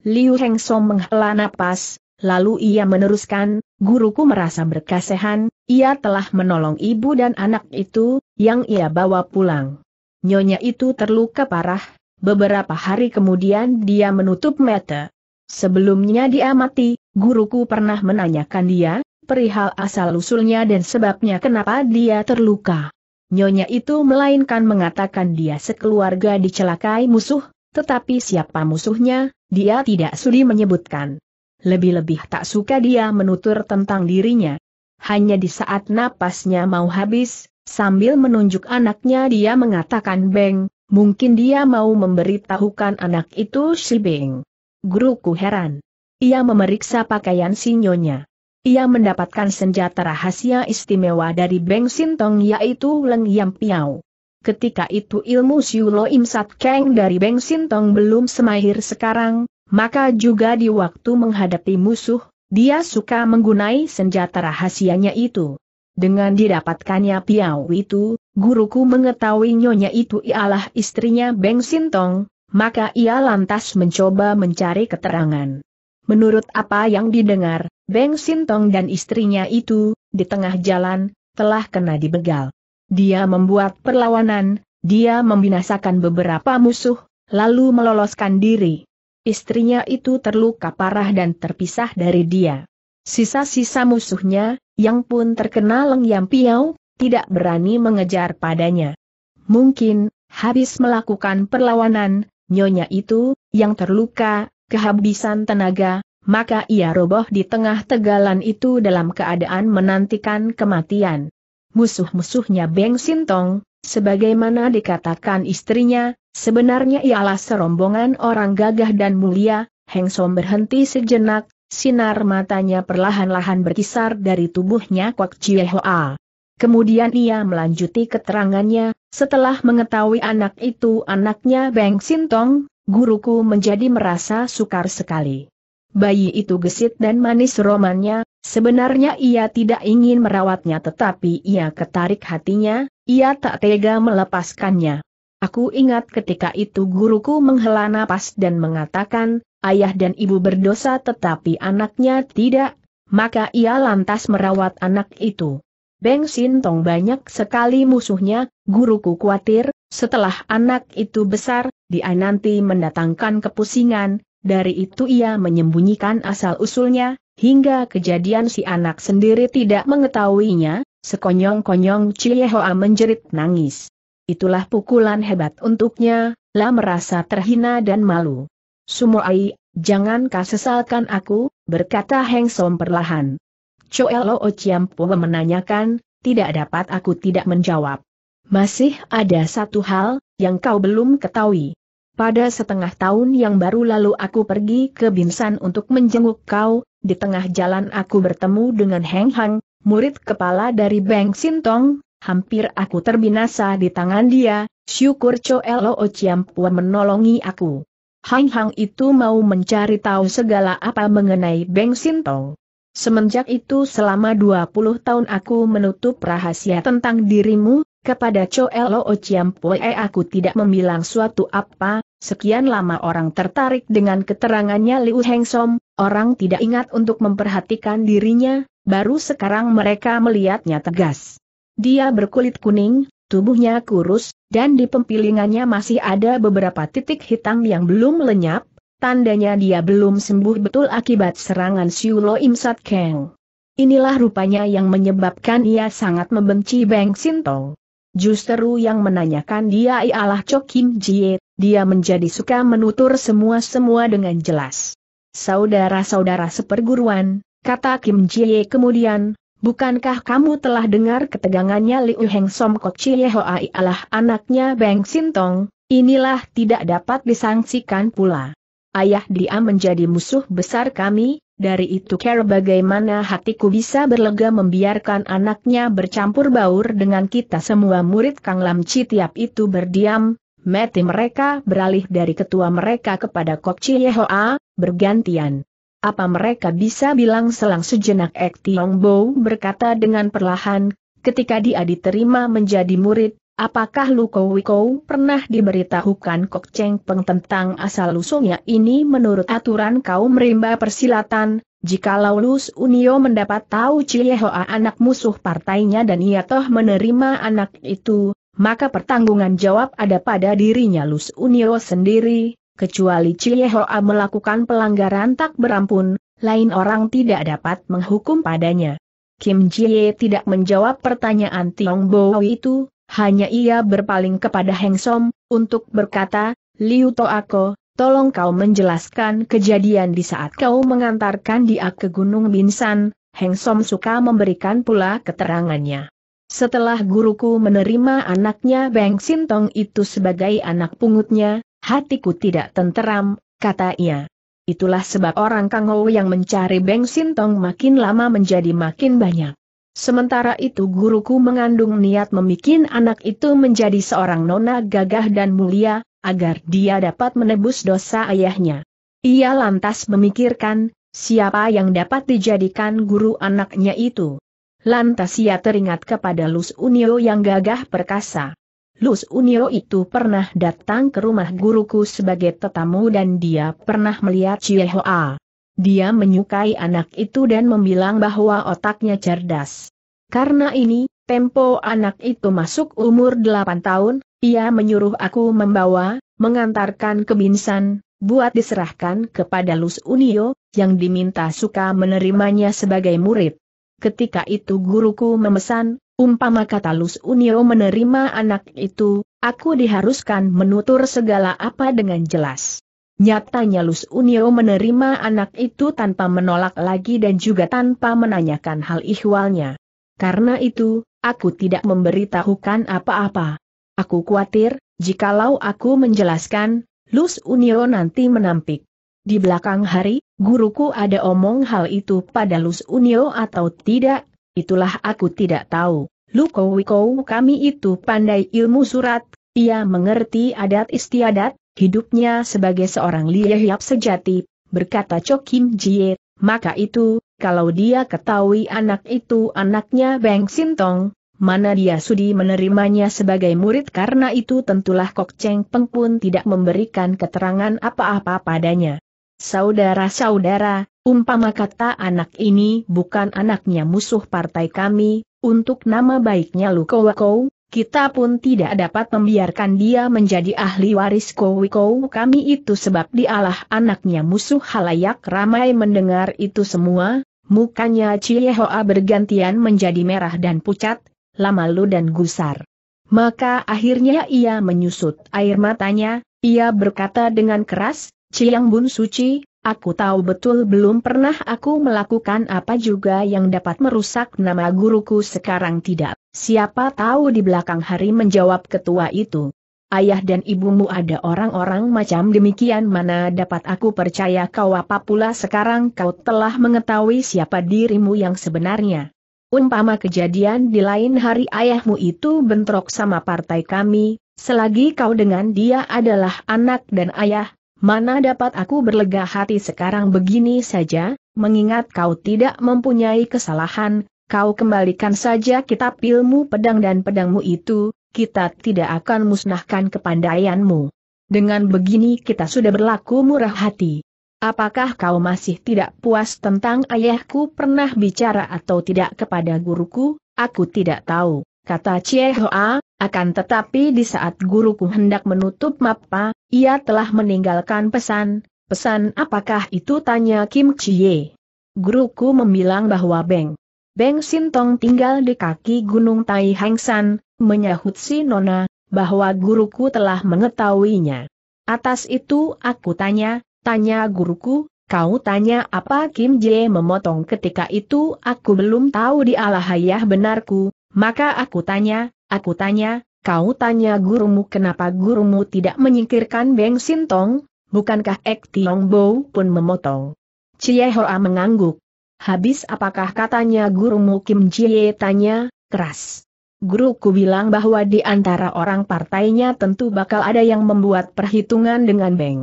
Liu Heng Song menghela napas, lalu ia meneruskan, guruku merasa berkasihan. ia telah menolong ibu dan anak itu, yang ia bawa pulang. Nyonya itu terluka parah, beberapa hari kemudian dia menutup mata. Sebelumnya dia mati, guruku pernah menanyakan dia, perihal asal-usulnya dan sebabnya kenapa dia terluka. Nyonya itu melainkan mengatakan dia sekeluarga dicelakai musuh, tetapi siapa musuhnya, dia tidak sudi menyebutkan. Lebih-lebih tak suka dia menutur tentang dirinya. Hanya di saat napasnya mau habis, sambil menunjuk anaknya dia mengatakan Beng, mungkin dia mau memberitahukan anak itu si Beng. Guruku heran. Ia memeriksa pakaian si Nyonya. Ia mendapatkan senjata rahasia istimewa dari Beng Sintong yaitu Leng Yam Piao. Ketika itu ilmu Siulo Im Sat Kang dari Beng Sintong belum semahir sekarang, maka juga di waktu menghadapi musuh, dia suka menggunai senjata rahasianya itu. Dengan didapatkannya Piao itu, guruku mengetahui nyonya itu ialah istrinya Beng Sintong, maka ia lantas mencoba mencari keterangan. Menurut apa yang didengar, Beng Sintong dan istrinya itu, di tengah jalan, telah kena dibegal. Dia membuat perlawanan, dia membinasakan beberapa musuh, lalu meloloskan diri. Istrinya itu terluka parah dan terpisah dari dia. Sisa-sisa musuhnya, yang pun terkena lengyam piau, tidak berani mengejar padanya. Mungkin, habis melakukan perlawanan, nyonya itu, yang terluka, kehabisan tenaga, maka ia roboh di tengah tegalan itu dalam keadaan menantikan kematian. Musuh-musuhnya Beng Sintong, sebagaimana dikatakan istrinya, sebenarnya ialah serombongan orang gagah dan mulia, Heng Som berhenti sejenak, sinar matanya perlahan-lahan berkisar dari tubuhnya Kwak Chie Hoa. Kemudian ia melanjuti keterangannya, setelah mengetahui anak itu anaknya Beng Sintong, guruku menjadi merasa sukar sekali. Bayi itu gesit dan manis romannya, sebenarnya ia tidak ingin merawatnya tetapi ia ketarik hatinya, ia tak tega melepaskannya. Aku ingat ketika itu guruku menghela nafas dan mengatakan, ayah dan ibu berdosa tetapi anaknya tidak, maka ia lantas merawat anak itu. Beng Sintong banyak sekali musuhnya, guruku khawatir, setelah anak itu besar, dia nanti mendatangkan kepusingan, dari itu ia menyembunyikan asal-usulnya, hingga kejadian si anak sendiri tidak mengetahuinya, sekonyong-konyong Ciehoa menjerit nangis. Itulah pukulan hebat untuknya, La merasa terhina dan malu. Sumoai, jangan kau sesalkan aku, berkata Heng Som perlahan. Choelo Ociampo menanyakan, tidak dapat aku tidak menjawab. Masih ada satu hal, yang kau belum ketahui. Pada setengah tahun yang baru lalu aku pergi ke Binsan untuk menjenguk kau, di tengah jalan aku bertemu dengan Heng Hang, murid kepala dari Beng Sintong, hampir aku terbinasa di tangan dia, syukur Cho Elo Chiampua menolongi aku. Heng Hang itu mau mencari tahu segala apa mengenai Beng Sintong. Semenjak itu selama 20 tahun aku menutup rahasia tentang dirimu, kepada Choe Loo Chiampue aku tidak membilang suatu apa, sekian lama orang tertarik dengan keterangannya Liu Heng Som, orang tidak ingat untuk memperhatikan dirinya, baru sekarang mereka melihatnya tegas. Dia berkulit kuning, tubuhnya kurus, dan di pempilingannya masih ada beberapa titik hitam yang belum lenyap, tandanya dia belum sembuh betul akibat serangan Siulo Im Sat Keng. Inilah rupanya yang menyebabkan ia sangat membenci Beng Sintong. Justru yang menanyakan dia ialah Cho Kim Jie, dia menjadi suka menutur semua-semua dengan jelas. Saudara-saudara seperguruan, kata Kim Jie kemudian, bukankah kamu telah dengar ketegangannya Liu Heng Som Kok Chie Hoa ialah anaknya Beng Sintong, inilah tidak dapat disangsikan pula ayah dia menjadi musuh besar kami, dari itu care bagaimana hatiku bisa berlega membiarkan anaknya bercampur baur dengan kita semua murid Kang Lam Chi tiap itu berdiam, mati mereka beralih dari ketua mereka kepada Kok Kokci Hoa, bergantian. Apa mereka bisa bilang selang sejenak Ek Tiong Bo berkata dengan perlahan, ketika dia diterima menjadi murid, Apakah Luko Wiko pernah diberitahukan Kok Cheng Peng tentang asal-usulnya ini menurut aturan kaum rimba persilatan, jikalau Lus Unio mendapat tahu Ciehoa anak musuh partainya dan ia toh menerima anak itu, maka pertanggungan jawab ada pada dirinya Lus Unio sendiri, kecuali Ciehoa melakukan pelanggaran tak berampun, lain orang tidak dapat menghukum padanya. Kim Jie tidak menjawab pertanyaan Tiong Bo itu, hanya ia berpaling kepada Heng Som, untuk berkata, Liu Toako, tolong kau menjelaskan kejadian di saat kau mengantarkan dia ke Gunung Binsan, Heng Som suka memberikan pula keterangannya. Setelah guruku menerima anaknya Beng Sintong itu sebagai anak pungutnya, hatiku tidak tenteram, kata ia. Itulah sebab orang Kangou yang mencari Beng Sintong makin lama menjadi makin banyak. Sementara itu guruku mengandung niat memikin anak itu menjadi seorang nona gagah dan mulia, agar dia dapat menebus dosa ayahnya. Ia lantas memikirkan, siapa yang dapat dijadikan guru anaknya itu. Lantas ia teringat kepada Lus Unio yang gagah perkasa. Lus Unio itu pernah datang ke rumah guruku sebagai tetamu dan dia pernah melihat Chie Hoa. Dia menyukai anak itu dan membilang bahwa otaknya cerdas. Karena ini, tempo anak itu masuk umur 8 tahun, ia menyuruh aku membawa, mengantarkan ke Binsan, buat diserahkan kepada Lus Unio, yang diminta suka menerimanya sebagai murid. Ketika itu guruku memesan, umpama kata Lus Unio menerima anak itu, aku diharuskan menutur segala apa dengan jelas. Nyatanya Lus Unio menerima anak itu tanpa menolak lagi dan juga tanpa menanyakan hal ihwalnya. Karena itu, aku tidak memberitahukan apa-apa. Aku khawatir, jikalau aku menjelaskan, Lus Unio nanti menampik. Di belakang hari, guruku ada omong hal itu pada Lus Unio atau tidak, itulah aku tidak tahu. Luko Wiko kami itu pandai ilmu surat, ia mengerti adat istiadat, hidupnya sebagai seorang liyehiap sejati, berkata Cho Kim Jie, maka itu, kalau dia ketahui anak itu anaknya Beng Sintong, mana dia sudi menerimanya sebagai murid karena itu tentulah Kok Cheng Peng pun tidak memberikan keterangan apa-apa padanya. Saudara-saudara, umpama kata anak ini bukan anaknya musuh partai kami, untuk nama baiknya Lu Lukowakou, kita pun tidak dapat membiarkan dia menjadi ahli waris Kowikou kami itu sebab dialah anaknya musuh halayak ramai mendengar itu semua, mukanya Ciehoa bergantian menjadi merah dan pucat, lamalu dan gusar. Maka akhirnya ia menyusut air matanya, ia berkata dengan keras, Ciang Bun Suci, Aku tahu betul belum pernah aku melakukan apa juga yang dapat merusak nama guruku sekarang tidak. Siapa tahu di belakang hari menjawab ketua itu. Ayah dan ibumu ada orang-orang macam demikian mana dapat aku percaya kau apa pula sekarang kau telah mengetahui siapa dirimu yang sebenarnya. Umpama kejadian di lain hari ayahmu itu bentrok sama partai kami, selagi kau dengan dia adalah anak dan ayah, Mana dapat aku berlega hati sekarang begini saja, mengingat kau tidak mempunyai kesalahan, kau kembalikan saja kitab ilmu pedang dan pedangmu itu, kita tidak akan musnahkan kepandaianmu. Dengan begini kita sudah berlaku murah hati. Apakah kau masih tidak puas tentang ayahku pernah bicara atau tidak kepada guruku? Aku tidak tahu, kata Chie Hoa, akan tetapi di saat guruku hendak menutup mapa, ia telah meninggalkan pesan, pesan apakah itu tanya Kim Chie. Guruku membilang bahwa Beng. Beng Sintong tinggal di kaki Gunung Tai San, menyahut si Nona, bahwa guruku telah mengetahuinya. Atas itu aku tanya, tanya guruku, kau tanya apa Kim Jie memotong ketika itu aku belum tahu di alahayah benarku, maka aku tanya, Aku tanya, kau tanya gurumu kenapa gurumu tidak menyingkirkan Beng Sintong, bukankah Ek Tiong Bo pun memotong? Cie Hoa mengangguk. Habis apakah katanya gurumu Kim Jie tanya, keras. Guruku bilang bahwa di antara orang partainya tentu bakal ada yang membuat perhitungan dengan Beng.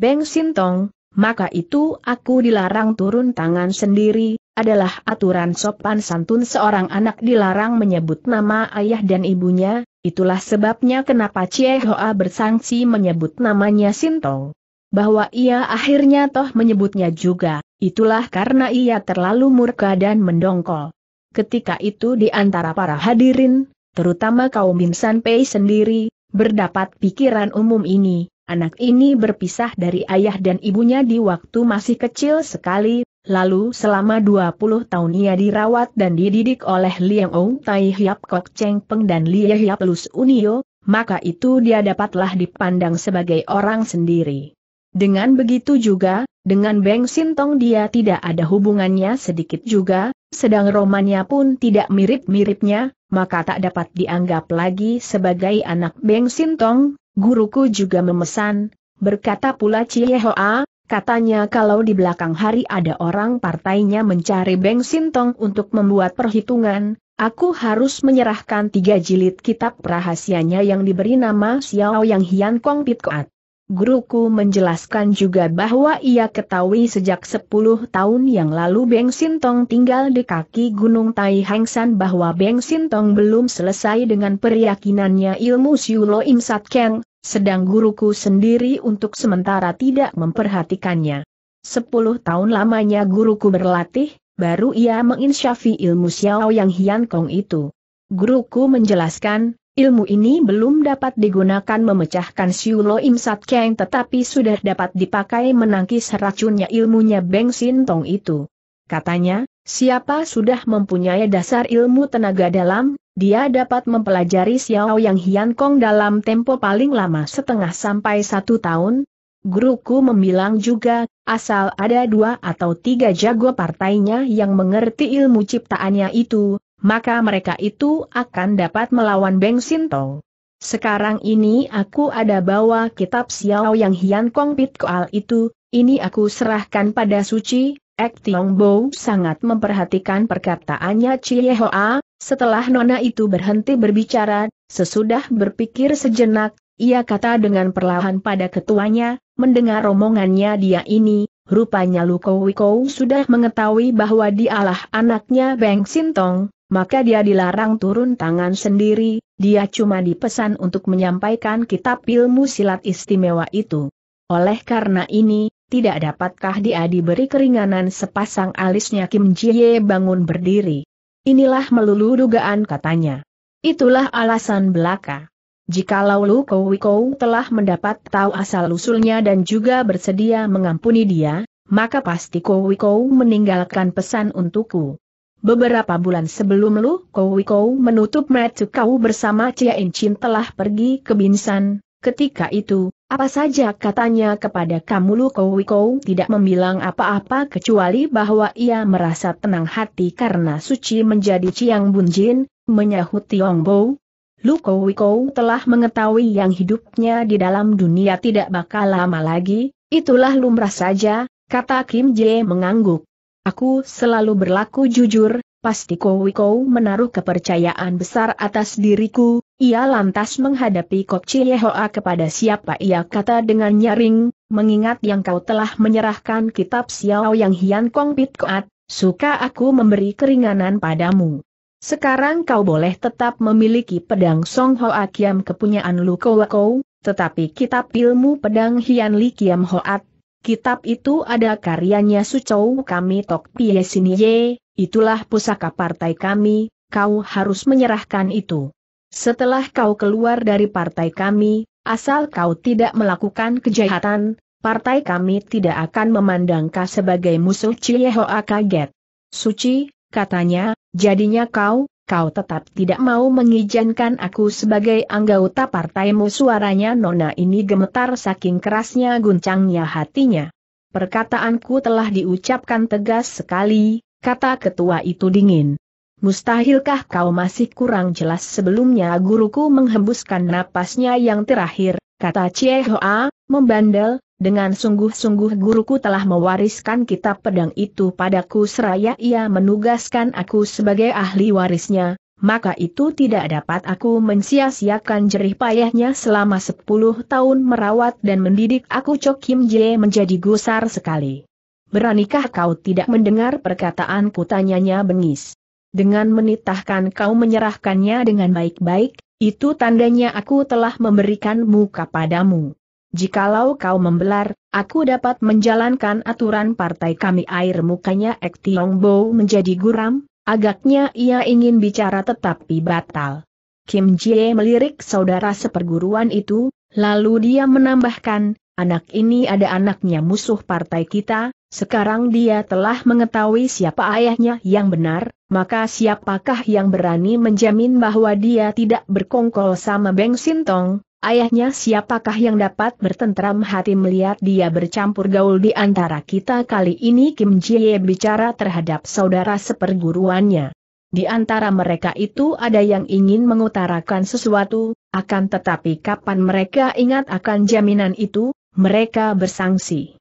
Beng Sintong, maka itu aku dilarang turun tangan sendiri, adalah aturan sopan santun seorang anak dilarang menyebut nama ayah dan ibunya, itulah sebabnya kenapa Cie Hoa bersangsi menyebut namanya Sintong. Bahwa ia akhirnya toh menyebutnya juga, itulah karena ia terlalu murka dan mendongkol. Ketika itu di antara para hadirin, terutama kaum San Pei sendiri, berdapat pikiran umum ini, anak ini berpisah dari ayah dan ibunya di waktu masih kecil sekali, Lalu selama 20 tahun ia dirawat dan dididik oleh Liang Ong Tai Hiap Kok Cheng Peng dan Lia Hiap Lus Unio, maka itu dia dapatlah dipandang sebagai orang sendiri. Dengan begitu juga, dengan Beng Sintong dia tidak ada hubungannya sedikit juga, sedang romannya pun tidak mirip-miripnya, maka tak dapat dianggap lagi sebagai anak Beng Sintong, guruku juga memesan, berkata pula Cie Hoa, Katanya kalau di belakang hari ada orang partainya mencari Beng Sintong untuk membuat perhitungan, aku harus menyerahkan tiga jilid kitab rahasianya yang diberi nama Xiao Yang Hian Kong Pit Koat. Guruku menjelaskan juga bahwa ia ketahui sejak 10 tahun yang lalu Beng Sintong tinggal di kaki Gunung Tai San bahwa Beng Sintong belum selesai dengan peryakinannya ilmu Siulo Im Sat Keng, sedang guruku sendiri untuk sementara tidak memperhatikannya. Sepuluh tahun lamanya guruku berlatih, baru ia menginsyafi ilmu Xiao Yang Hian Kong itu. Guruku menjelaskan, ilmu ini belum dapat digunakan memecahkan Siu Lo Im Sat keng, tetapi sudah dapat dipakai menangkis racunnya ilmunya Beng Sin Tong itu. Katanya, siapa sudah mempunyai dasar ilmu tenaga dalam, dia dapat mempelajari Xiao Yang Hian Kong dalam tempo paling lama setengah sampai satu tahun. Guruku membilang juga, asal ada dua atau tiga jago partainya yang mengerti ilmu ciptaannya itu, maka mereka itu akan dapat melawan Beng Sintong. Sekarang ini aku ada bawa kitab Xiao Yang Hian Kong Pit Koal itu, ini aku serahkan pada Suci, Ek Tiong Bo sangat memperhatikan perkataannya Cie Hoa, setelah nona itu berhenti berbicara, sesudah berpikir sejenak, ia kata dengan perlahan pada ketuanya, mendengar romongannya dia ini, rupanya Luko Wiko sudah mengetahui bahwa dialah anaknya Beng Sintong, maka dia dilarang turun tangan sendiri, dia cuma dipesan untuk menyampaikan kitab ilmu silat istimewa itu. Oleh karena ini, tidak dapatkah dia diberi keringanan sepasang alisnya Kim Jie bangun berdiri. Inilah melulu dugaan katanya. Itulah alasan belaka. Jikalau Lu Kowikou telah mendapat tahu asal-usulnya dan juga bersedia mengampuni dia, maka pasti Kowikou meninggalkan pesan untukku. Beberapa bulan sebelum Lu Kowikou menutup mata kau bersama Cia Incin telah pergi ke Binsan, ketika itu, apa saja katanya kepada kamu Lu Kowi Kow tidak membilang apa-apa kecuali bahwa ia merasa tenang hati karena suci menjadi Ciang Bunjin, menyahut Tiong Bo. Lu Kowi Kow telah mengetahui yang hidupnya di dalam dunia tidak bakal lama lagi, itulah lumrah saja, kata Kim Jae mengangguk. Aku selalu berlaku jujur, pasti Kowi Kow menaruh kepercayaan besar atas diriku, ia lantas menghadapi Kok Hoa kepada siapa ia kata dengan nyaring, mengingat yang kau telah menyerahkan kitab Xiao Yang Hian Kong Pit Koat, suka aku memberi keringanan padamu. Sekarang kau boleh tetap memiliki pedang Song Hoa Kiam kepunyaan Lu Koukou, tetapi kitab ilmu pedang Hian Li Kiam Hoat, kitab itu ada karyanya Sucou kami Tok Pie Ye, itulah pusaka partai kami, kau harus menyerahkan itu. Setelah kau keluar dari partai kami, asal kau tidak melakukan kejahatan, partai kami tidak akan memandang kau sebagai musuh Ciehoa kaget. Suci, katanya, jadinya kau, kau tetap tidak mau mengizinkan aku sebagai anggota partaimu suaranya Nona ini gemetar saking kerasnya guncangnya hatinya. Perkataanku telah diucapkan tegas sekali, kata ketua itu dingin. Mustahilkah kau masih kurang jelas sebelumnya guruku menghembuskan napasnya yang terakhir, kata Cie Hoa, membandel, dengan sungguh-sungguh guruku telah mewariskan kitab pedang itu padaku seraya ia menugaskan aku sebagai ahli warisnya, maka itu tidak dapat aku mensia-siakan jerih payahnya selama sepuluh tahun merawat dan mendidik aku Chok Kim Jie menjadi gusar sekali. Beranikah kau tidak mendengar perkataanku tanyanya bengis? dengan menitahkan kau menyerahkannya dengan baik-baik, itu tandanya aku telah memberikan muka padamu. Jikalau kau membelar, aku dapat menjalankan aturan partai kami air mukanya Ek Tiong Bo menjadi guram, agaknya ia ingin bicara tetapi batal. Kim Jie melirik saudara seperguruan itu, lalu dia menambahkan, anak ini ada anaknya musuh partai kita, sekarang dia telah mengetahui siapa ayahnya yang benar, maka siapakah yang berani menjamin bahwa dia tidak berkongkol sama Beng Sintong, ayahnya siapakah yang dapat bertentram hati melihat dia bercampur gaul di antara kita kali ini Kim Jie bicara terhadap saudara seperguruannya. Di antara mereka itu ada yang ingin mengutarakan sesuatu, akan tetapi kapan mereka ingat akan jaminan itu, mereka bersangsi.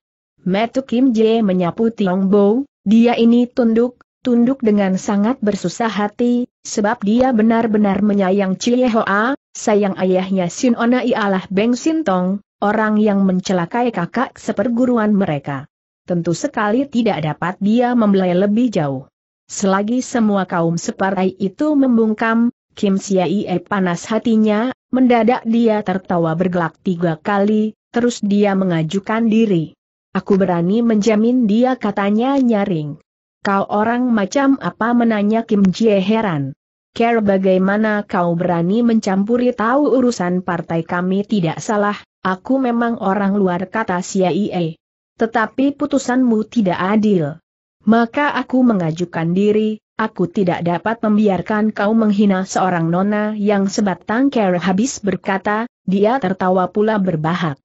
Metu Kim Jie menyapu Tiong Bo, dia ini tunduk, tunduk dengan sangat bersusah hati, sebab dia benar-benar menyayang Chie Hoa, sayang ayahnya Sin Ona ialah Beng Sintong, orang yang mencelakai kakak seperguruan mereka. Tentu sekali tidak dapat dia membelai lebih jauh. Selagi semua kaum separai itu membungkam, Kim Siai panas hatinya, mendadak dia tertawa bergelak tiga kali, terus dia mengajukan diri. Aku berani menjamin dia katanya nyaring. Kau orang macam apa menanya Kim Jie heran. Care bagaimana kau berani mencampuri tahu urusan partai kami tidak salah, aku memang orang luar kata CIA. Tetapi putusanmu tidak adil. Maka aku mengajukan diri, Aku tidak dapat membiarkan kau menghina seorang nona yang sebatang care habis berkata, dia tertawa pula berbahak.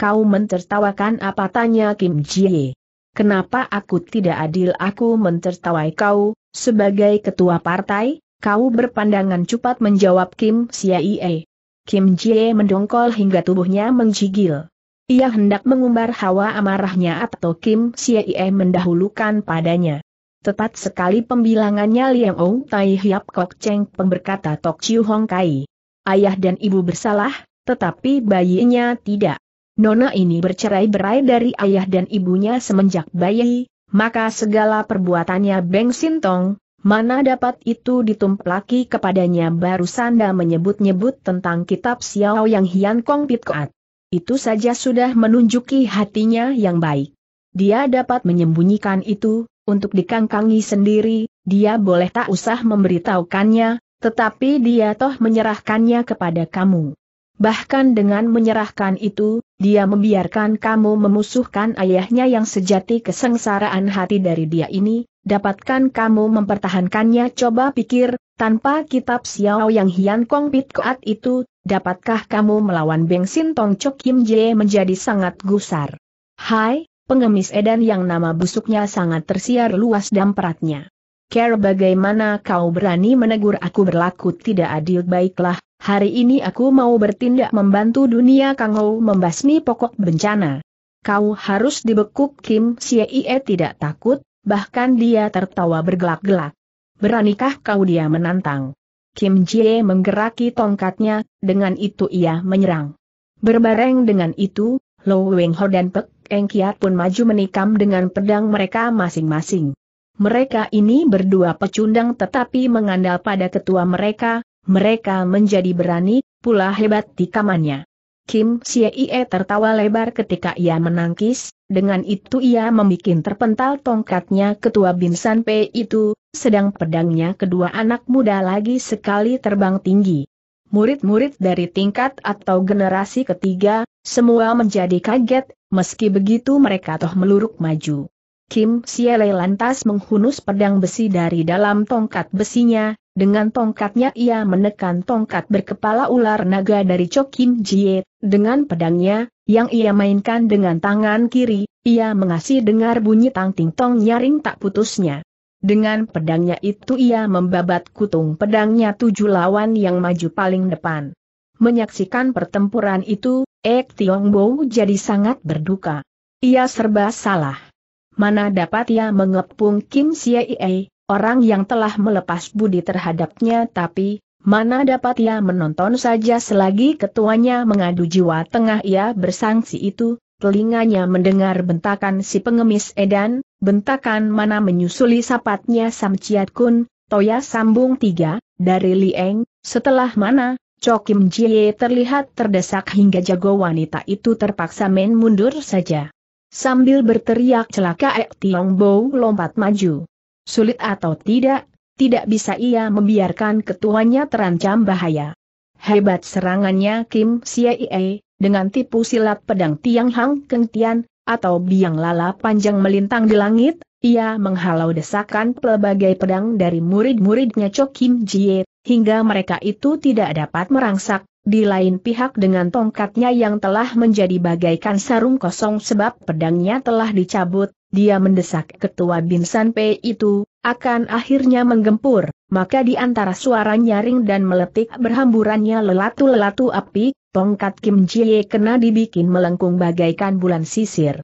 Kau mentertawakan apa tanya Kim Jie. Kenapa aku tidak adil aku mentertawai kau, sebagai ketua partai? Kau berpandangan cepat menjawab Kim Siaie. Kim Jie mendongkol hingga tubuhnya menggigil. Ia hendak mengumbar hawa amarahnya atau Kim Siaie mendahulukan padanya. Tepat sekali pembilangannya Liang Ou Tai Hiap Kok Cheng pemberkata Tok Chiu Hong Kai. Ayah dan ibu bersalah, tetapi bayinya tidak. Nona ini bercerai-berai dari ayah dan ibunya semenjak bayi, maka segala perbuatannya Beng Sintong, mana dapat itu ditumplaki kepadanya baru Sanda menyebut-nyebut tentang kitab Xiao Yang Hian Kong Pitkoat. Itu saja sudah menunjuki hatinya yang baik. Dia dapat menyembunyikan itu, untuk dikangkangi sendiri, dia boleh tak usah memberitahukannya, tetapi dia toh menyerahkannya kepada kamu. Bahkan dengan menyerahkan itu, dia membiarkan kamu memusuhkan ayahnya yang sejati kesengsaraan hati dari dia ini, dapatkan kamu mempertahankannya coba pikir, tanpa kitab Xiao yang Hian Kong Pit Koat itu, dapatkah kamu melawan Beng Sin Tong Chok Kim Jie menjadi sangat gusar. Hai, pengemis edan yang nama busuknya sangat tersiar luas dan peratnya. Care bagaimana kau berani menegur aku berlaku tidak adil baiklah, hari ini aku mau bertindak membantu dunia Kangou membasmi pokok bencana. Kau harus dibekuk Kim Siye tidak takut, bahkan dia tertawa bergelak-gelak. Beranikah kau dia menantang? Kim Jie menggeraki tongkatnya, dengan itu ia menyerang. Berbareng dengan itu, Lo Weng Ho dan Pek Eng Kiat pun maju menikam dengan pedang mereka masing-masing. Mereka ini berdua pecundang tetapi mengandal pada ketua mereka, mereka menjadi berani, pula hebat tikamannya. Kim Siee tertawa lebar ketika ia menangkis, dengan itu ia membuat terpental tongkatnya ketua Binsan P itu, sedang pedangnya kedua anak muda lagi sekali terbang tinggi. Murid-murid dari tingkat atau generasi ketiga, semua menjadi kaget, meski begitu mereka toh meluruk maju. Kim Siele lantas menghunus pedang besi dari dalam tongkat besinya, dengan tongkatnya ia menekan tongkat berkepala ular naga dari Cho Kim Jie, dengan pedangnya, yang ia mainkan dengan tangan kiri, ia mengasih dengar bunyi tang ting tong nyaring tak putusnya. Dengan pedangnya itu ia membabat kutung pedangnya tujuh lawan yang maju paling depan. Menyaksikan pertempuran itu, Ek Tiong Bo jadi sangat berduka. Ia serba salah mana dapat ia mengepung Kim Siei, orang yang telah melepas budi terhadapnya tapi, mana dapat ia menonton saja selagi ketuanya mengadu jiwa tengah ia bersangsi itu, telinganya mendengar bentakan si pengemis edan, bentakan mana menyusuli sapatnya Sam Chiat Kun, Toya sambung tiga, dari Lieng, setelah mana, Chokim Jie terlihat terdesak hingga jago wanita itu terpaksa main mundur saja. Sambil berteriak celaka Ek Tiong lompat maju. Sulit atau tidak, tidak bisa ia membiarkan ketuanya terancam bahaya. Hebat serangannya Kim Siei, dengan tipu silat pedang Tiang Hang Keng Tian, atau biang lala panjang melintang di langit, ia menghalau desakan pelbagai pedang dari murid-muridnya Cho Kim Jie, hingga mereka itu tidak dapat merangsak, di lain pihak dengan tongkatnya yang telah menjadi bagaikan sarung kosong sebab pedangnya telah dicabut, dia mendesak ketua Binsan P itu, akan akhirnya menggempur, maka di antara suara nyaring dan meletik berhamburannya lelatu-lelatu api, tongkat Kim Jie kena dibikin melengkung bagaikan bulan sisir.